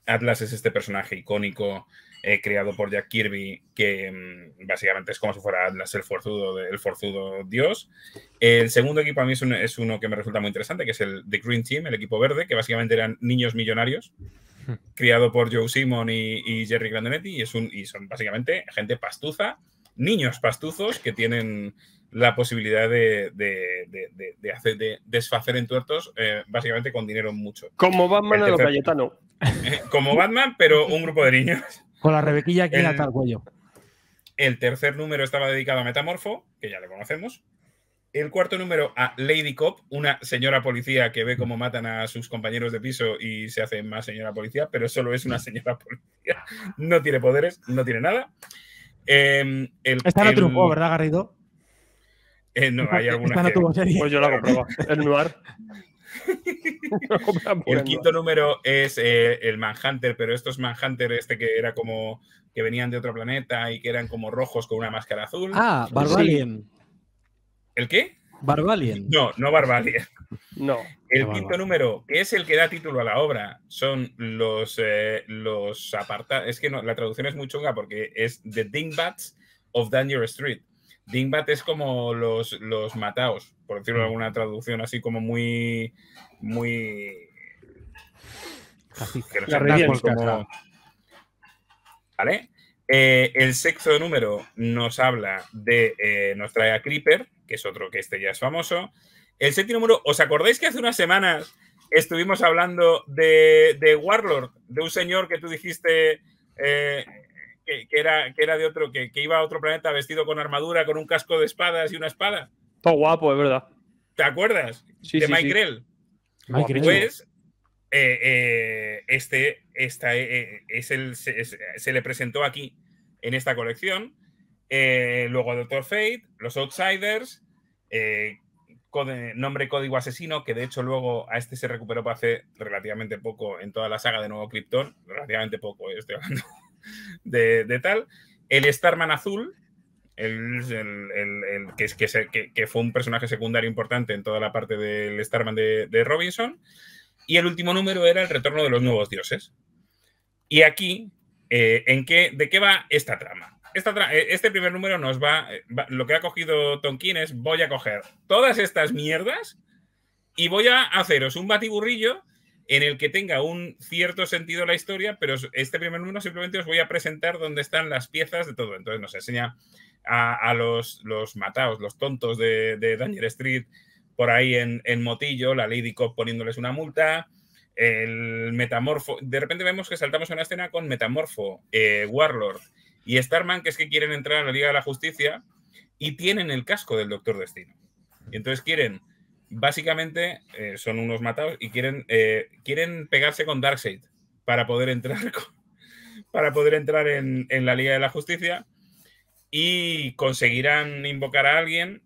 Atlas es este personaje icónico eh, creado por Jack Kirby, que mm, básicamente es como si fuera el forzudo, el forzudo dios. El segundo equipo a mí es, uno que me resulta muy interesante, que es el The Green Team, el equipo verde, que básicamente eran niños millonarios, hmm. criado por Joe Simon y, Jerry Grandinetti, y, es un, y son básicamente gente pastuza, niños pastuzos que tienen la posibilidad de, hacer, de desfacer entuertos eh, básicamente con dinero mucho. Como Batman a los Cayetano. como Batman, pero un grupo de niños. Con la rebequilla aquí le hasta el cuello. El tercer número estaba dedicado a Metamorfo, que ya le conocemos. El cuarto número a Lady Cop, una señora policía que ve cómo matan a sus compañeros de piso y se hace más señora policía, pero solo es una señora policía. No tiene poderes, no tiene nada. Eh, el, Esta no ¿verdad, Garrido? Eh, no, hay alguna. que... Pues yo la compraba. el lugar. el quinto número es eh, el Manhunter, pero estos Manhunter, este que era como que venían de otro planeta y que eran como rojos con una máscara azul. Ah, Barbalien ¿El qué? Barbalien No, no Barbalien No. El quinto número, que es el que da título a la obra, son los, eh, los apartados. Es que no, la traducción es muy chunga porque es The Dingbats of Danger Street Dingbat es como los, los mataos, por decirlo mm. alguna traducción así como muy. muy. que los como. ¿Vale? Eh, el sexto número nos habla de. Eh, nos trae a Creeper, que es otro que este ya es famoso. El séptimo número, ¿os acordáis que hace unas semanas estuvimos hablando de, de Warlord, de un señor que tú dijiste. Eh, que, era, que era de otro, que, iba a otro planeta vestido con armadura, con un casco de espadas y una espada. Todo guapo, es verdad. ¿Te acuerdas? Sí, de Mike Grell. Mike pues, eh, eh, este esta, eh, es el, se, le presentó aquí en esta colección. luego Doctor Fate, Los Outsiders, nombre código asesino, que de hecho luego a este se recuperó para hace relativamente poco en toda la saga de nuevo Krypton. Relativamente poco, estoy hablando de, tal. El Starman azul, el, que, fue un personaje secundario importante en toda la parte del Starman de, Robinson. Y el último número era el retorno de los nuevos dioses. Y aquí, eh, ¿en qué, ¿de qué va esta trama? Eh, este primer número nos va, eh, va, Lo que ha cogido Tonkin es: voy a coger todas estas mierdas y voy a haceros un batiburrillo en el que tenga un cierto sentido la historia, pero este primer número simplemente os voy a presentar dónde están las piezas de todo. Entonces nos enseña a, los, los matados, los tontos de, Daniel Street por ahí en, motillo, la Lady Cop poniéndoles una multa, el Metamorfo. De repente vemos que saltamos a una escena con Metamorfo, eh, Warlord y Starman, que es que quieren entrar a la Liga de la Justicia y tienen el casco del Doctor Destino. Y entonces quieren básicamente eh, son unos matados y quieren, eh, quieren pegarse con Darkseid para poder entrar, para poder entrar en, en, la Liga de la Justicia y conseguirán invocar a alguien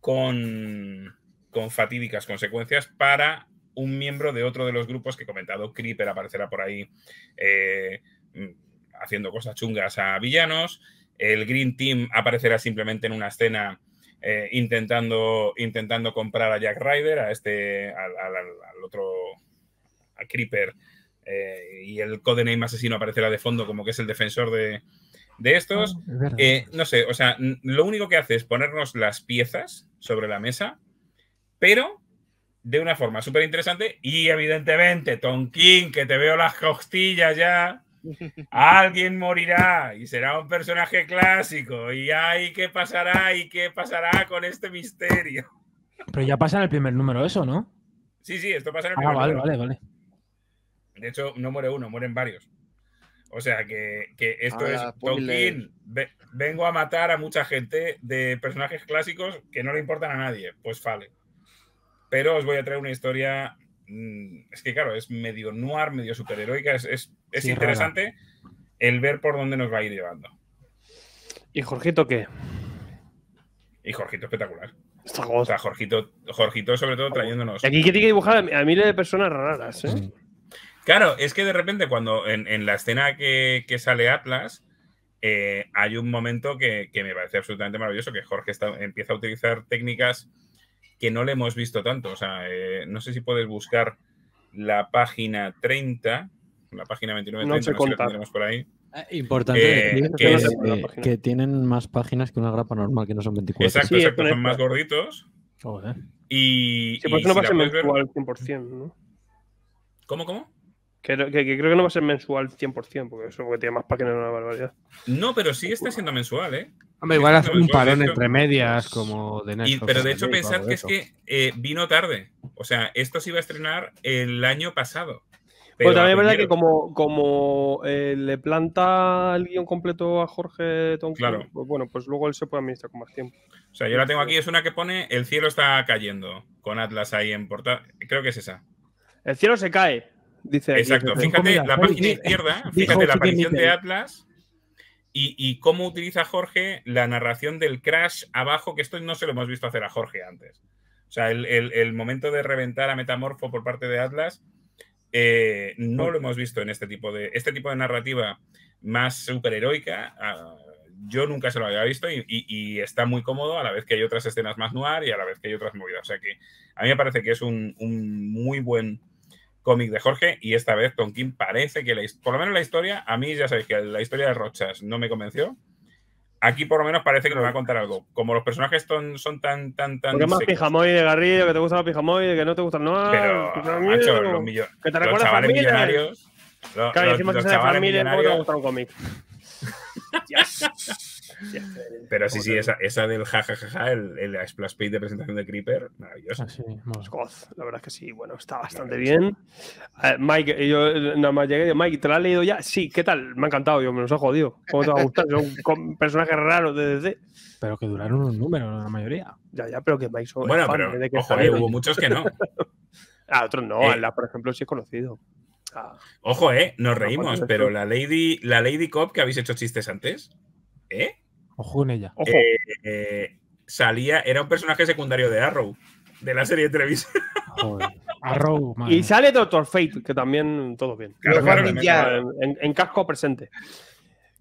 con, con fatídicas consecuencias para un miembro de otro de los grupos que he comentado. Creeper aparecerá por ahí eh, mm, haciendo cosas chungas a villanos. El Green Team aparecerá simplemente en una escena eh, intentando, intentando comprar a Jack Ryder, a este, al, otro, a Creeper, eh, y el codename asesino aparecerá de fondo como que es el defensor de, estos. Ah, eh, no sé, o sea, lo único que hace es ponernos las piezas sobre la mesa, pero de una forma súper interesante y evidentemente, Tonkin, que te veo las costillas ya. Alguien morirá y será un personaje clásico. Y ay, ¿qué pasará? ¿Y qué pasará con este misterio? Pero ya pasa en el primer número eso, ¿no? Sí, sí, esto pasa en el ah, primer vale, número. Vale, De hecho, no muere uno, mueren varios. O sea que, esto ah, es Tolkien. vengo a matar a mucha gente de personajes clásicos que no le importan a nadie. Pues vale. Pero os voy a traer una historia Mm, es que claro, es medio noir, medio superheroica, es, es, interesante el ver por dónde nos va a ir llevando. ¿Y Jorgito qué? Y Jorgito espectacular. o sea, Jorgito, sobre todo trayéndonos. Aquí que tiene que dibujar a miles de personas raras, ¿eh? Claro, es que de repente cuando en, la escena que, sale Atlas, eh, hay un momento que, me parece absolutamente maravilloso, que Jorge empieza a utilizar técnicas que no le hemos visto tanto. O sea, eh, no sé si puedes buscar la página 30, la página 29, no, sé si la tendremos por ahí. Eh, importante eh, que, tienen más páginas que una grapa normal, que no son 24. Exacto, exacto, son más gorditos. Joder. Y, sí, pues no va a ser mensual 100%, ¿no? ¿Cómo, cómo? Que, que, creo que no va a ser mensual 100%, porque eso porque tiene más páginas de una barbaridad. No, pero sí está siendo mensual, ¿eh? Hombre, igual hace un parón entre medias como de Netflix. pero de hecho pensad que es que eh, vino tarde. O sea, esto se iba a estrenar el año pasado. Pero pues también es verdad que como, como eh, le planta el guión completo a Jorge Tonkin, claro. pues bueno, pues luego él se puede administrar con más tiempo. O sea, yo la tengo aquí, es una que pone El cielo está cayendo, con Atlas ahí en portada. Creo que es esa. El cielo se cae, dice. Exacto, fíjate, la página izquierda, fíjate la aparición de Atlas y, cómo utiliza Jorge la narración del crash abajo, que esto no se lo hemos visto hacer a Jorge antes. O sea, el, momento de reventar a Metamorfo por parte de Atlas, eh, no lo hemos visto en este tipo de, este tipo de narrativa más superheroica. Ah, yo nunca se lo había visto y, está muy cómodo a la vez que hay otras escenas más noir y a la vez que hay otras movidas. O sea que a mí me parece que es un muy buen cómic de Jorge y esta vez Tonkin parece que, la, por lo menos la historia, a mí ya sabéis que la historia de Rochas no me convenció. Aquí por lo menos parece que nos va a contar algo. Como los personajes son, tan, tan, tan... ¿Qué más Pijamoy de Garrido, que te gustan los Pijamoy, que no te gustan nada. Pero, que macho, los, millo, que te los chavales millonarios... Los, claro, los, chavales millonarios... Te un cómic. Pero sí, sí, esa, del jajajaja, ja, ja, el, el, splash page de presentación de Creeper, maravilloso. Ah, la verdad es que sí, bueno, está bastante bien. Mike, yo nada más llegué, Mike, ¿te la has leído ya? Sí, ¿qué tal? Me ha encantado, yo me los he jodido. ¿Cómo te va a gustar? Son personajes raros de DC. Pero que duraron un número la mayoría. Ya, ya, pero que Mike Bueno, pero, ojo, eh, hubo muchos que no. a ah, otros no, eh. a la, por ejemplo, sí he conocido. Ah. Ojo, eh, nos reímos, pero la Lady, la Lady Cop que habéis hecho chistes antes, ¿eh? Ojo en ella. Ojo. Eh, eh, salía, era un personaje secundario de Arrow, de la serie de televisión. Arrow, man. Y sale Doctor Fate, que también todo bien. Claro, claro, en, casco presente.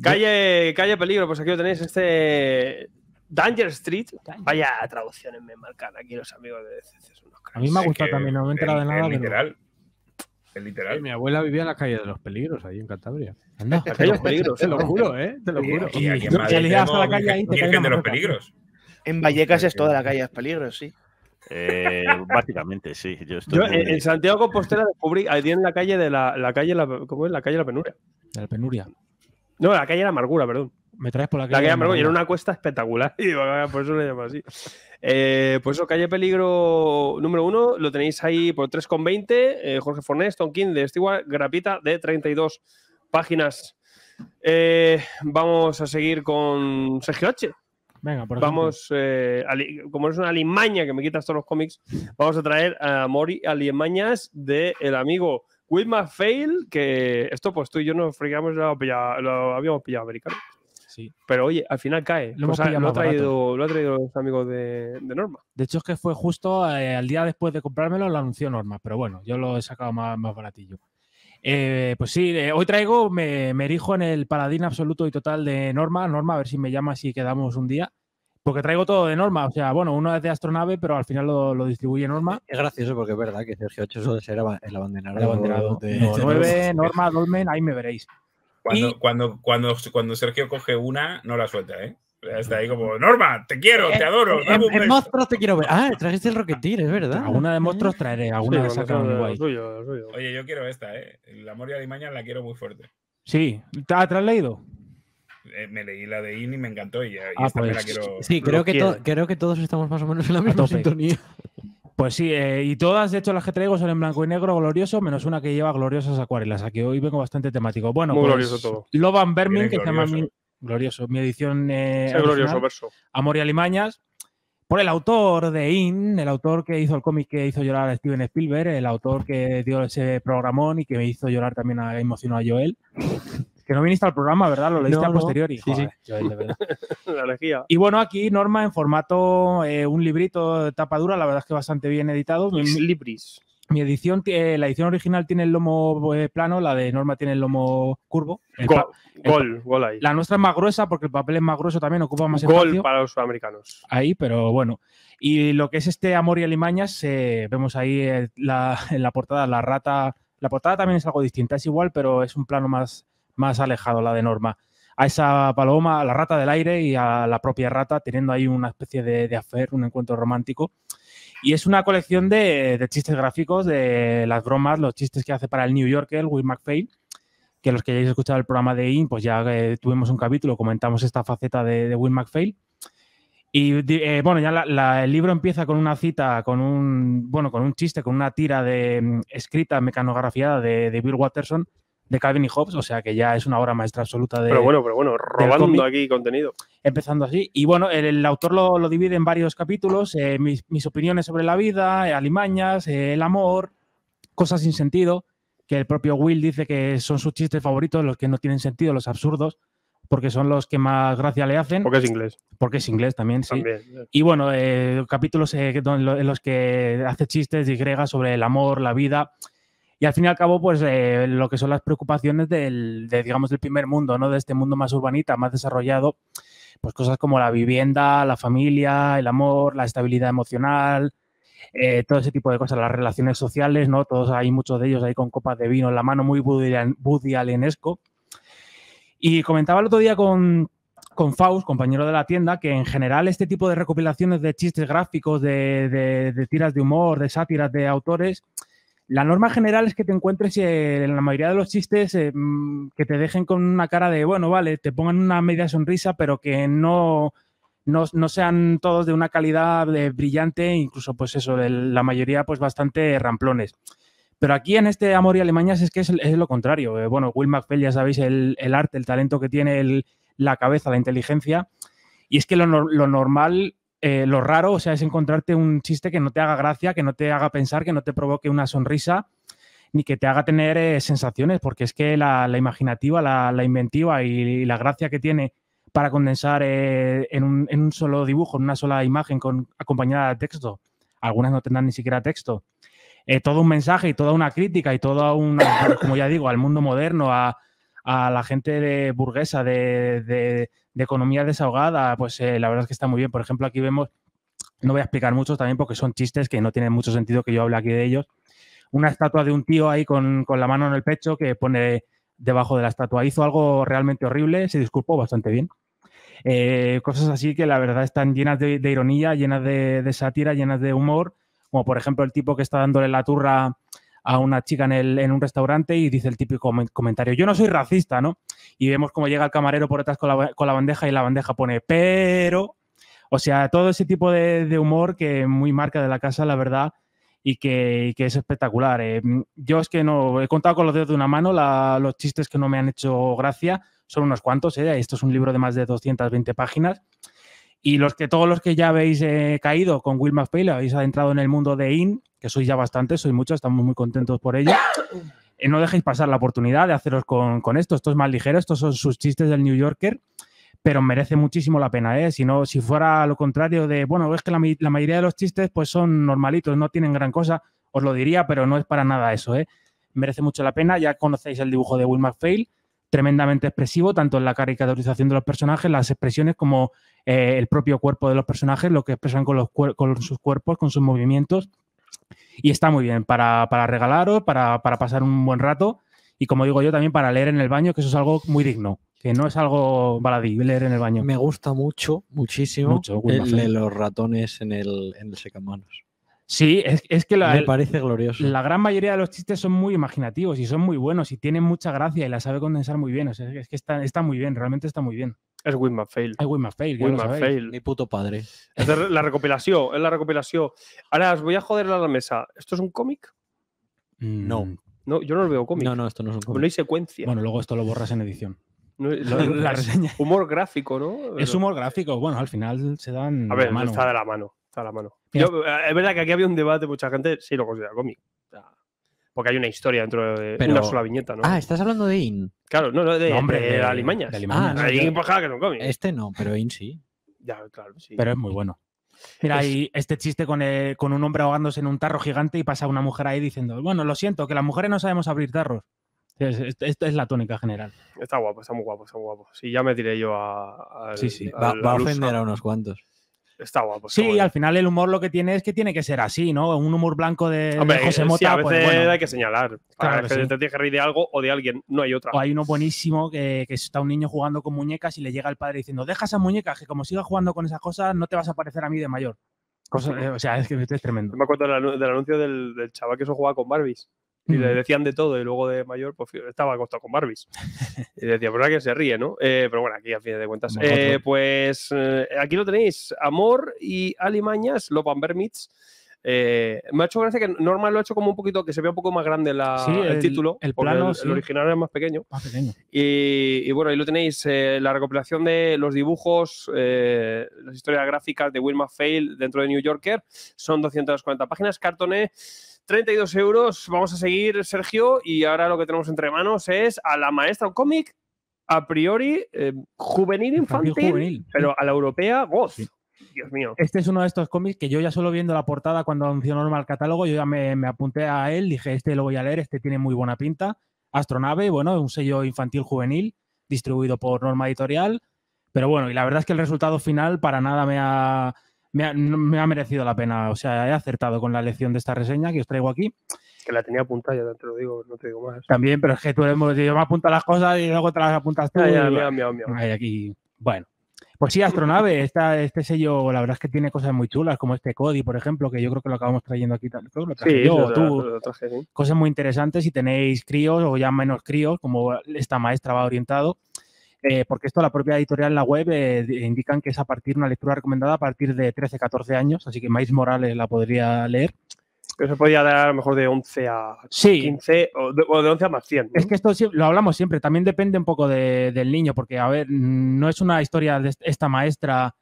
Calle, calle Peligro, pues aquí lo tenéis, este Danger Street. Vaya traducciones me marcan aquí los amigos de DC. A mí me ha gustado también, no me he enterado de nada. Eh, mi abuela vivía en la calle de los peligros, ahí en Cantabria. la calle de los peligros. Te lo juro, ¿eh? Te lo juro. Y de los peligros. En Vallecas es toda la calle de los peligros, sí. Eh, básicamente, sí. Yo, estoy en eh, Santiago Compostela descubrí ahí en la calle de la, la calle la, ¿cómo es? la calle de la penuria. De la penuria. No, la calle de la amargura, perdón. Me traes por la calle. La y era una cuesta espectacular. Ah, por pues eso le llamo así. Eh, pues eso, Calle Peligro número uno, lo tenéis ahí por 3,20. Eh, Jorge Fornés, King, de Estigua, Grapita de 32 páginas. Eh, vamos a seguir con Sergio H. Venga, Vamos, como es una alimaña que me quitas todos los cómics, vamos a traer a Mori Alimañas del amigo Will Fail, que esto pues tú y yo nos fregamos lo, lo, habíamos pillado americano. Pero oye, al final cae. Lo, ha, traído, lo ha traído los amigos de, Norma. De hecho, es que fue justo eh, al día después de comprármelo, lo anunció Norma. Pero bueno, yo lo he sacado más, baratillo. Eh, pues sí, eh, hoy traigo, me, erijo en el paladín absoluto y total de Norma. Norma, a ver si me llama si quedamos un día. Porque traigo todo de Norma. O sea, bueno, uno es de astronave, pero al final lo, distribuye Norma. Es gracioso porque es verdad que Sergio 8 es el abanderado. El De, 9, Norma, Dolmen, ahí me veréis. Cuando, cuando, cuando, cuando Sergio coge una, no la suelta, ¿eh? Está ahí como, Norma, te quiero, te adoro. dame un te quiero ver. Ah, trajiste el Rocketeer, es verdad. Alguna de monstruos traeré, alguna de Es guay. Oye, yo quiero esta, ¿eh? La Moria de Alimaña la quiero muy fuerte. Sí, ¿te has leído? Eh, me leí la de Inni, y me encantó y, eh, ah, esta la pues, quiero. Sí, creo que, creo que todos estamos más o menos en la misma sintonía. Pues sí, eh, y todas, de hecho, las que traigo son en blanco y negro glorioso, menos una que lleva gloriosas acuarelas, aquí que hoy vengo bastante temático. Bueno, Muy pues, glorioso todo. que se llama glorioso, mi edición. Eh, glorioso verso. Amor y Alimañas, por el autor de In, el autor que hizo el cómic que hizo llorar a Steven Spielberg, el autor que dio ese programón y que me hizo llorar también a emocionó a Joel que no viniste al programa, ¿verdad? Lo leíste a posteriori. Sí, sí. la Y bueno, aquí Norma en formato, eh, un librito de tapa dura, la verdad es que bastante bien editado. Libris. Mi edición, eh, la edición original tiene el lomo eh, plano, la de Norma tiene el lomo curvo. gol, gol, ahí. La nuestra es más gruesa porque el papel es más grueso también, ocupa más espacio. Gol para los sudamericanos. Ahí, pero bueno. Y lo que es este Amor y Alimañas, vemos ahí en la portada la rata. La portada también es algo distinta, es igual, pero es un plano más más alejado la de norma. A esa paloma, a la rata del aire y a la propia rata, teniendo ahí una especie de, de afer, un encuentro romántico. Y es una colección de, chistes gráficos, de las bromas, los chistes que hace para el New Yorker, Will McPhail, que los que hayáis escuchado el programa de IN, pues ya eh, tuvimos un capítulo, comentamos esta faceta de, Will McPhail. Y eh, bueno, ya el libro empieza con una cita, con un, bueno, con un chiste, con una tira de, mm, escrita, mecanografiada de, de Bill Watterson, de Calvin y Hobbes, o sea que ya es una obra maestra absoluta de. Pero bueno, pero bueno, robando aquí contenido. Empezando así. Y bueno, el, autor lo, divide en varios capítulos: eh, mis, opiniones sobre la vida, eh, alimañas, eh, el amor, cosas sin sentido, que el propio Will dice que son sus chistes favoritos, los que no tienen sentido, los absurdos. Porque son los que más gracia le hacen. Porque es inglés. Porque es inglés también, sí. Y bueno, capítulos en los que hace chistes, digrega sobre el amor, la vida y al fin y al cabo, pues eh, lo que son las preocupaciones del, digamos, del primer mundo, ¿no? De este mundo más urbanita, más desarrollado, pues cosas como la vivienda, la familia, el amor, la estabilidad emocional, eh, todo ese tipo de cosas, las relaciones sociales, ¿no? Todos hay muchos de ellos ahí con copas de vino en la mano, muy budialenesco. Y comentaba el otro día con, con Faust, compañero de la tienda, que en general este tipo de recopilaciones de chistes gráficos, de tiras de humor, de sátiras de autores, la norma general es que te encuentres eh, en la mayoría de los chistes eh, mm, que te dejen con una cara de, bueno, vale, te pongan una media sonrisa, pero que no, no, sean todos de una calidad eh, brillante, incluso pues eso, de la mayoría pues bastante ramplones. Pero aquí en este Amor y Alemañas es que es, lo contrario. bueno, Will McPhail, ya sabéis, el, arte, el talento que tiene, la cabeza, la inteligencia. Y es que lo, lo normal eh, lo raro, o sea, es encontrarte un chiste que no te haga gracia, que no te haga pensar, que no te provoque una sonrisa, ni que te haga tener eh, sensaciones, porque es que la, imaginativa, la, inventiva y, la gracia que tiene para condensar eh, en, un, solo dibujo, en una sola imagen con, acompañada de texto, algunas no tendrán ni siquiera texto, todo un mensaje y toda una crítica y todo un, como ya digo, al mundo moderno, a, a la gente burguesa, de, economía desahogada, pues eh, la verdad es que está muy bien. Por ejemplo, aquí vemos, no voy a explicar mucho también porque son chistes que no tienen mucho sentido que yo hable aquí de ellos. Una estatua de un tío ahí con, la mano en el pecho que pone debajo de la estatua. Hizo algo realmente horrible, se disculpó bastante bien. Eh, cosas así que la verdad están llenas de, ironía, llenas de, de, sátira, llenas de humor, como por ejemplo el tipo que está dándole la turra a una chica en, un restaurante y dice el típico comentario, yo no soy racista, ¿no? Y vemos cómo llega el camarero por detrás con la, bandeja y la bandeja pone, pero... O sea, todo ese tipo de, humor que muy marca de la casa, la verdad, y que, es espectacular. Eh. yo es que no he contado con los dedos de una mano, los chistes que no me han hecho gracia son unos cuantos, eh, esto es un libro de más de 220 páginas y los que todos los que ya habéis eh, caído con Will McPhail, habéis adentrado en el mundo de IN, que sois ya bastante, sois muchos, estamos muy contentos por ello. Eh, no dejéis pasar la oportunidad de haceros con, esto. Esto es más ligero, estos son sus chistes del New Yorker, pero merece muchísimo la pena. ¿eh? Si, no, si fuera lo contrario de, bueno, es que la, mayoría de los chistes pues son normalitos, no tienen gran cosa, os lo diría, pero no es para nada eso. ¿eh? Merece mucho la pena, ya conocéis el dibujo de Will McPhail tremendamente expresivo, tanto en la caricaturización de los personajes, las expresiones, como eh, el propio cuerpo de los personajes, lo que expresan con, los con sus cuerpos, con sus movimientos. Y está muy bien para, para regalaros, para, pasar un buen rato y, como digo yo, también para leer en el baño, que eso es algo muy digno, que no es algo baladí leer en el baño. Me gusta mucho, muchísimo, los ratones en el, en el secamanos. Sí, es, que la, Me parece glorioso. la gran mayoría de los chistes son muy imaginativos y son muy buenos y tienen mucha gracia y la sabe condensar muy bien. es que está, muy bien, realmente está muy bien. Es Win Fail. Es Win Fail, Fail. Mi puto padre. Es la recopilación, es la recopilación. Ahora os voy a joder la mesa. ¿Esto es un cómic? No. No, yo no lo veo cómic. No, no, esto no es un cómic. No hay secuencia. Bueno, luego esto lo borras en edición. Humor gráfico, ¿no? Es humor gráfico. Bueno, al final se dan. A ver, está de la mano está a la mano. Eh, es verdad que aquí había un debate, mucha gente sí lo considera cómic. Porque hay una historia dentro de una sola viñeta, ¿no? Ah, estás hablando de In. Claro, no, de, hombre, de, Alimañas. De Alimañas. Ah, cómic. Este no, pero In sí. Ya, claro, sí. Pero es muy bueno. Mira, es... este chiste con, eh, con un hombre ahogándose en un tarro gigante y pasa una mujer ahí diciendo, bueno, lo siento, que las mujeres no sabemos abrir tarros. Esta es, la tónica general. Está guapo, está muy guapo, está guapo. Sí, ya me tiré yo a. sí, sí, va a ofender a unos cuantos está guapo. sí, al final el humor lo que tiene es que tiene que ser así, ¿no? Un humor blanco de, José Mota. a pues veces hay que señalar. Claro que, te tienes que reír de algo o de alguien, no hay otra. hay uno buenísimo que, está un niño jugando con muñecas y le llega el padre diciendo, deja esas muñecas, que como sigas jugando con esas cosas no te vas a parecer a mí de mayor. Eh, o sea, es que es tremendo. Me acuerdo del, anuncio del chaval que eso jugaba con Barbies. Y le mm. decían de todo, y luego de mayor, pues estaba acostado con Barbies. Y decía, pues que se ríe, ¿no? Eh, pero bueno, aquí al fin de cuentas. Eh, pues eh, aquí lo tenéis, Amor y Alimañas, Lopan Bermits. me ha hecho gracia que Norma lo ha hecho como un poquito, que se vea un poco más grande el, título. El plano, original era más pequeño. Más pequeño. Y, bueno, ahí lo tenéis, la recopilación de los dibujos, las historias gráficas de Wilma Fail dentro de New Yorker. Son 240 páginas, cartones... 32 euros. Vamos a seguir, Sergio, y ahora lo que tenemos entre manos es a la maestra un cómic, a priori eh, juvenil infantil, pero a la europea, voz. Dios mío. Este es uno de estos cómics que yo ya solo viendo la portada cuando anunció el catálogo, yo ya me, apunté a él, dije, este lo voy a leer, este tiene muy buena pinta. Astronave, bueno, un sello infantil juvenil distribuido por Norma Editorial. Pero bueno, y la verdad es que el resultado final para nada me ha, me ha, merecido la pena. O sea, he acertado con la lección de esta reseña que os traigo aquí. Que la tenía apuntada, ya te lo digo, no te digo más. También, pero es que tú me apunto las cosas y luego te las apuntas tú. Ah, Ay, ya, mira aquí. Bueno. Pues sí, Astronave, esta, este sello, la verdad es que tiene cosas muy chulas, como este Cody, por ejemplo, que yo creo que lo acabamos trayendo aquí. Creo lo sí, yo, tú. Cosas muy interesantes si tenéis críos o ya menos críos, como esta maestra va orientado eh, porque esto la propia editorial en la web eh, indican que es a partir una lectura recomendada a partir de 13, 14 años, así que Maíz Morales la podría leer. Eso se podría dar a lo mejor de 11 a 15 o, de, 11 a más 100. Es que esto lo hablamos siempre, también depende un poco del niño, porque a ver, no es una historia de esta maestra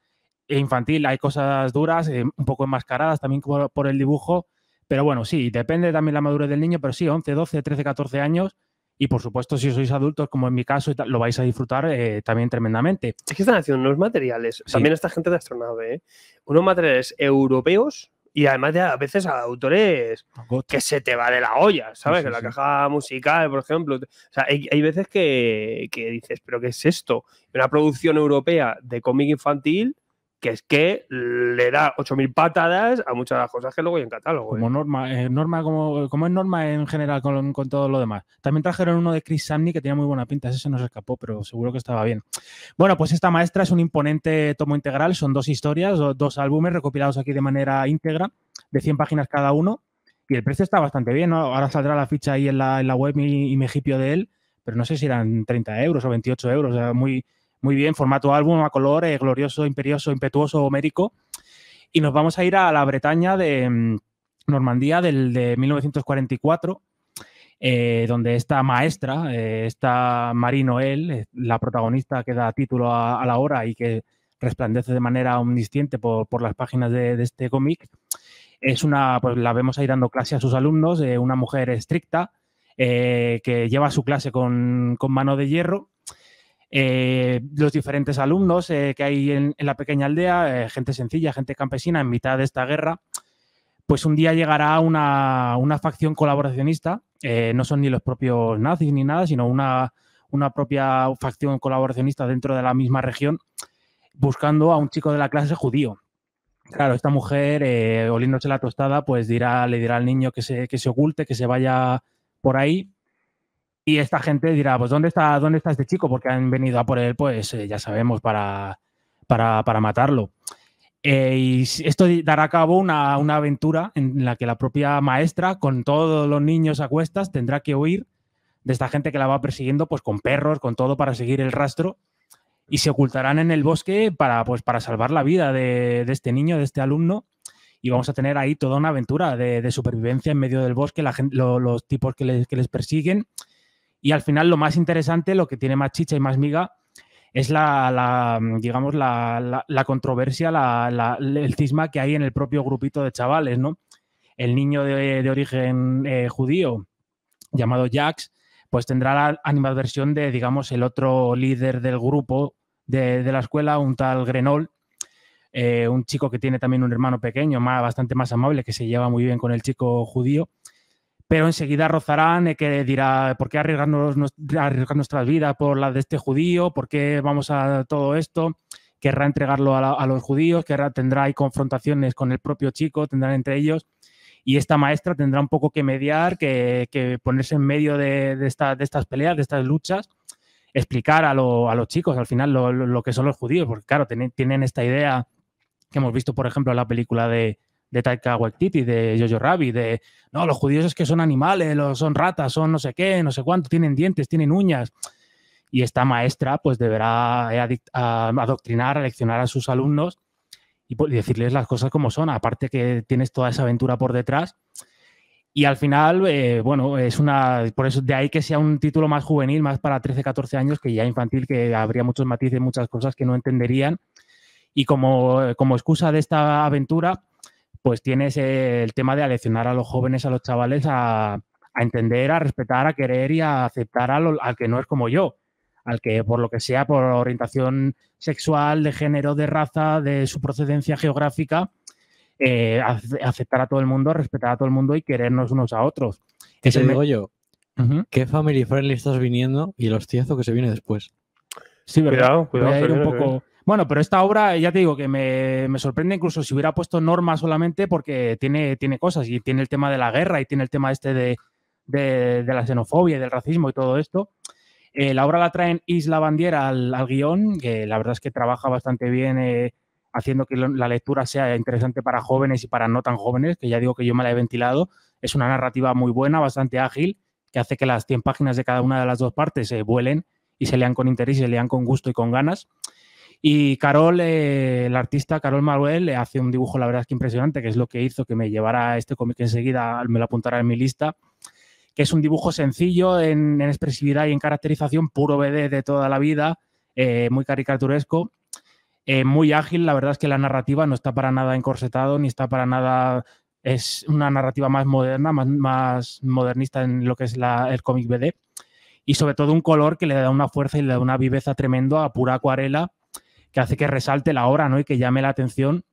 infantil, hay cosas duras, eh, un poco enmascaradas también por el dibujo, pero bueno, sí, depende también la madurez del niño, pero sí, 11, 12, 13, 14 años y por supuesto, si sois adultos, como en mi caso, lo vais a disfrutar eh, también tremendamente. Es que están haciendo unos materiales, también esta gente de astronave, ¿eh? unos materiales europeos y además de a veces a autores que se te va de la olla, ¿sabes? la caja musical, por ejemplo. O sea, hay, hay veces que, que, dices, ¿pero qué es esto? Una producción europea de cómic infantil que es que le da 8.000 patadas a muchas de las cosas que luego hay en catálogo. Como ¿eh? norma, eh, norma como, como, es norma en general con, con, todo lo demás. También trajeron uno de Chris Samney que tenía muy buena pinta, ese se nos escapó, pero seguro que estaba bien. Bueno, pues esta maestra es un imponente tomo integral, son dos historias, dos, dos álbumes recopilados aquí de manera íntegra, de 100 páginas cada uno, y el precio está bastante bien, Ahora saldrá la ficha ahí en la, web y, me me de él, pero no sé si eran 30 euros o 28 euros, o sea, muy muy bien, formato álbum a color, glorioso, imperioso, impetuoso, homérico. Y nos vamos a ir a la Bretaña de mm, Normandía del, de 1944, eh, donde esta maestra, eh, esta Marie Noël, eh, la protagonista que da título a, la obra y que resplandece de manera omnisciente por, las páginas de, este cómic, es una, pues la vemos ahí dando clase a sus alumnos, una mujer estricta que lleva su clase con, con, mano de hierro eh, los diferentes alumnos eh, que hay en, la pequeña aldea, eh, gente sencilla, gente campesina, en mitad de esta guerra, pues un día llegará una, una facción colaboracionista, eh, no son ni los propios nazis ni nada, sino una, una propia facción colaboracionista dentro de la misma región, buscando a un chico de la clase judío. Claro, esta mujer, oliéndose la tostada, pues dirá, le dirá al niño que se, que se oculte, que se vaya por ahí, y esta gente dirá, pues ¿dónde está, dónde está este chico? Porque han venido a por él, pues eh, ya sabemos, para, para, matarlo. Eh, y esto dará a cabo una, aventura en la que la propia maestra, con todos los niños a cuestas, tendrá que huir de esta gente que la va persiguiendo, pues con perros, con todo, para seguir el rastro. Y se ocultarán en el bosque para, pues, para salvar la vida de, este niño, de este alumno. Y vamos a tener ahí toda una aventura de, supervivencia en medio del bosque, los tipos que les, que les persiguen y al final lo más interesante, lo que tiene más chicha y más miga, es la, mm, digamos, la, controversia, el cisma que hay en el propio grupito de chavales, ¿no? El niño de, origen eh, judío, llamado Jax, pues tendrá la animadversión de, digamos, el otro líder del grupo de, la escuela, un tal Grenol, eh, un chico que tiene también un hermano pequeño, más, bastante más amable, que se lleva muy bien con el chico judío pero enseguida rozarán eh, que dirá, ¿por qué arriesgarnos, arriesgar nuestras vidas por la de este judío? ¿Por qué vamos a todo esto? Querrá entregarlo a, los judíos, querrá, tendrá ahí confrontaciones con el propio chico, tendrán entre ellos. Y esta maestra tendrá un poco que mediar, que, ponerse en medio de, de, estas peleas, de estas luchas, explicar a, los chicos al final lo, que son los judíos, porque claro, tienen, tienen esta idea que hemos visto, por ejemplo, en la película de, de Taika Waititi, de Jojo Rabbit, de no, los judíos es que son animales, los, son ratas, son no sé qué, no sé cuánto, tienen dientes, tienen uñas. Y esta maestra pues deberá eh, adoctrinar, leccionar a sus alumnos pues, y, decirles las cosas como son, aparte que tienes toda esa aventura por detrás. Y al final, eh, bueno, es una. Por eso, de ahí que sea un título más juvenil, más para 13, 14 años, que ya infantil, que habría muchos matices, muchas cosas que no entenderían. Y como excusa de esta aventura, pues tienes eh, el tema de aleccionar a los jóvenes, a los chavales a, entender, a respetar, a querer y a aceptar al que no es como yo, al que por lo que sea, por orientación sexual, de género, de raza, de su procedencia geográfica, eh, aceptar a todo el mundo, respetar a todo el mundo y querernos unos a otros. Es el digo yo? ¿Qué family friendly estás viniendo y el hostiazo que se viene después? Sí, ¿verdad? Cuidado, cuidado. un poco... Eh. Bueno, pero esta obra, ya te digo que me, sorprende incluso si hubiera puesto norma solamente porque tiene, tiene cosas y tiene el tema de la guerra y tiene el tema este de, de, de la xenofobia y del racismo y todo esto. Eh, la obra la traen Isla Bandiera al, al, guión, que la verdad es que trabaja bastante bien eh, haciendo que la lectura sea interesante para jóvenes y para no tan jóvenes, que ya digo que yo me la he ventilado. Es una narrativa muy buena, bastante ágil, que hace que las 100 páginas de cada una de las dos partes se eh, vuelen y se lean con interés y se lean con gusto y con ganas. Y Carol, eh, el artista Carol Manuel, le hace un dibujo, la verdad es que impresionante, que es lo que hizo que me llevara a este cómic enseguida, me lo apuntará en mi lista, que es un dibujo sencillo en, expresividad y en caracterización, puro BD de toda la vida, eh, muy caricaturesco, eh, muy ágil, la verdad es que la narrativa no está para nada encorsetado, ni está para nada, es una narrativa más moderna, más, modernista en lo que es el cómic BD, y sobre todo un color que le da una fuerza y le da una viveza tremendo a pura acuarela que hace que resalte la obra ¿no? y que llame la atención.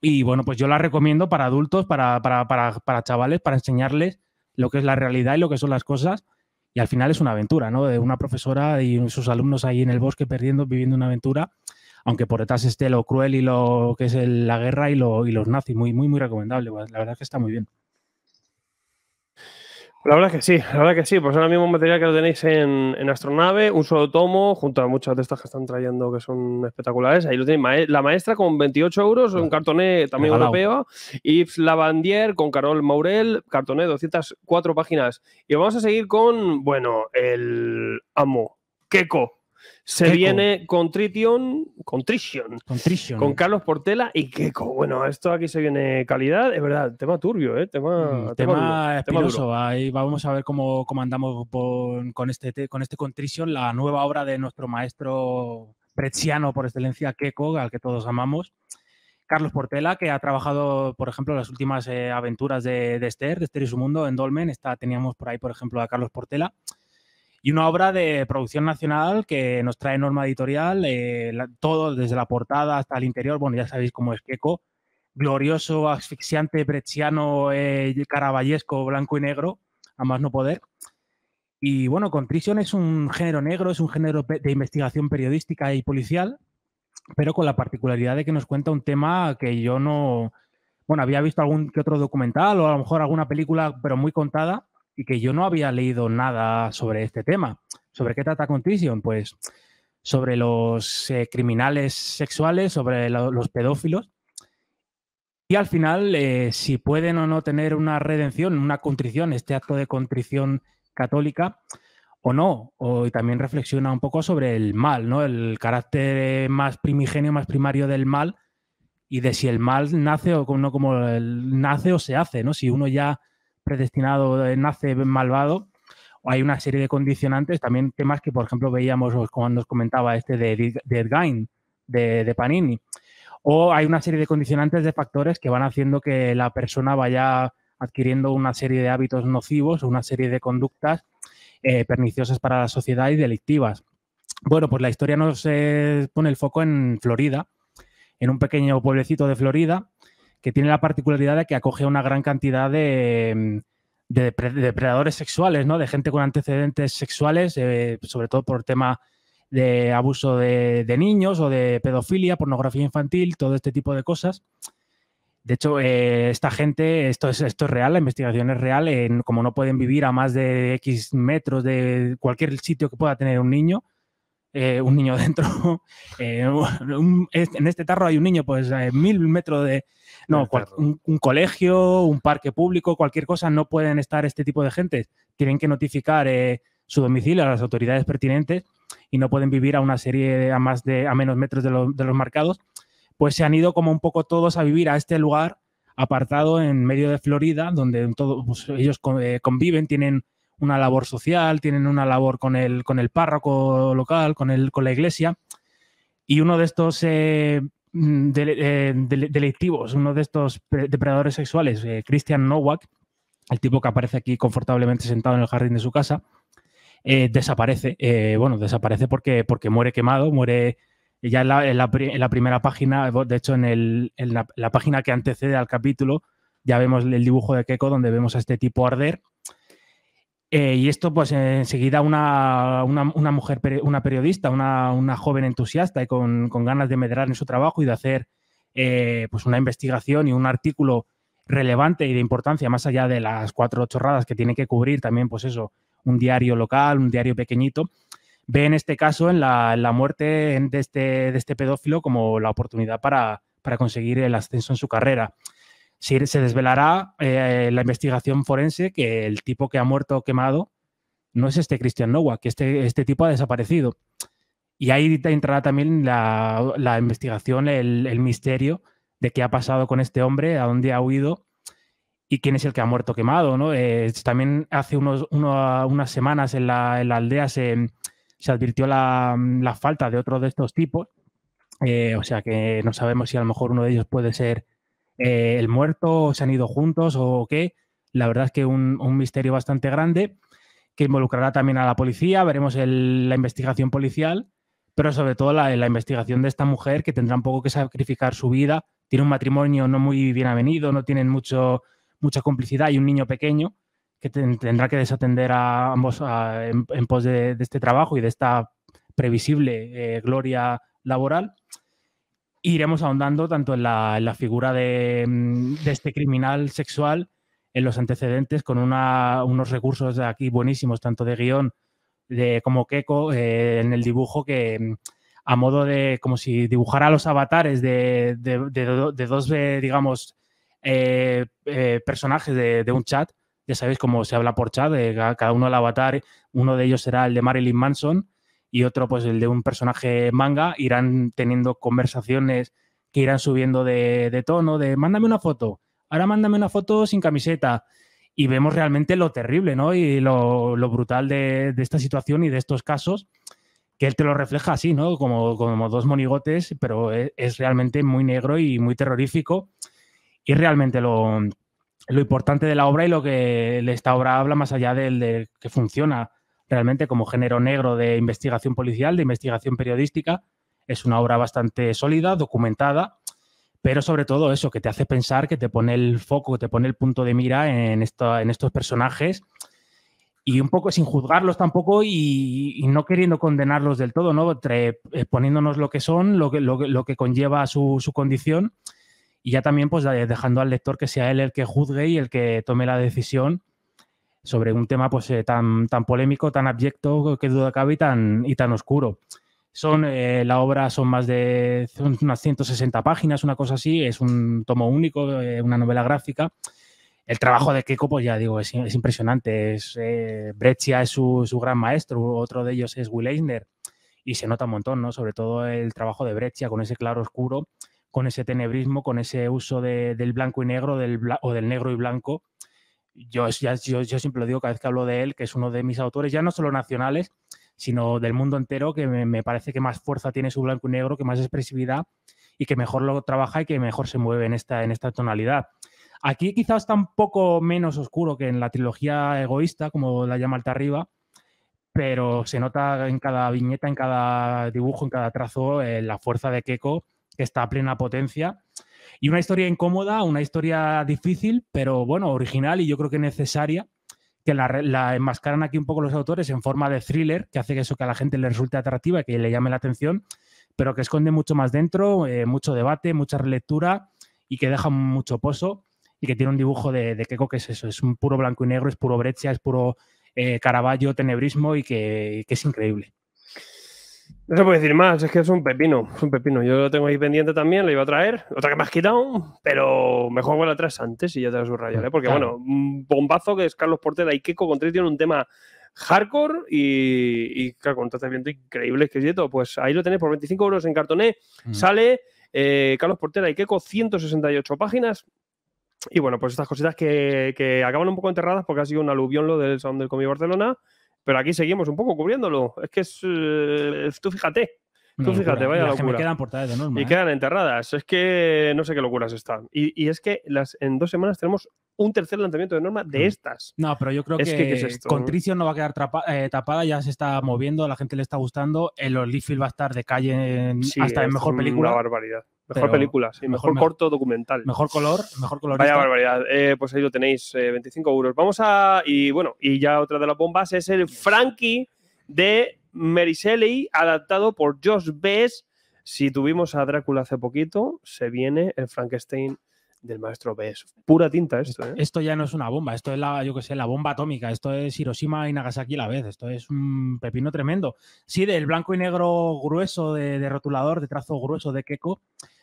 Y bueno, pues yo la recomiendo para adultos, para, para, chavales, para enseñarles lo que es la realidad y lo que son las cosas. Y al final es una aventura, ¿no? De una profesora y sus alumnos ahí en el bosque perdiendo, viviendo una aventura, aunque por detrás esté lo cruel y lo que es la guerra y, lo, y los nazis. Muy, muy, muy recomendable. La verdad es que está muy bien. La verdad que sí, la verdad que sí. Pues ahora mismo material que lo tenéis en, Astronave, un solo tomo, junto a muchas de estas que están trayendo que son espectaculares. Ahí lo tenéis, la maestra con 28 euros, un cartoné también europeo. Yves Lavandier con Carol Maurel, cartoné 204 páginas. Y vamos a seguir con, bueno, el amo, Keko se viene Contrition, Contrition, con Carlos Portela y Keiko. Bueno, esto aquí se viene calidad, es verdad, tema turbio, ¿eh? tema, mm, tema, vamos a ver cómo, andamos con, este, con este Contrition, la nueva obra de nuestro maestro bretziano por excelencia, Keiko, al que todos amamos. Carlos Portela, que ha trabajado, por ejemplo, las últimas eh, aventuras de, Esther, de Esther y su mundo, en Dolmen. Está, teníamos por ahí, por ejemplo, a Carlos Portela y una obra de producción nacional que nos trae norma editorial, eh, todo desde la portada hasta el interior, bueno, ya sabéis cómo es queco glorioso, asfixiante, brechiano, eh, caraballesco, blanco y negro, a más no poder. Y bueno, Contrition es un género negro, es un género de investigación periodística y policial, pero con la particularidad de que nos cuenta un tema que yo no, bueno, había visto algún que otro documental o a lo mejor alguna película, pero muy contada, y que yo no había leído nada sobre este tema. ¿Sobre qué trata contrición Pues sobre los eh, criminales sexuales, sobre los pedófilos. Y al final, eh, si pueden o no tener una redención, una contrición, este acto de contrición católica o no. y también reflexiona un poco sobre el mal, ¿no? El carácter más primigenio, más primario del mal y de si el mal nace o no como nace o se hace, ¿no? Si uno ya predestinado, eh, nace malvado. o Hay una serie de condicionantes, también temas que, por ejemplo, veíamos pues, cuando nos comentaba este de, de Edgain, de, Panini. O hay una serie de condicionantes de factores que van haciendo que la persona vaya adquiriendo una serie de hábitos nocivos, una serie de conductas eh, perniciosas para la sociedad y delictivas. Bueno, pues la historia nos eh, pone el foco en Florida, en un pequeño pueblecito de Florida, que tiene la particularidad de que acoge una gran cantidad de, mm, depredadores sexuales, ¿no? De gente con antecedentes sexuales, eh, sobre todo por tema de abuso de, niños o de pedofilia, pornografía infantil, todo este tipo de cosas. De hecho, eh, esta gente, esto es, esto es real, la investigación es real, como no pueden vivir a más de X metros de cualquier sitio que pueda tener un niño, eh, un niño dentro, en este tarro hay un niño pues a mil metros de, no, un, colegio, un parque público, cualquier cosa, no pueden estar este tipo de gente. Tienen que notificar eh, su domicilio a las autoridades pertinentes y no pueden vivir a una serie a más de a menos metros de, de los marcados. Pues se han ido como un poco todos a vivir a este lugar apartado en medio de Florida, donde todos pues, ellos eh, conviven, tienen una labor social, tienen una labor con el, con el párroco local, con, con la iglesia. Y uno de estos eh, Mm, eh, delictivos, uno de estos depredadores sexuales, eh, Christian Nowak, el tipo que aparece aquí confortablemente sentado en el jardín de su casa, eh, desaparece. bueno, desaparece porque, porque muere quemado, muere ya en la, primera página, de hecho en, la, la, página que antecede al capítulo, ya vemos el dibujo de Keiko donde vemos a este tipo arder eh, y esto, pues enseguida una, una, mujer, una periodista, una, una joven entusiasta y con, con, ganas de medrar en su trabajo y de hacer eh, pues una investigación y un artículo relevante y de importancia, más allá de las cuatro chorradas que tiene que cubrir también, pues eso, un diario local, un diario pequeñito, ve en este caso, en la, muerte de este, de este pedófilo, como la oportunidad para, para conseguir el ascenso en su carrera se, desvelará eh, la investigación forense que el tipo que ha muerto quemado no es este Christian Nowak, que este, este tipo ha desaparecido. Y ahí entrará también la, investigación, el, misterio de qué ha pasado con este hombre, a dónde ha huido y quién es el que ha muerto quemado. ¿no? Eh, también hace unos, unas semanas en la, aldea se, advirtió la, falta de otro de estos tipos. Eh, o sea que no sabemos si a lo mejor uno de ellos puede ser eh, el muerto, se han ido juntos o qué. La verdad es que un, un misterio bastante grande que involucrará también a la policía, veremos la investigación policial, pero sobre todo la, investigación de esta mujer que tendrá un poco que sacrificar su vida, tiene un matrimonio no muy bien avenido, no tienen mucho, mucha complicidad y un niño pequeño que tendrá que desatender a ambos en, pos de, este trabajo y de esta previsible eh, gloria laboral iremos ahondando tanto en la, figura mm, de, este criminal sexual, en los antecedentes, con una, unos recursos aquí buenísimos, tanto de guión de, como queco, eh, en el dibujo que mm, a modo de como si dibujara los avatares de, dos, eh, digamos, eh, personajes de, un chat. Ya sabéis cómo se habla por chat, cada uno el avatar, uno de ellos será el de Marilyn Manson y otro pues el de un personaje manga, irán teniendo conversaciones que irán subiendo de, tono, de mándame una foto, ahora mándame una foto sin camiseta. Y vemos realmente lo terrible, ¿no? Y lo, brutal de, esta situación y de estos casos que él te lo refleja así, ¿no? Como, como dos monigotes, pero e, es, realmente muy negro y muy terrorífico. Y realmente lo, importante de la obra y lo que esta obra habla, más allá del de que funciona realmente como género negro de investigación policial, de investigación periodística. Es una obra bastante sólida, documentada, pero sobre todo eso, que te hace pensar, que te pone el foco, que te pone el punto de mira en, en estos personajes y un poco sin juzgarlos tampoco y, no queriendo condenarlos del todo, ¿no? Eh, lo que son, lo que, que conlleva su, condición y ya también pues dejando al lector que sea él el que juzgue y el que tome la decisión sobre un tema pues, eh, tan, tan polémico, tan abyecto, que duda cabe, y tan, y tan oscuro. Son, eh, la obra son más de unas 160 páginas, una cosa así, es un tomo único, eh, una novela gráfica. El trabajo de Keiko, pues ya digo, es, impresionante. Es, Breccia es su, gran maestro, otro de ellos es Will Eisner, y se nota un montón, ¿no? Sobre todo el trabajo de Breccia con ese claro oscuro, con ese tenebrismo, con ese uso del blanco y negro del, o del negro y blanco, yo, siempre lo digo cada vez que hablo de él, que es uno de mis autores, ya no solo nacionales, sino del mundo entero, que me, parece que más fuerza tiene su blanco y negro, que más expresividad y que mejor lo trabaja y que mejor se mueve en esta, en esta tonalidad. Aquí quizás está un poco menos oscuro que en la trilogía egoísta, como la llama alta arriba, pero se nota en cada viñeta, en cada dibujo, en cada trazo, eh, la fuerza de Keiko, que está a plena potencia y una historia incómoda, una historia difícil, pero bueno, original y yo creo que necesaria, que la, la enmascaran aquí un poco los autores en forma de thriller, que hace que eso que a la gente le resulte atractiva y que le llame la atención, pero que esconde mucho más dentro, eh, mucho debate, mucha relectura y que deja mucho pozo y que tiene un dibujo de, que es eso, es un puro blanco y negro, es puro brecha, es puro eh, Caravaggio, tenebrismo y que es increíble. No se puede decir más, es que es un pepino, es un pepino. Yo lo tengo ahí pendiente también, lo iba a traer, otra que me has quitado, pero mejor vuelvo atrás antes y ya te lo subrayaré, ¿eh? porque bueno, un bombazo que es Carlos Portera y Keiko Contreras tienen un tema hardcore y, y con un tratamiento increíble, exquisito. Pues ahí lo tenéis por 25 euros en cartoné, mm. sale eh, Carlos Portera y Keiko, 168 páginas, y bueno, pues estas cositas que, acaban un poco enterradas porque ha sido un aluvión lo del Sound del Comi Barcelona. Pero aquí seguimos un poco cubriéndolo. Es que es. Eh, tú fíjate. Tú fíjate, vaya locura. me quedan y ¿eh? quedan enterradas. Es que no sé qué locuras están. Y, es que las, en dos semanas tenemos un tercer lanzamiento de norma de mm. estas. No, pero yo creo que, contrición no va a quedar eh, tapada, ya se está moviendo, a la gente le está gustando. El Olifield va a estar de calle hasta en mejor película. Una barbaridad. Mejor película, sí. Mejor, corto documental. Mejor color, mejor color Vaya barbaridad. Eh, pues ahí lo tenéis, 25 eh, euros. Vamos a. Y bueno, y ya otra de las bombas es el Frankie de Mary Shelley, adaptado por Josh Bess. Si tuvimos a Drácula hace poquito, se viene el Frankenstein del maestro Bess. Pura tinta esto, ¿eh? Esto ya no es una bomba, esto es la, yo que sé, la bomba atómica, esto es Hiroshima y Nagasaki a la vez, esto es un pepino tremendo. Sí, del blanco y negro grueso de, de rotulador, de trazo grueso de Keko,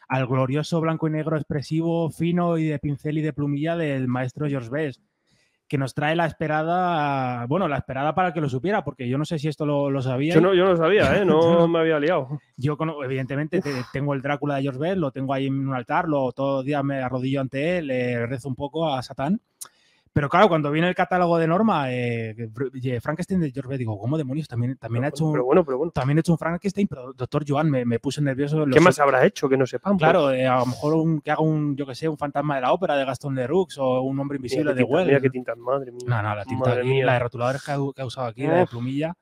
al glorioso blanco y negro expresivo, fino y de pincel y de plumilla del maestro George Best, que nos trae la esperada, bueno, la esperada para que lo supiera, porque yo no sé si esto lo, sabía. Yo no, yo no sabía, ¿eh? no me había liado. Yo, evidentemente, tengo el Drácula de George Best, lo tengo ahí en un altar, lo, todos los días me arrodillo ante él, le rezo un poco a Satán. Pero claro, cuando viene el catálogo de Norma, eh, eh, Frankenstein de George digo, ¿cómo demonios? También, también ha hecho un, bueno, pero También hecho un Frankenstein, pero doctor Joan me, me puse nervioso. ¿Qué más habrá hecho que no sepan. Pues claro, eh, a lo mejor un, que haga un, yo que sé, un fantasma de la ópera de Gastón Leroux o un hombre invisible de Wells. qué tintas, madre mía. No, no, la tinta, la de rotuladores que ha, usado aquí, la de plumilla.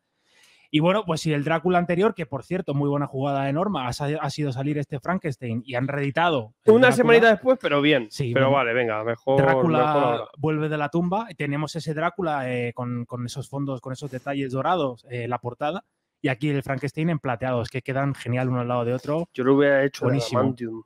Y bueno, pues si el Drácula anterior, que por cierto, muy buena jugada de Norma, ha, sido salir este Frankenstein y han reeditado. Una semanita después, pero bien. Sí, pero vale, venga, mejor. Drácula vuelve de la tumba. Tenemos ese Drácula eh, con, con, esos fondos, con esos detalles dorados, eh, la portada. Y aquí el Frankenstein en Es que quedan genial uno al lado de otro. Yo lo hubiera hecho Buenísimo. de adamantium.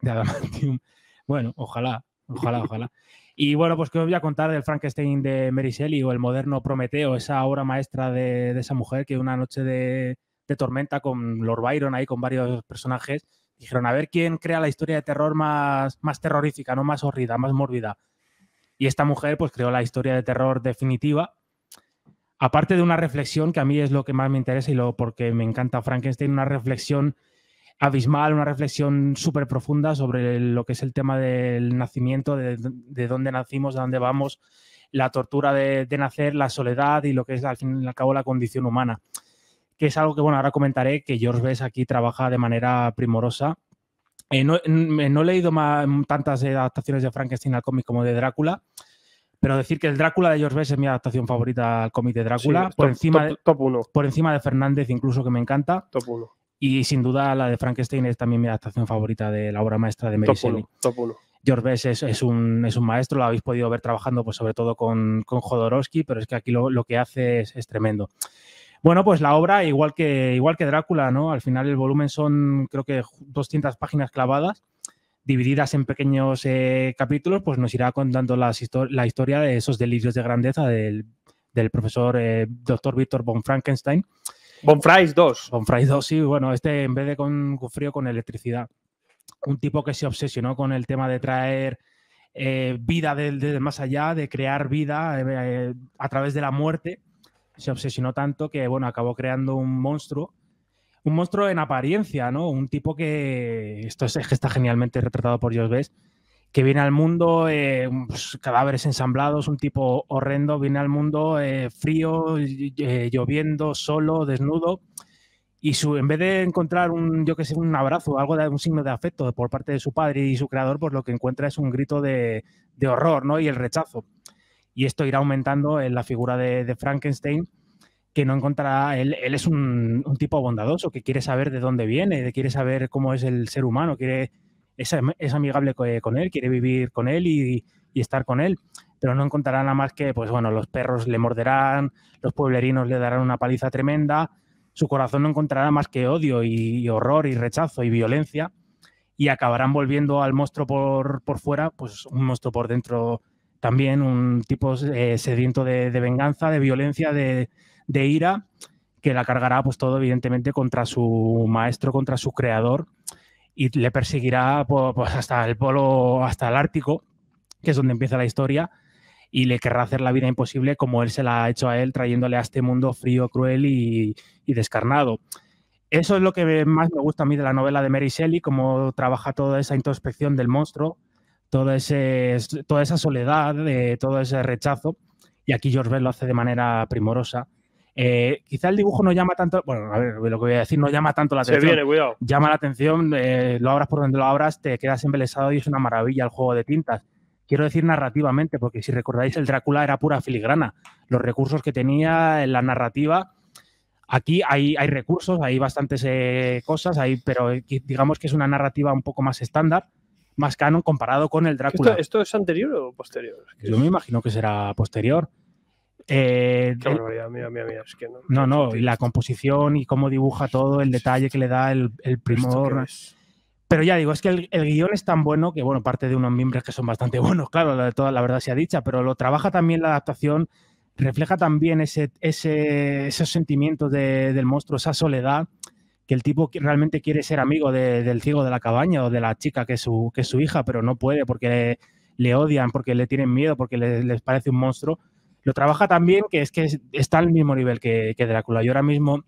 De adamantium. Bueno, ojalá, ojalá, ojalá. Y bueno, pues que os voy a contar del Frankenstein de Mary Shelley o el moderno Prometeo, esa obra maestra de, esa mujer que una noche de, tormenta con Lord Byron ahí, con varios personajes, dijeron a ver quién crea la historia de terror más, más terrorífica, no más horrida, más mórbida. Y esta mujer pues creó la historia de terror definitiva, aparte de una reflexión que a mí es lo que más me interesa y lo porque me encanta Frankenstein, una reflexión abismal, una reflexión súper profunda sobre lo que es el tema del nacimiento, de, dónde nacimos, de dónde vamos, la tortura de, nacer, la soledad y lo que es al fin y al cabo la condición humana, que es algo que, bueno, ahora comentaré que George Bess aquí trabaja de manera primorosa. Eh, eh, no, he leído tantas eh, adaptaciones de Frankenstein al cómic como de Drácula, pero decir que el Drácula de George Bess es mi adaptación favorita al cómic de Drácula, por, encima por encima de Fernández incluso, que me encanta. Top y sin duda la de Frankenstein es también mi adaptación favorita de la obra maestra de Mary Shelley. George Bess es, es, un, es, un, maestro, lo habéis podido ver trabajando pues, sobre todo con, con Jodorowsky, pero es que aquí lo, lo que hace es, es, tremendo. Bueno, pues la obra, igual que, igual que Drácula, ¿no? Al final el volumen son creo que 200 páginas clavadas, divididas en pequeños eh, capítulos, pues nos irá contando las la historia de esos delirios de grandeza del, del profesor eh, doctor Víctor von Frankenstein Bonfries 2. Bonfries 2, sí, bueno, este en vez de con, frío, con electricidad. Un tipo que se obsesionó con el tema de traer eh, vida desde de más allá, de crear vida eh, a través de la muerte. Se obsesionó tanto que, bueno, acabó creando un monstruo. Un monstruo en apariencia, ¿no? Un tipo que. Esto es, que está genialmente retratado por Dios Bess que viene al mundo, eh, pues, cadáveres ensamblados, un tipo horrendo, viene al mundo eh, frío, eh, lloviendo, solo, desnudo. Y su, en vez de encontrar un, yo que sé, un abrazo, algo de un signo de afecto por parte de su padre y su creador, pues lo que encuentra es un grito de, de horror, ¿no? Y el rechazo. Y esto irá aumentando en la figura de, Frankenstein, que no encontrará. Él, él es un, un, tipo bondadoso que quiere saber de dónde viene, quiere saber cómo es el ser humano, quiere es, amigable eh, con él, quiere vivir con él y, estar con él, pero no encontrará nada más que, pues bueno, los perros le morderán, los pueblerinos le darán una paliza tremenda, su corazón no encontrará más que odio y, horror y rechazo y violencia y acabarán volviendo al monstruo por, fuera, pues un monstruo por dentro también, un tipo eh, sediento de, venganza, de violencia, de, de, ira, que la cargará pues todo evidentemente contra su maestro, contra su creador y le perseguirá pues, hasta el polo, hasta el Ártico, que es donde empieza la historia, y le querrá hacer la vida imposible como él se la ha hecho a él, trayéndole a este mundo frío, cruel y, descarnado. Eso es lo que más me gusta a mí de la novela de Mary Shelley, cómo trabaja toda esa introspección del monstruo, toda esa soledad, eh, todo ese rechazo. Y aquí George lo hace de manera primorosa eh, quizá el dibujo no llama tanto, bueno, a ver, lo que voy a decir no llama tanto la atención. Llama la atención, eh, lo abras por donde lo abras, te quedas embelesado y es una maravilla el juego de tintas. Quiero decir narrativamente, porque si recordáis, el Drácula era pura filigrana. Los recursos que tenía en la narrativa, aquí hay, recursos, hay bastantes eh, cosas, hay, pero digamos que es una narrativa un poco más estándar, más canon comparado con el Drácula. esto es anterior o posterior? Yo me imagino que será posterior. Eh, no, no, y la composición y cómo dibuja todo, el detalle que le da el, el primor. Pero ya digo, es que el, guión es tan bueno que, bueno, parte de unos mimbres que son bastante buenos, claro, la, toda la verdad sea dicha, pero lo trabaja también la adaptación, refleja también ese, ese esos sentimientos de, del monstruo, esa soledad, que el tipo realmente quiere ser amigo del ciego de la cabaña o de la chica que es su, que su hija, pero no puede porque le, odian, porque le tienen miedo, porque les parece un monstruo lo trabaja también que es que está al mismo nivel que, Drácula. Yo ahora mismo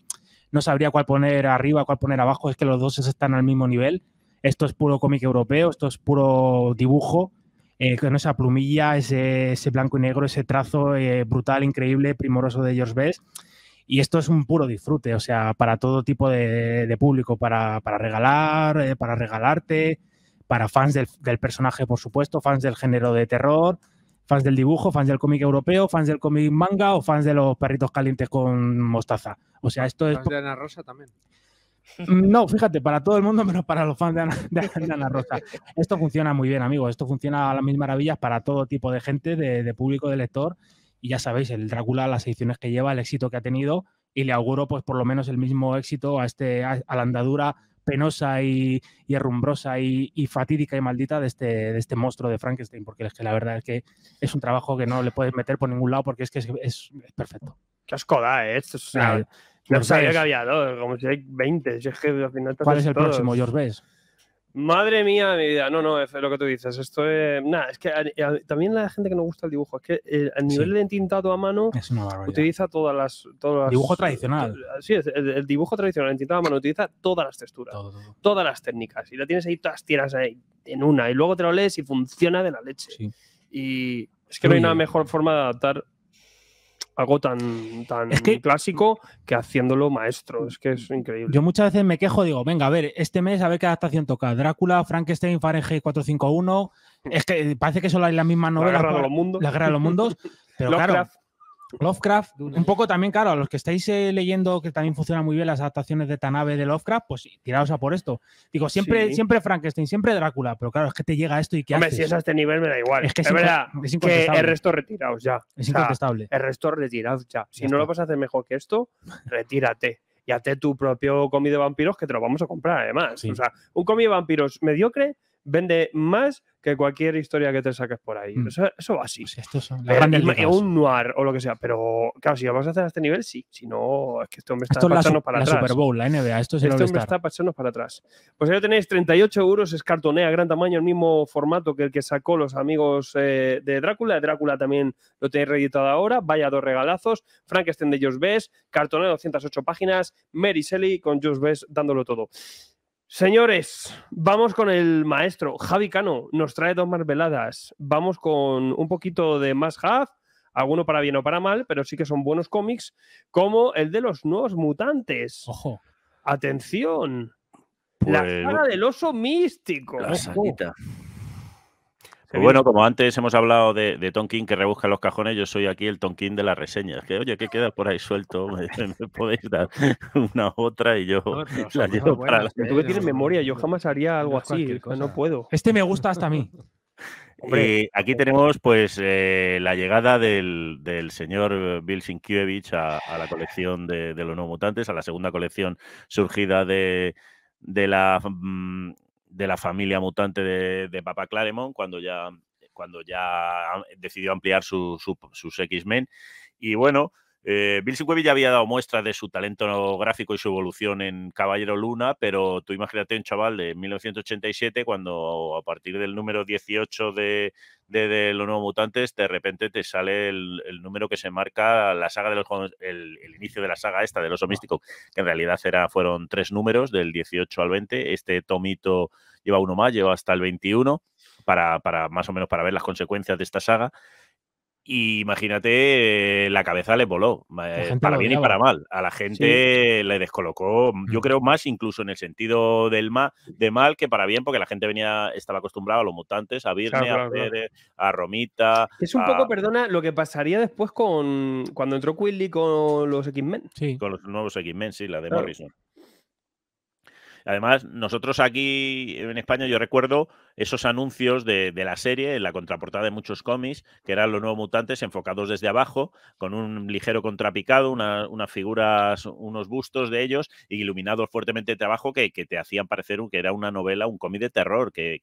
no sabría cuál poner arriba, cuál poner abajo, es que los dos están al mismo nivel. Esto es puro cómic europeo, esto es puro dibujo, eh, con esa plumilla, ese, blanco y negro, ese trazo eh, brutal, increíble, primoroso de George Bess. Y esto es un puro disfrute, o sea, para todo tipo de, público, para, para regalar, eh, para regalarte, para fans del, del personaje, por supuesto, fans del género de terror, fans del dibujo, fans del cómic europeo, fans del cómic manga o fans de los perritos calientes con mostaza. O sea, esto es... de Ana Rosa también. Mm, no, fíjate, para todo el mundo menos para los fans de Ana, Rosa. Esto funciona muy bien, amigos. Esto funciona a las mismas maravillas para todo tipo de gente, de, público, de lector. Y ya sabéis, el Drácula, las ediciones que lleva, el éxito que ha tenido. Y le auguro, pues, por lo menos el mismo éxito a, este, a la andadura penosa y, y herrumbrosa y, y, fatídica y maldita de este, de este monstruo de Frankenstein, porque es que la verdad es que es un trabajo que no le puedes meter por ningún lado porque es que es, es, perfecto. Qué asco da, ¿eh? Esto no sabía que había dos, como si hay 20. Si es que al final ¿Cuál es el próximo, George Bess? Madre mía de mi vida. No, no, es lo que tú dices. Esto es. Nada, es que también la gente que no gusta el dibujo. Es que el, eh, nivel de entintado a mano es una utiliza todas las. dibujo tradicional. Sí, el, dibujo tradicional, entintado a mano, utiliza todas las texturas, todas las técnicas. Y la tienes ahí todas tiras ahí, en una. Y luego te lo lees y funciona de la leche. Y es que no hay una mejor forma de adaptar algo tan, tan clásico que haciéndolo maestro. Es que es increíble. Yo muchas veces me quejo, digo, venga, a ver, este mes a ver qué adaptación toca. Drácula, Frankenstein, Fahrenheit 451. Es que parece que solo hay la misma novelas. La guerra de los mundos. La guerra de los mundos. Pero claro, Lovecraft, un poco también, claro, a los que estáis eh, leyendo que también funcionan muy bien las adaptaciones de Tanabe de Lovecraft, pues tiraos a por esto. Digo, siempre, siempre Frankenstein, siempre Drácula, pero claro, es que te llega esto y que. Hombre, si es a este nivel me da igual. Es que es, que el resto retiraos ya. Es incontestable. el resto retiraos ya. Si no lo vas a hacer mejor que esto, retírate. Y hazte tu propio cómic de vampiros que te lo vamos a comprar, además. O sea, un cómic de vampiros mediocre vende más que cualquier historia que te saques por ahí. Mm. Eso, va así. Pues estos son un noir o lo que sea. Pero claro, si lo vas a hacer a este nivel, sí. Si no, es que esto hombre está para atrás. Super Bowl, la NBA, esto es Este hombre está pasando para atrás. Pues ahí lo tenéis, 38 euros, es cartonea, gran tamaño, el mismo formato que el que sacó los amigos eh, de Drácula. Drácula también lo tenéis reeditado ahora. Vaya dos regalazos. Frankenstein de Josh Bess, cartonea 208 páginas, Mary Shelley con Josh Bess dándolo todo. Señores, vamos con el maestro. Javi Cano nos trae dos más veladas Vamos con un poquito de más half, alguno para bien o para mal, pero sí que son buenos cómics, como el de los nuevos mutantes. Ojo. Atención. La cara pues del oso místico. La pues bueno, como antes hemos hablado de, Tonkin que rebusca los cajones, yo soy aquí el Tonkin de las reseñas. Que oye, ¿qué queda por ahí suelto? Me, podéis dar una otra y yo la llevo para Tú que tienes memoria, yo jamás haría algo así, no puedo. Este me gusta hasta a mí. Eh, aquí tenemos pues eh, la llegada del, señor Bill Sinkiewicz a, la colección de, los no mutantes, a la segunda colección surgida de, de la mm, de la familia mutante de, Papa Claremont cuando ya, cuando ya ah, decidió ampliar sus X-Men. Y bueno, eh, Bill Sinquevi ya había dado muestras de su talento gráfico y su evolución en Caballero Luna, pero tú imagínate un chaval de 1987 cuando a partir del número 18 de, Los Nuevos Mutantes de repente te sale el, número que se marca la saga del el, inicio de la saga esta del oso ah. místico, que en realidad era, fueron tres números, del 18 al 20. Este tomito lleva uno más, lleva hasta el 21. Para, para, más o menos para ver las consecuencias de esta saga. Y imagínate, eh, la cabeza le voló, eh, para bien y para mal. A la gente le descolocó, mm, yo mm. creo más incluso en el sentido del ma de mal que para bien, porque la gente venía, estaba acostumbrada a los mutantes, a Virne, a Romita. Es un poco, perdona, lo que pasaría después con cuando entró Quilly con los X-Men. Con los nuevos X-Men, sí, la de Morrison. Además, nosotros aquí en España, yo recuerdo esos anuncios de, la serie en la contraportada de muchos cómics, que eran los nuevos mutantes enfocados desde abajo, con un ligero contrapicado, unas figuras, unos bustos de ellos, iluminados fuertemente de abajo, que, te hacían parecer que era una novela, un cómic de terror, que,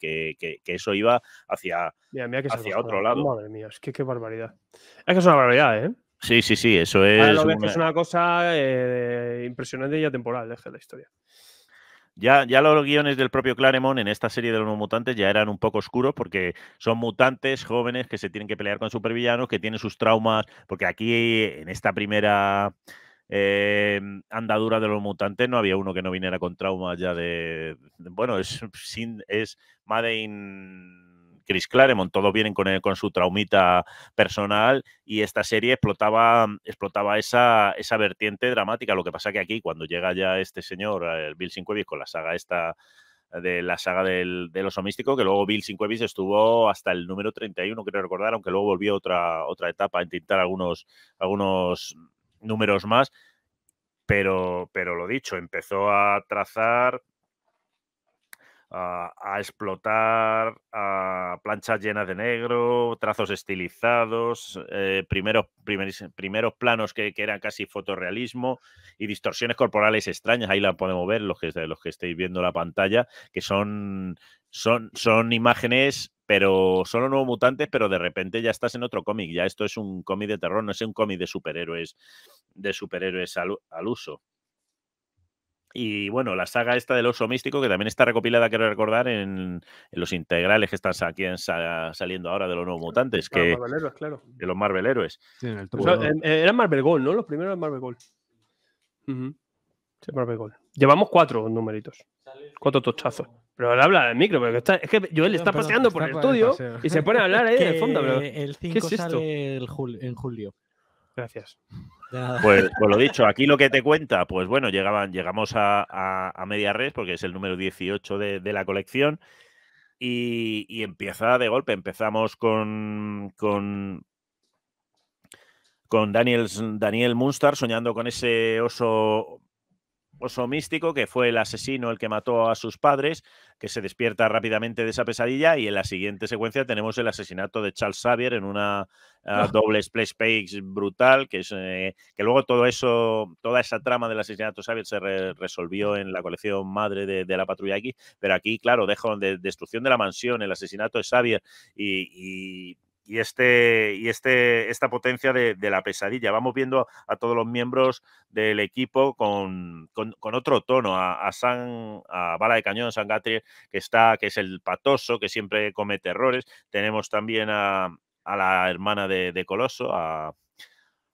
eso iba hacia, otro lado. Madre mía, es que qué barbaridad. Es que es una barbaridad, ¿eh? Sí, sí, sí, eso es. lo es una cosa eh, impresionante y atemporal, eh, deje la historia. Ya, ya los guiones del propio Claremont en esta serie de los mutantes ya eran un poco oscuros porque son mutantes jóvenes que se tienen que pelear con supervillanos, que tienen sus traumas, porque aquí en esta primera em, andadura de los mutantes no había uno que no viniera con traumas ya de, bueno, es, sin, es Made Chris Claremont, todos vienen con, con su traumita personal y esta serie explotaba, explotaba esa, esa vertiente dramática. Lo que pasa que aquí, cuando llega ya este señor, el Bill Sincuevis, con la saga esta de la saga del, del, que luego Bill Sincuevis estuvo hasta el número 31, creo recordar, aunque luego volvió otra, otra etapa a intentar algunos, algunos números más. Pero, pero lo dicho, empezó a trazar a, explotar, a planchas llenas de negro, trazos estilizados, eh, primeros, primeros planos que, que, eran casi fotorrealismo y distorsiones corporales extrañas. Ahí la podemos ver, los que, los que estáis viendo la pantalla, que son, son, son imágenes pero son los nuevos mutantes, pero de repente ya estás en otro cómic. Ya esto es un cómic de terror, no es un cómic de superhéroes, de superhéroes al uso. Y bueno, la saga esta del oso místico, que también está recopilada, quiero recordar, en, los integrales que están saliendo ahora de los nuevos mutantes. De los Marvel Heroes, claro. De los Marvel Héroes. Pues, eh, eran Marvel Gold, ¿no? Los primeros eran Marvel Gold. sí, Marvel Llevamos cuatro numeritos. Cuatro tochazos. Pero él habla del micro, pero es que Joel está paseando por el estudio y se pone a hablar ahí en el fondo. Pero, el 5 sale en julio. Gracias. Pues, pues, lo dicho, aquí lo que te cuenta, pues bueno, llegaban, llegamos a, a, media res, porque es el número 18 de, la colección, y, empieza de golpe, empezamos con, con, con Daniel, Daniel soñando con ese oso oso místico que fue el asesino el que mató a sus padres, que se despierta rápidamente de esa pesadilla y en la siguiente secuencia tenemos el asesinato de Charles Xavier en una ah, ah. doble splash page brutal, que es eh, que luego todo eso, toda esa trama del asesinato de Xavier se resolvió en la colección madre de, la patrulla aquí, pero aquí claro, dejo de destrucción de la mansión, el asesinato de Xavier y y, este, y este, esta potencia de, la pesadilla. Vamos viendo a, todos los miembros del equipo con, con, otro tono, a, San, a Bala de Cañón, San Gatrier, que, está, que es el patoso, que siempre comete errores. Tenemos también a, la hermana de, de Coloso, a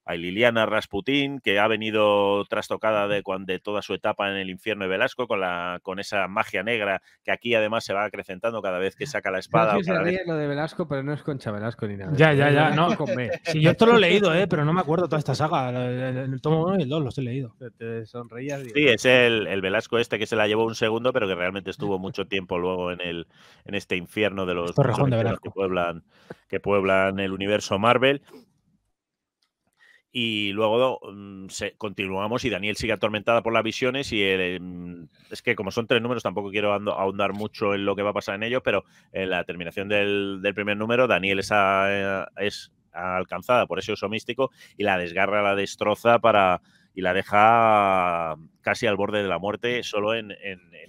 hay Liliana Rasputin, que ha venido trastocada de, cuando toda su etapa en el infierno de Velasco, con, la, con esa magia negra que aquí además se va acrecentando cada vez que saca la espada. de Velasco, pero no es Concha Velasco ni nada. ¿eh? Ya, ya, ya. No. si yo esto lo he leído, eh, pero no me acuerdo toda esta saga. El, tomo 1 y el 2 los he leído. Te sonreías. Sí, es el, Velasco este que se la llevó un segundo, pero que realmente estuvo mucho tiempo luego en, el, en este infierno de los que pueblan el universo Marvel y luego mm, continuamos y Daniel sigue atormentada por las visiones y eh, mm, es que como son tres números tampoco quiero ahondar mucho en lo que va a pasar en ellos, pero en la terminación del, primer número Daniel es, eh, es alcanzada por ese uso místico y la desgarra, la destroza para y la deja casi al borde de la muerte solo en,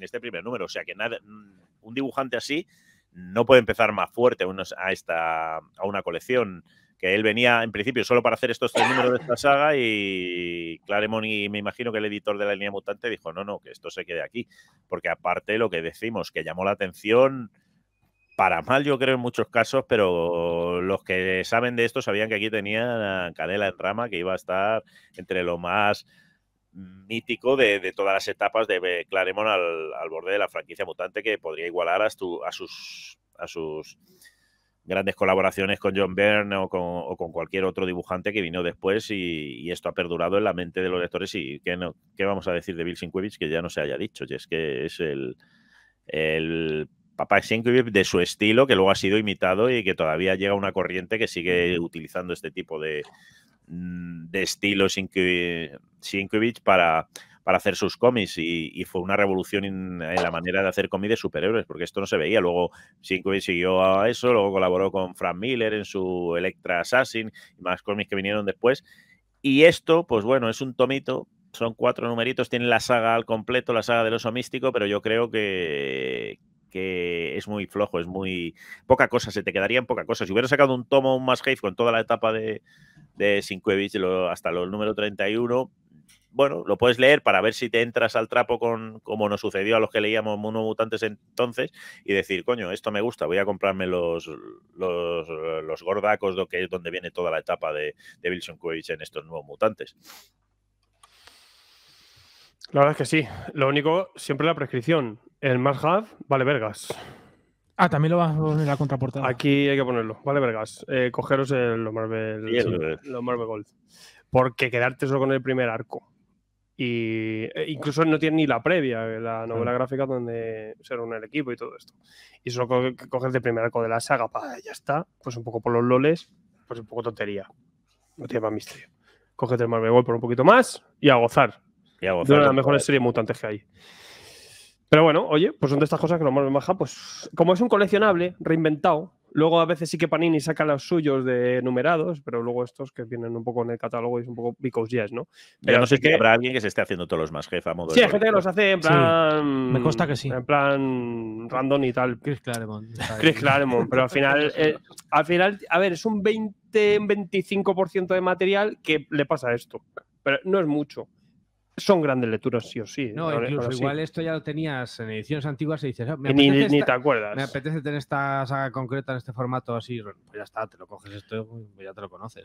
este primer número. O sea que nada, mm, un dibujante así no puede empezar más fuerte a, esta, a una colección que él venía en principio solo para hacer estos tres números de esta saga y Claremont y me imagino que el editor de la línea mutante dijo, no, no, que esto se quede aquí, porque aparte lo que decimos, que llamó la atención, para mal yo creo en muchos casos, pero los que saben de esto sabían que aquí tenían Canela en Rama, que iba a estar entre lo más mítico de, todas las etapas de Claremont al, borde de la franquicia mutante que podría igualar a sus grandes colaboraciones con John Byrne o con, cualquier otro dibujante que vino después y, esto ha perdurado en la mente de los lectores y qué, no, qué vamos a decir de Bill Sienkiewicz que ya no se haya dicho, y es que es el, el papá Sienkiewicz de su estilo que luego ha sido imitado y que todavía llega una corriente que sigue utilizando este tipo de, mm, de estilo Sienkiewicz para para hacer sus cómics y, fue una revolución en, la manera de hacer cómics de superhéroes, porque esto no se veía. Luego Sinkoway siguió a eso, luego colaboró con Frank Miller en su Electra Assassin y más cómics que vinieron después. Y esto, pues bueno, es un tomito, son cuatro numeritos, tienen la saga al completo, la saga del oso místico, pero yo creo que, que es muy flojo, es muy poca cosa, se te quedarían poca cosa. Si hubiera sacado un tomo, un más con toda la etapa de, de hasta el número 31, bueno, lo puedes leer para ver si te entras al trapo con como nos sucedió a los que leíamos Mono Mutantes entonces y decir, coño, esto me gusta, voy a comprarme los, los, gordacos, que es donde viene toda la etapa de, de Wilson en estos nuevos mutantes. La verdad es que sí. Lo único, siempre la prescripción. El más vale vergas. Ah, también lo vas a poner la contraportada. Aquí hay que ponerlo. Vale, vergas. Eh, cogeros el, Marvel, Marvel Gold. Porque quedarte solo con el primer arco e incluso no tiene ni la previa, la novela gráfica donde se reúne el equipo y todo esto. Y solo coges de primer arco de la saga, para ya está, pues un poco por los loles, pues un poco tontería. No tiene más misterio. Cógete el Marvel por un poquito más y a gozar. Y a gozar. De una de las mejores series mutantes que hay. Pero bueno, oye, pues son de estas cosas que lo más baja, pues como es un coleccionable reinventado, Luego a veces sí que Panini saca los suyos de numerados, pero luego estos que vienen un poco en el catálogo y es un poco because yes, ¿no? Pero no sé si habrá alguien que se esté haciendo todos los más a Modo sí, hay gente que los hace en plan... Me consta que sí. En plan random y tal. Chris Claremont. Chris Claremont, pero al final, eh, al final, a ver, es un 20, 25% de material que le pasa a esto, pero no es mucho son grandes lecturas, sí o sí. No, incluso igual esto ya lo tenías en ediciones antiguas y dices, ah, me ni, ni, te acuerdas. Me apetece tener esta saga concreta en este formato así, pues ya está, te lo coges esto, pues ya te lo conoces.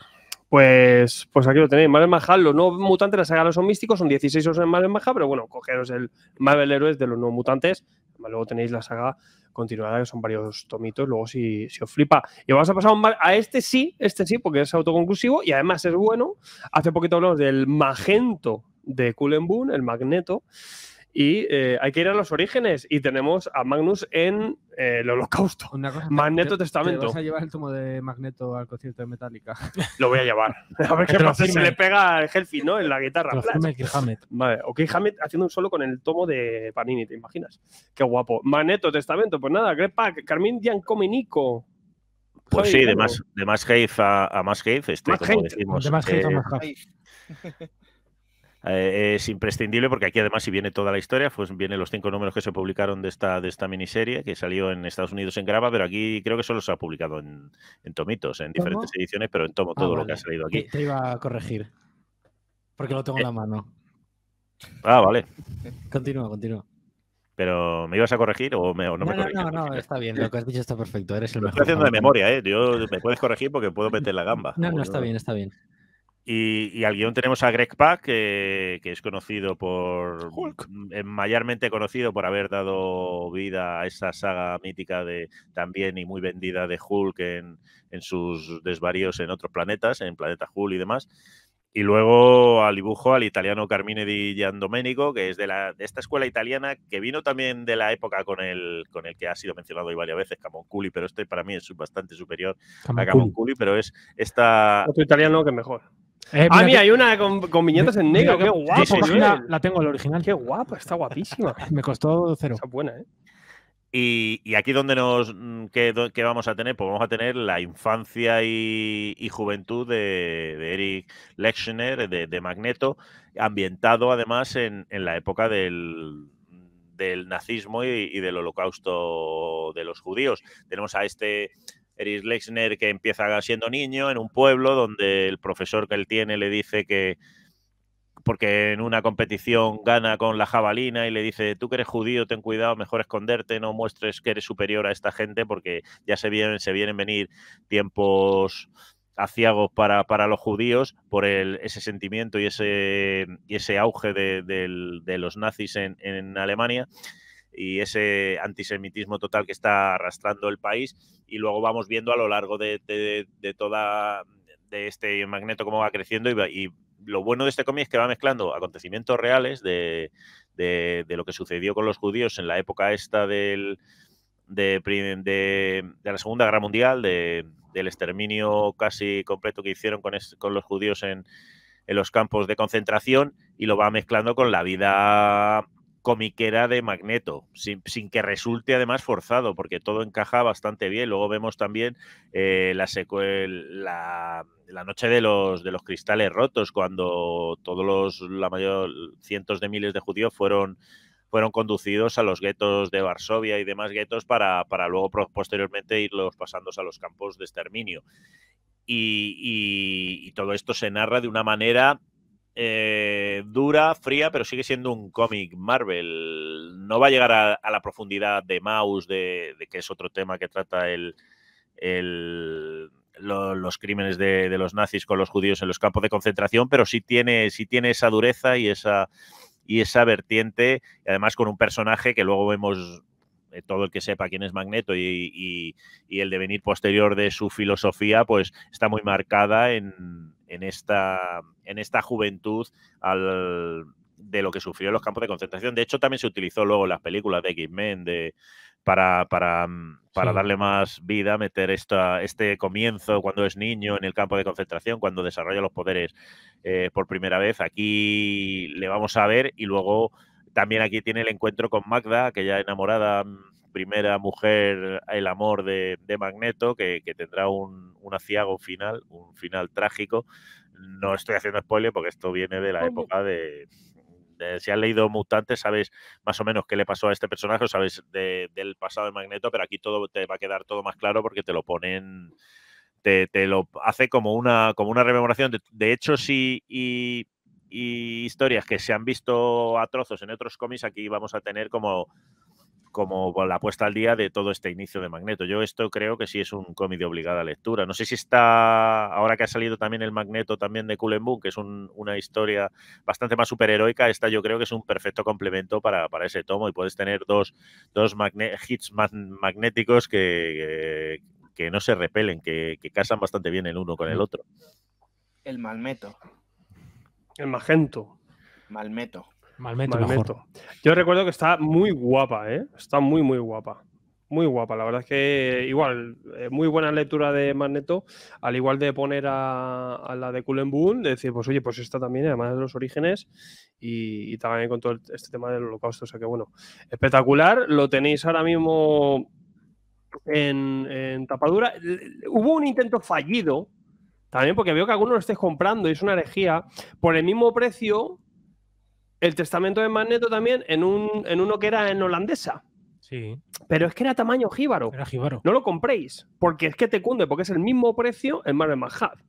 Pues, pues aquí lo tenéis, Marvel Maja, los nuevos mutantes, la saga de los son místicos, son 16 horas en Marvel Maja, pero bueno, cogeros el Marvel Héroes de los no mutantes, luego tenéis la saga continuada, que son varios tomitos, luego si, si os flipa. Y vamos a pasar a este sí, este sí, porque es autoconclusivo y además es bueno. Hace poquito hablamos del Magento de Boon, el Magneto. Y eh, hay que ir a los orígenes. Y tenemos a Magnus en eh, el Holocausto. Magneto Testamento. Te a llevar el tomo de Magneto al concierto de Metallica. Lo voy a llevar. A ver qué pasa. Se le pega el Helfi, ¿no? En la guitarra. O Hammett haciendo un solo con el tomo de Panini, ¿te imaginas? Qué guapo. Magneto Testamento. Pues nada, Greg Carmín Giancominico. Pues sí, de más, de a, más Heif. este, como De más Heif a eh, más eh, es imprescindible porque aquí además si viene toda la historia, pues vienen los cinco números que se publicaron de esta, de esta miniserie que salió en Estados Unidos en grava, pero aquí creo que solo se ha publicado en, tomitos, en diferentes ediciones, pero en tomo ah, todo lo que ha salido aquí. Te, iba a corregir, porque lo tengo en eh. la mano. Ah, vale. Continúa, continúa. Pero me ibas a corregir o, no, me corregí? No, no, no, está bien, lo que has dicho está perfecto, eres el Estoy haciendo de memoria, ¿eh? me puedes corregir porque puedo meter la gamba. No, no, está bien, está bien. Y, al guión tenemos a Greg Pak, que, es conocido por. Hulk. Mm, eh, mayormente conocido por haber dado vida a esa saga mítica de también y muy vendida de Hulk en, sus desvaríos en otros planetas, en Planeta Hulk y demás. Y luego al dibujo al italiano Carmine di Giandomenico, que es de, la, esta escuela italiana que vino también de la época con el, con el que ha sido mencionado hoy varias veces, Culi, pero este para mí es bastante superior a Culi, pero es esta... Otro italiano que mejor. Eh, ah, mira, hay una con, viñetas en negro, qué guapo. la, la tengo, el original. Qué guapo! está guapísima. Me costó cero. Está buena, ¿eh? Y, aquí donde nos mm, ¿qué, vamos a tener, pues vamos a tener la infancia y, juventud de, Eric Lechner, de, Magneto, ambientado además en, la época del, nazismo y, del holocausto de los judíos. Tenemos a este Eric Lechner que empieza siendo niño en un pueblo donde el profesor que él tiene le dice que porque en una competición gana con la jabalina y le dice, tú que eres judío, ten cuidado, mejor esconderte, no muestres que eres superior a esta gente porque ya se vienen, se vienen venir tiempos aciagos para, los judíos por ese sentimiento y ese, y ese auge de, los nazis en Alemania y ese antisemitismo total que está arrastrando el país. Y luego vamos viendo a lo largo de, de, toda de este magneto cómo va creciendo y, lo bueno de este cómic es que va mezclando acontecimientos reales de, lo que sucedió con los judíos en la época esta del, de, la Segunda Guerra Mundial, del exterminio casi completo que hicieron con, con los judíos en, en, los campos de concentración y lo va mezclando con la vida comiquera de Magneto, sin, que resulte además forzado, porque todo encaja bastante bien. Luego vemos también eh, la, la, la, noche de los, de los cristales rotos, cuando todos los, cientos de miles de judíos fueron fueron conducidos a los guetos de Varsovia y demás guetos para, luego posteriormente irlos pasando a los campos de exterminio. y todo esto se narra de una manera eh, dura, fría, pero sigue siendo un cómic Marvel. No va a llegar a, la profundidad de Mouse, de, que es otro tema que trata el, los crímenes de, los nazis con los judíos en los campos de concentración, pero sí tiene, tiene esa dureza y esa, y esa vertiente, además con un personaje que luego vemos eh, todo el que sepa quién es Magneto y, el devenir posterior de su filosofía, pues está muy marcada en, en esta, en esta juventud de lo que sufrió en los campos de concentración. De hecho, también se utilizó luego las películas de X-Men de, para, para, mm, darle más vida, meter esta, este comienzo cuando es niño en el campo de concentración, cuando desarrolla los poderes eh, por primera vez. Aquí le vamos a ver y luego también aquí tiene el encuentro con Magda, aquella enamorada mm, primera mujer, el amor de, Magneto, que, tendrá un, un, aciago final, un final trágico. No estoy haciendo spoiler porque esto viene de la época de, Si has leído Mutantes, sabes más o menos qué le pasó a este personaje, sabes del pasado de Magneto, pero aquí todo te va a quedar todo más claro porque te lo ponen. Te, lo hace como una, como una rememoración de, hechos y, y historias que se han visto a trozos en otros cómics, aquí vamos a tener como como la puesta al día de todo este inicio de Magneto. Yo esto creo que sí es un cómic de obligada lectura. No sé si está, ahora que ha salido también el Magneto también de Cullen que es una historia bastante más superheroica, esta yo creo que es un perfecto complemento para, para ese tomo y puedes tener dos, dos hits más magnéticos que, que, no se repelen, que casan bastante bien el uno con el otro. El Malmeto. El Magento. Malmeto. Malmeto, Yo recuerdo que está muy guapa, ¿eh? Está muy, muy guapa. Muy guapa, la verdad es que igual, eh, muy buena lectura de Magneto, al igual de poner a, la de Cullen de decir, pues oye, pues esta también, además de los orígenes, y, también con todo este tema del holocausto, o sea que bueno, espectacular, lo tenéis ahora mismo en, tapadura. Hubo un intento fallido, también porque veo que algunos lo estáis comprando, y es una herejía, por el mismo precio el testamento de Magneto también en, un, en uno que era en holandesa. Sí. Pero es que era tamaño jíbaro. Era jíbaro. No lo compréis, porque es que te cunde, porque es el mismo precio en Marvel Manhattan.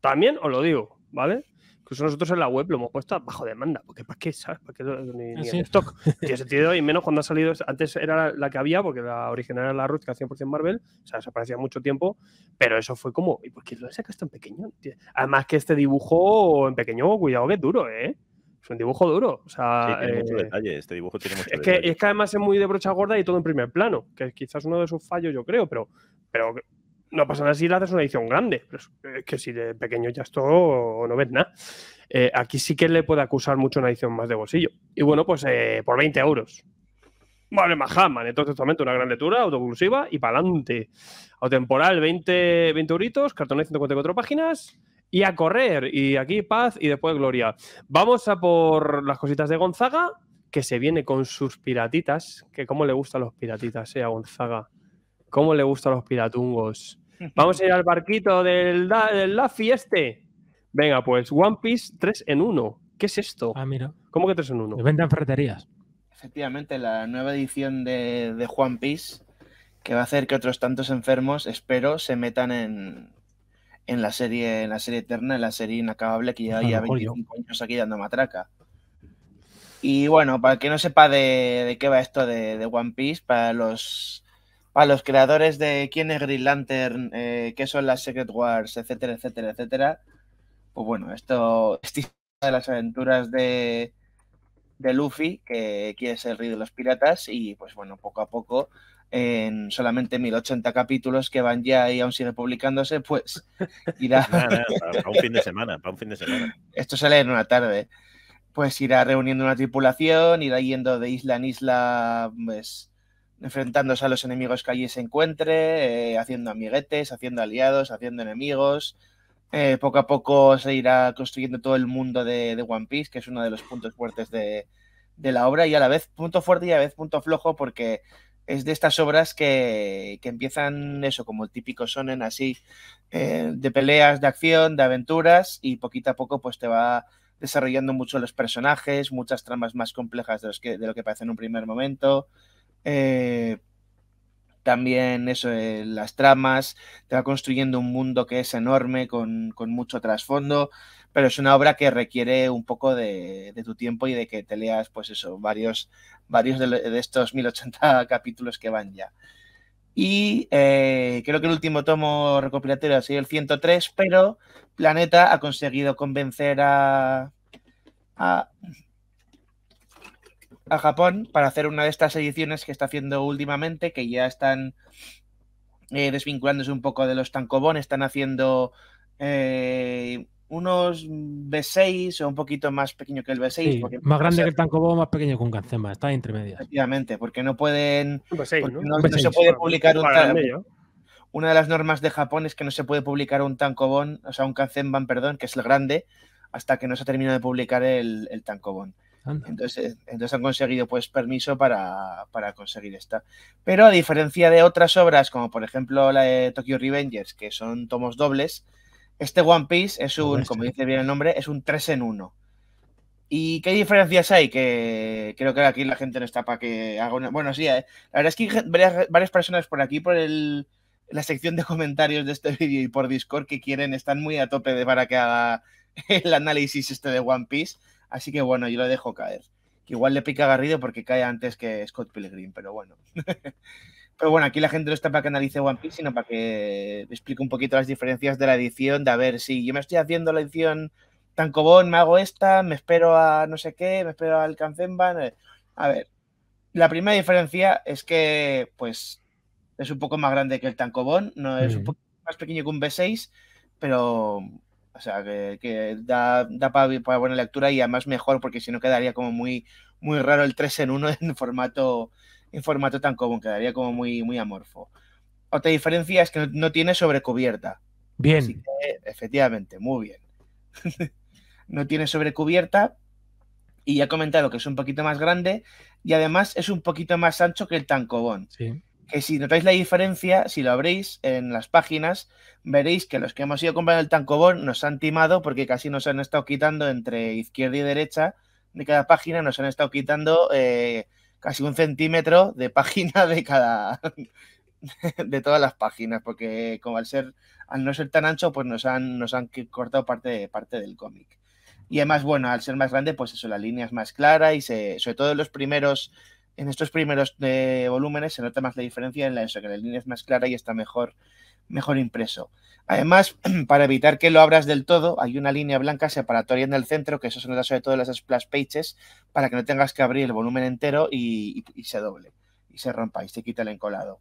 También os lo digo, ¿vale? Incluso nosotros en la web lo hemos puesto bajo demanda, porque ¿para qué? ¿Sabes? ¿Para qué ni, stock? Tiene sentido, y menos cuando ha salido. Antes era la, que había, porque la original era la Ruth, que era 100% Marvel, o sea, desaparecía mucho tiempo, pero eso fue como, ¿y por qué lo sacas tan pequeño? Además que este dibujo en pequeño, cuidado que es duro, ¿eh? es un dibujo duro. mucho eh, este dibujo tiene mucho es que, Es que además es muy de brocha gorda y todo en primer plano, que es quizás uno de sus fallos, yo creo, pero, pero no pasa nada si le haces una edición grande, pero es eh, que si de pequeño ya es todo, no ves nada. Eh, aquí sí que le puede acusar mucho una edición más de bolsillo. Y bueno, pues por 20 euros. Vale, man. entonces totalmente una gran lectura, autoconclusiva y pa'lante. O 20, 20 euritos, de 144 páginas, y a correr. Y aquí paz y después gloria. Vamos a por las cositas de Gonzaga, que se viene con sus piratitas, que cómo le gustan los piratitas, eh, a Gonzaga. Cómo le gustan los piratungos. Vamos a ir al barquito del, la, fiesta Venga, pues One Piece 3 en 1. ¿Qué es esto? Ah, mira. ¿Cómo que 3 en 1? Venden ferreterías. Efectivamente, la nueva edición de, de One Piece que va a hacer que otros tantos enfermos, espero, se metan en, en la serie, en la serie eterna, en la serie inacabable que lleva ya 25 años aquí dando matraca. Y bueno, para el que no sepa de, qué va esto de, One Piece, para los, para los creadores de quién es Green Lantern, eh, qué son las Secret Wars, etcétera, etcétera, etcétera, pues bueno, esto es de las aventuras de, de Luffy, que quiere ser el rey de los piratas, y pues bueno, poco a poco en solamente 1080 capítulos que van ya y aún sigue publicándose, pues irá... para, un fin de semana, para un fin de semana. Esto sale en una tarde. Pues irá reuniendo una tripulación, irá yendo de isla en isla, pues enfrentándose a los enemigos que allí se encuentre, eh, haciendo amiguetes, haciendo aliados, haciendo enemigos. Eh, poco a poco se irá construyendo todo el mundo de, One Piece, que es uno de los puntos fuertes de, de la obra y a la vez punto fuerte y a la vez punto flojo porque es de estas obras que, empiezan eso, como el típico sonen así, eh, de peleas, de acción, de aventuras y poquito a poco pues te va desarrollando mucho los personajes, muchas tramas más complejas de, que, lo que parece en un primer momento. Eh, también eso, eh, las tramas, te va construyendo un mundo que es enorme, con, con mucho trasfondo pero es una obra que requiere un poco de, tu tiempo y de que te leas, pues eso, varios, varios de, estos 1080 capítulos que van ya. Y eh, creo que el último tomo recopilatorio ha sido el 103, pero Planeta ha conseguido convencer a, a, a, Japón para hacer una de estas ediciones que está haciendo últimamente, que ya están eh, desvinculándose un poco de los Tancobón, están haciendo eh, unos B6 o un poquito más pequeño que el B6. más grande que el o más pequeño que un Kanzenban, está entre medias. Efectivamente, porque no pueden. No, se puede pues publicar un Una de las normas de Japón es que no se puede publicar un Tankobon, o sea, un Kanzenban, perdón, que es el grande, hasta que no se ha terminado de publicar el, el Tankobon. Entonces, entonces han conseguido pues permiso para, para, conseguir esta. Pero a diferencia de otras obras, como por ejemplo la de Tokyo Revengers, que son tomos dobles, este One Piece es un, como ¿eh? dice bien el nombre, es un 3 en 1. ¿Y qué diferencias hay? Que creo que aquí la gente no está para que haga una... Bueno, sí, eh, la verdad es que varias, personas por aquí, por la sección de comentarios de este vídeo y por Discord que quieren, están muy a tope de para que haga el análisis este de One Piece. Así que bueno, yo lo dejo caer. Que igual le pica Garrido porque cae antes que Scott Pilgrim, pero bueno. Pero bueno, aquí la gente no está para que analice One Piece, sino para que explique un poquito las diferencias de la edición, de a ver si yo me estoy haciendo la edición Tancobón, me hago esta, me espero a no sé qué, me espero al Kanzenban. Eh, a ver, la primera diferencia es que, pues, es un poco más grande que el Tancobón, no es un poco más pequeño que un B6, pero, o sea, que, da, da para, buena lectura y además mejor, porque si no quedaría como muy, muy raro el 3 en 1 en formato en formato tan común, quedaría como muy, muy amorfo. Otra diferencia es que no, tiene sobrecubierta. Bien. efectivamente, muy bien. no tiene sobrecubierta y ya he comentado que es un poquito más grande y además es un poquito más ancho que el tancobón. Que si notáis la diferencia, si lo abréis en las páginas, veréis que los que hemos ido comprando el tancobón nos han timado porque casi nos han estado quitando entre izquierda y derecha de cada página, nos han estado quitando eh, casi un centímetro de página de cada de todas las páginas, porque como al ser, al no ser tan ancho, pues nos han, nos han cortado parte, parte del cómic. Y además, bueno, al ser más grande, pues eso, la línea es más clara y se, sobre todo en los primeros, en estos primeros eh, volúmenes se nota más la diferencia en la, eso, que la línea es más clara y está mejor mejor impreso. Además, para evitar que lo abras del todo, hay una línea blanca separatoria en el centro, que eso se nota sobre todo en las splash pages, para que no tengas que abrir el volumen entero y, se doble, y se rompa, y se quita el encolado.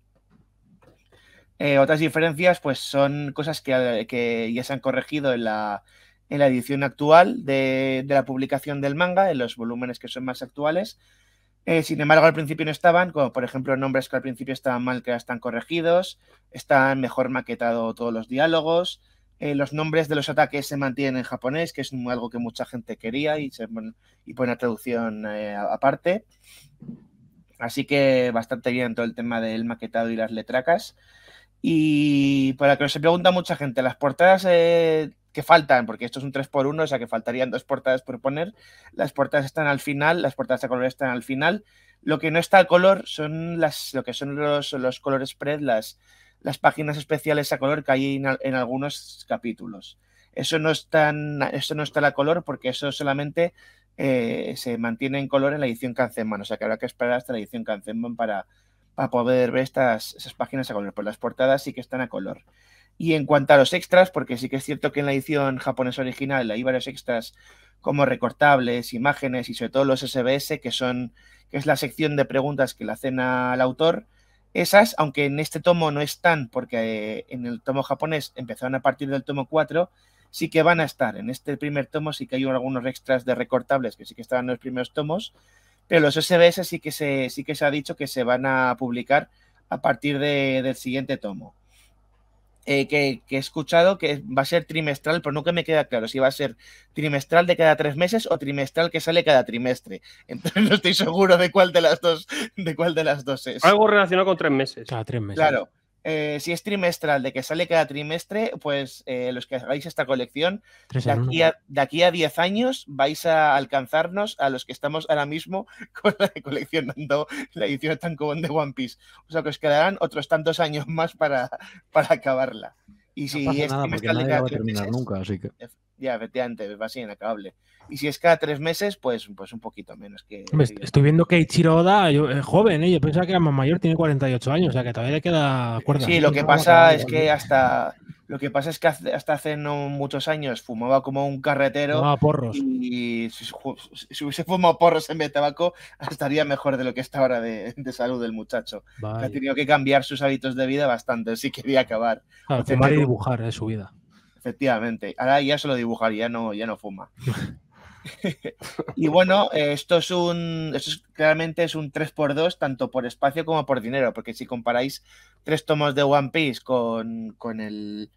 Eh, otras diferencias, pues son cosas que, eh, ya se han corregido en la, edición actual de, de, la publicación del manga, en los volúmenes que son más actuales, eh, sin embargo, al principio no estaban, como por ejemplo nombres que al principio estaban mal, que ya están corregidos, están mejor maquetados todos los diálogos, eh, los nombres de los ataques se mantienen en japonés, que es algo que mucha gente quería y, pone una traducción eh, aparte. Así que bastante bien todo el tema del maquetado y las letracas. Y para que se pregunta mucha gente, las portadas eh, que faltan, porque esto es un 3x1, o sea que faltarían dos portadas por poner. Las portadas están al final, las portadas a color están al final. Lo que no está a color son las, lo que son los, los color spread, las, las páginas especiales a color que hay en, algunos capítulos. Eso no, está, eso no está a color porque eso solamente eh, se mantiene en color en la edición Kanzenman, o sea que habrá que esperar hasta la edición Kanzenman para, para poder ver estas esas páginas a color, pero pues las portadas sí que están a color. Y en cuanto a los extras, porque sí que es cierto que en la edición japonesa original hay varios extras como recortables, imágenes y sobre todo los SBS, que son que es la sección de preguntas que le hacen al autor. Esas, aunque en este tomo no están, porque eh, en el tomo japonés empezaron a partir del tomo 4, sí que van a estar. En este primer tomo sí que hay algunos extras de recortables que sí que estaban en los primeros tomos, pero los SBS sí que se, sí que se ha dicho que se van a publicar a partir del siguiente tomo. Eh, que, he escuchado que va a ser trimestral, pero nunca me queda claro si va a ser trimestral de cada tres meses o trimestral que sale cada trimestre. Entonces no estoy seguro de cuál de las dos, de cuál de las dos es. Algo relacionado con tres meses. Cada tres meses. Claro. Eh, si es trimestral, de que sale cada trimestre, pues eh, los que hagáis esta colección, de aquí, a, 10 años vais a alcanzarnos a los que estamos ahora mismo con coleccionando la edición tan común de One Piece. O sea que os quedarán otros tantos años más para, para acabarla. Y si es trimestral de va a terminar nunca, así que ya, efectivamente, va a inacabable. Y si es cada tres meses, pues, pues un poquito menos. que Estoy viendo que Ichiro Oda eh, joven, ¿eh? yo pensaba que era más mayor, tiene 48 años, o sea que todavía le queda cuerda. Sí, lo que pasa es que hasta... Lo que pasa es que hasta hace no muchos años fumaba como un carretero. porros. Y, si, hubiese fumado porros en vez de tabaco, estaría mejor de lo que está ahora de, salud el muchacho. Ha tenido que cambiar sus hábitos de vida bastante si quería acabar. fumar y dibujar es eh, su vida. Efectivamente. Ahora ya se lo dibujaría, no, ya no fuma. y bueno, esto es un. Esto claramente es un 3x2, tanto por espacio como por dinero. Porque si comparáis tres tomos de One Piece con, con el.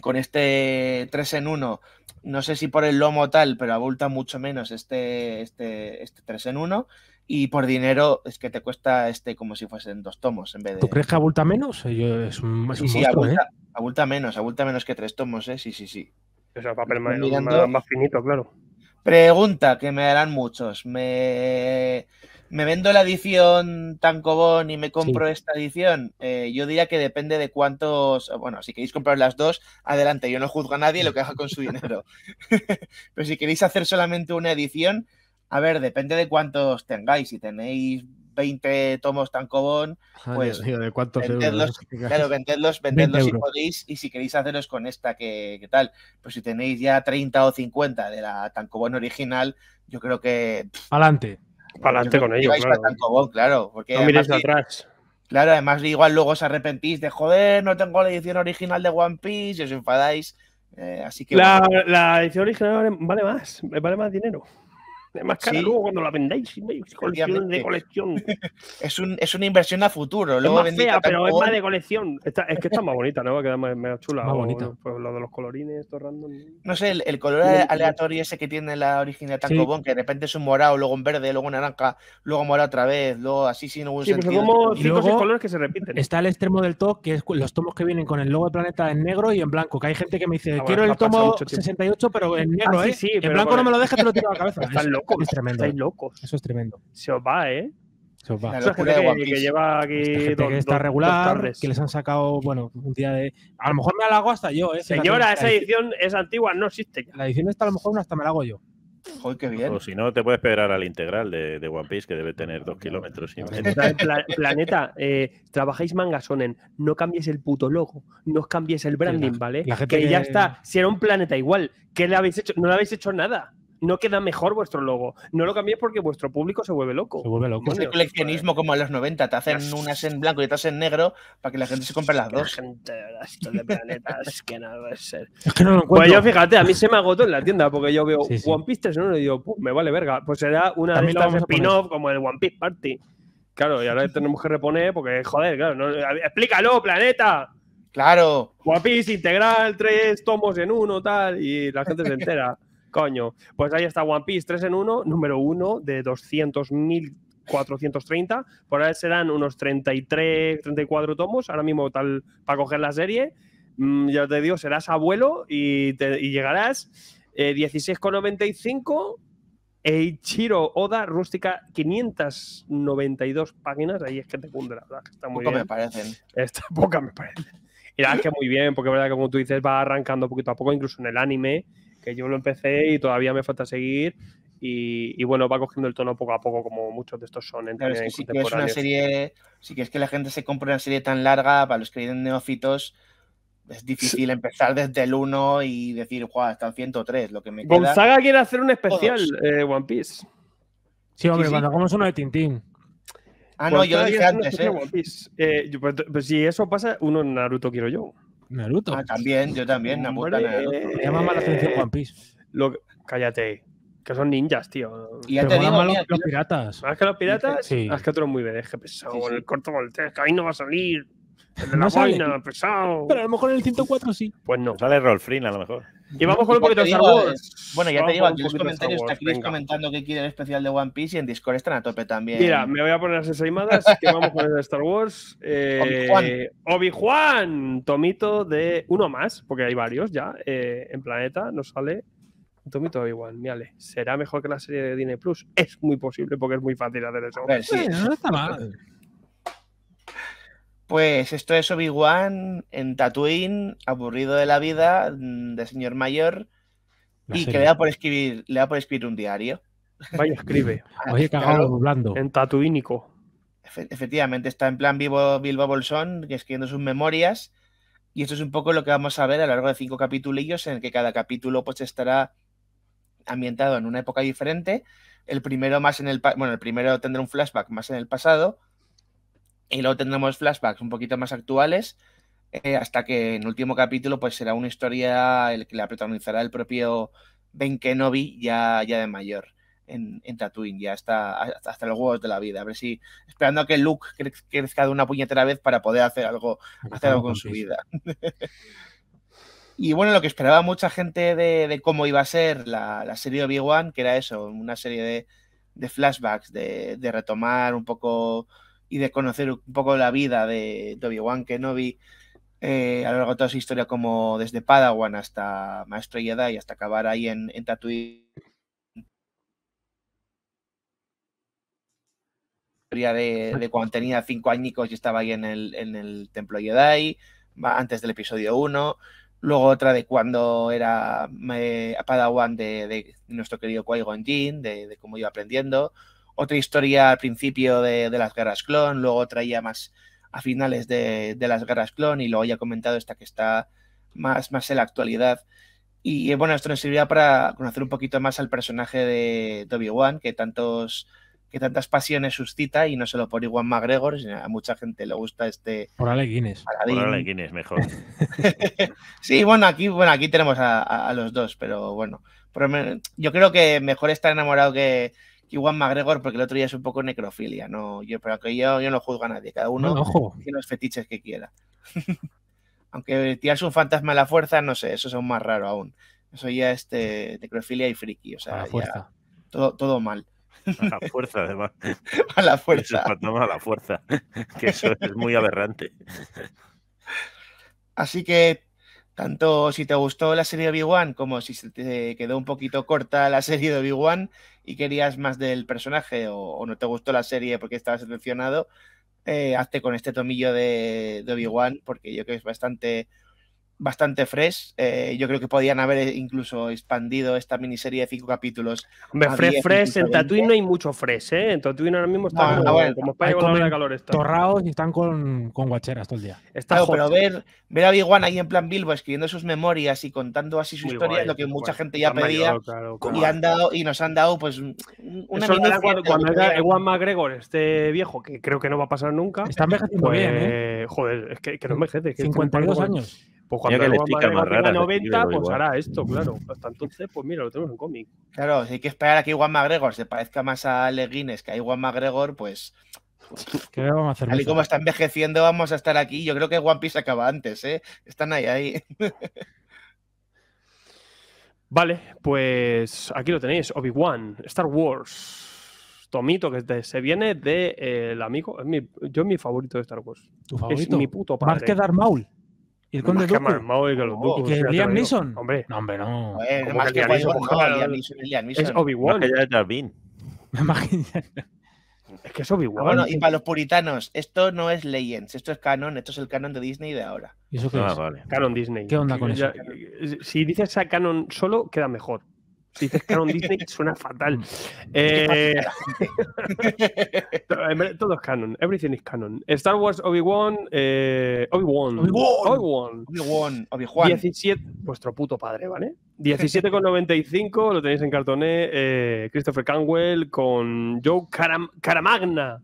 Con este 3 en 1, no sé si por el lomo tal, pero abulta mucho menos este, este, este 3 en 1 y por dinero es que te cuesta este como si fuesen dos tomos en vez de... ¿Tú crees que abulta menos? sí, abulta, menos, abulta menos que tres tomos, ¿eh? Sí, sí, sí. O sea, papel más, más finito, claro. Pregunta que me harán muchos. ¿Me, me vendo la edición tan cobón y me compro esta edición? Eh, yo diría que depende de cuántos. Bueno, si queréis comprar las dos, adelante. Yo no juzgo a nadie lo que haga con su dinero. Pero si queréis hacer solamente una edición, a ver, depende de cuántos tengáis. Si tenéis 20 tomos tan cobón, ah, pues de cuántos vendedlos, vendedlos, si podéis y si queréis haceros con esta que, tal, pues si tenéis ya 30 o 50 de la tancobón original, yo creo que... Adelante. Adelante con ello, claro. claro no miréis atrás. Claro, además igual luego os arrepentís de joder, no tengo la edición original de One Piece y os enfadáis. Eh, así que... La, edición original vale más, vale más dinero. Es más caro luego cuando la vendáis. Colección de colección. es, un, es una inversión a futuro. es más pero es más de colección. es que está más bonita, ¿no? Va a quedar más, chula. Más bonita. Pues, lo de los colorines, esto random. No sé, el, color aleatorio ese que tiene la original Tango sí. que de repente es un morado, luego un verde, luego un naranja, luego morado otra vez, luego así sin ningún sí, sentido. como y luego colores que se repiten. Está el extremo del top, que es los tomos que vienen con el logo de planeta en negro y en blanco. Que hay gente que me dice, ah, quiero el tomo 68, pero en negro, ah, ¿eh? en blanco no me lo deja, te lo tiro a la cabeza. Es tremendo. Estáis locos. Eso es tremendo. Se os va, ¿eh? Se os va. gente que, lleva aquí está regular, que les han sacado, bueno, un día de. A lo mejor me la hago hasta yo, ¿eh? Señora, esa edición es antigua, no existe ya. La edición está a lo mejor una hasta me la hago yo. Joder, qué bien. O si no, te puedes esperar al integral de, One Piece, que debe tener dos kilómetros. Y planeta, eh, trabajáis mangasonen, no cambies el puto logo, no cambies el branding, ¿vale? que ya está, si era un planeta igual, ¿qué le habéis hecho? No le habéis hecho nada no queda mejor vuestro logo. No lo cambiéis porque vuestro público se vuelve loco. Se vuelve loco. es de coleccionismo como en los 90, te hacen unas en blanco y otras en negro para que la gente se compre las dos. La gente, de planetas es que no va ser. Pues yo fíjate, a mí se me agotó en la tienda porque yo veo One Piece 3 uno y digo, Pum, me vale verga. Pues será una de spin-off como el One Piece Party. Claro, y ahora tenemos que reponer porque, joder, claro, no, explícalo, planeta. Claro. One Piece integral, tres tomos en uno, tal, y la gente se entera. Coño, pues ahí está One Piece 3 en 1, número 1 de 200.430. por ahora serán unos 33, 34 tomos, ahora mismo tal para coger la serie. Mm, ya te digo, serás abuelo y, te, llegarás eh, 16,95. Eichiro Oda Rústica 592 páginas, ahí es que te cunde la verdad, está muy poca bien. me parecen. Está, poca me parece. Y la verdad es que muy bien, porque verdad que como tú dices va arrancando poquito a poco, incluso en el anime, que yo lo empecé y todavía me falta seguir. Y, bueno, va cogiendo el tono poco a poco, como muchos de estos son en quieres que una serie, que la gente se compre una serie tan larga, para los que vienen neófitos, es difícil empezar desde el 1 y decir, guau, están 103, lo que me queda. Gonzaga quiere hacer un especial, eh, One Piece. Sí, hombre, cuando hagamos uno de Tintín. Ah, no, yo lo dije antes, eh. eh pues, pues, si eso pasa, uno en Naruto quiero yo. Naruto. Ah, también, yo también, Me llama más la atención One Piece. Cállate. Que son ninjas, tío. Y ya te digo, los, piratas. Más que los piratas, sí. más ah, que otro muy bebé, que pesado. El corto volteo, que ahí no va a salir. El la vaina, pesado. Pero a lo mejor en el 104 sí. Pues no. Sale Rolfrin a lo mejor. Y vamos con un poquito de Star Wars. Bueno, ya te digo, aquí los comentarios está aquí comentando que quiere el especial de One Piece y en Discord están a tope también. Mira, me voy a poner las ensaimadas que vamos con el Star Wars. Eh, Obi-Juan, Tomito de uno más, porque hay varios ya eh, en Planeta, nos sale. Tomito igual, miale. ¿Será mejor que la serie de Disney Plus? Es muy posible porque es muy fácil hacer eso. sí. no está mal. Pues esto es Obi-Wan en Tatooine, aburrido de la vida, mm, de señor mayor, y que le da por escribir, le da por escribir un diario. Vaya, escribe. Ah, Oye, cagado doblando. En Tatuínico. efectivamente, está en plan vivo Bilbo Bolsón, escribiendo sus memorias. Y esto es un poco lo que vamos a ver a lo largo de cinco capítulos, en el que cada capítulo pues estará ambientado en una época diferente. El primero más en el bueno, el primero tendrá un flashback más en el pasado, y luego tendremos flashbacks un poquito más actuales, eh, hasta que en el último capítulo pues será una historia el que la protagonizará el propio Ben Kenobi ya, ya de mayor en, Tatooine, ya hasta, hasta los huevos de la vida. A ver si, esperando a que Luke crezca de una puñetera vez para poder hacer algo, hacer algo con su vida. y bueno, lo que esperaba mucha gente de, cómo iba a ser la, serie de Obi-Wan, que era eso, una serie de, de flashbacks, de, de retomar un poco y de conocer un poco la vida de, Dobby wan Kenobi eh, a lo largo de toda su historia, como desde Padawan hasta Maestro Jedi y hasta acabar ahí en, en Tatooine. De, de cuando tenía cinco añicos y estaba ahí en el, en el Templo Jedi, antes del episodio 1. Luego otra de cuando era eh, Padawan de, nuestro querido Qui-Gon Jinn, de cómo iba aprendiendo otra historia al principio de, de las guerras clon, luego traía más a finales de, de, las guerras clon y luego ya comentado esta que está más, más en la actualidad. Y eh, bueno, esto nos servirá para conocer un poquito más al personaje de, Obi-Wan, que tantos que tantas pasiones suscita y no solo por Iwan McGregor, sino a mucha gente le gusta este por Ale Guinness. Por mejor. sí, bueno, aquí bueno, aquí tenemos a, los dos, pero bueno, yo creo que mejor estar enamorado que, Juan McGregor, porque el otro día es un poco necrofilia, no, yo, pero que yo, yo no juzgo a nadie, cada uno tiene los fetiches que quiera. Aunque tirarse un fantasma a la fuerza, no sé, eso es aún más raro aún. Eso ya es este, necrofilia y friki, o sea, fuerza. todo, mal. A la fuerza, además. A la fuerza. fantasma a la fuerza, que eso es muy aberrante. Así que tanto si te gustó la serie de Obi-Wan como si se te quedó un poquito corta la serie de Obi-Wan y querías más del personaje o, no te gustó la serie porque estabas seleccionado, eh, hazte con este tomillo de, de Obi-Wan porque yo creo que es bastante bastante fresh. Eh, yo creo que podían haber eh, incluso expandido esta miniserie de cinco capítulos. Hombre, fresh, fresh. En Tatooine no hay mucho fresh, ¿eh? En Tatooine ahora mismo está Torrados y están con, con guacheras todo el día. pero ver, ver a Big ahí en plan Bilbo escribiendo sus memorias y contando así su historia lo que mucha gente ya pedía. Y, han dado, y nos han dado pues una Eso cuando, cuando era Ewan McGregor, este viejo, que creo que no va a pasar nunca. Está envejeciendo bien, ¿eh? pues, Joder, es que, no envejece. 52 años. Pues cuando que Madre más el 90, pues hará esto, claro. Hasta entonces, pues mira, lo tenemos en cómic. Claro, si hay que esperar a que Iwan McGregor se parezca más a Leguines que a Iwan McGregor, pues. ¿Qué vamos a hacer? Tal y como está envejeciendo, vamos a estar aquí. Yo creo que One Piece acaba antes, ¿eh? Están ahí, ahí. Vale, pues aquí lo tenéis, Obi-Wan, Star Wars, Tomito, que se viene del de, eh, el amigo, yo es mi favorito de Star Wars. ¿Tu favorito? Es mi puto padre. Darth Maul. ¿Y el Conde Dooku? que oh, es Liam Neeson? Hombre, no, hombre, no. es Obi Wan que Liam Neeson, Es que es Obi-Wan. Ah, bueno, y para los puritanos, esto no es Legends, esto es canon, esto es el canon de Disney de ahora. qué ah, Vale. Canon Disney. ¿Qué onda con eso? Si dices a canon solo, queda mejor. Si dices Canon Disney suena fatal. Mm. Eh, todo es canon. Everything is canon. Star Wars Obi-Wan. Eh, Obi-Wan. Obi-Wan. Obi-Wan. Obi-Wan. 17. Vuestro puto padre, ¿vale? 17,95 lo tenéis en cartoné. Eh, Christopher Canwell con Joe Caramagna.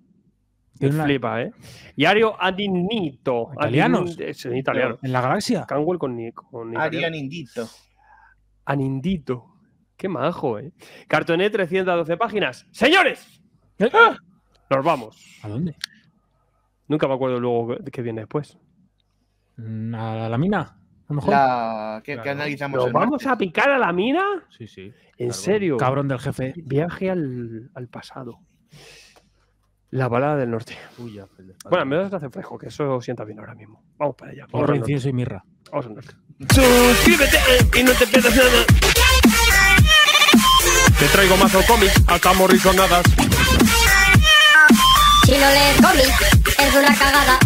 Qué flipa, ¿eh? Y Adinito. ¿Italianos? es en eh, italiano. ¿En la galaxia? Canwell con, Ario Anindito. Anindito. Qué majo, ¿eh? Cartoné 312 páginas. ¡Señores! ¿Eh? ¡Ah! Nos vamos. ¿A dónde? Nunca me acuerdo luego de qué viene después. Mm, ¿A la mina? A lo mejor. La... Que, analizamos vamos a picar a la mina? Sí, sí. ¿En serio? Cabrón del jefe. Viaje al, al pasado. La balada del norte. Uy, ya, bueno, me das hace fresco, que eso sienta bien ahora mismo. Vamos para allá. Por incienso y mirra. Vamos al norte. Suscríbete y no te pierdas nada. Te traigo mazo cómic, acá morir Si no lees cómic, es una cagada.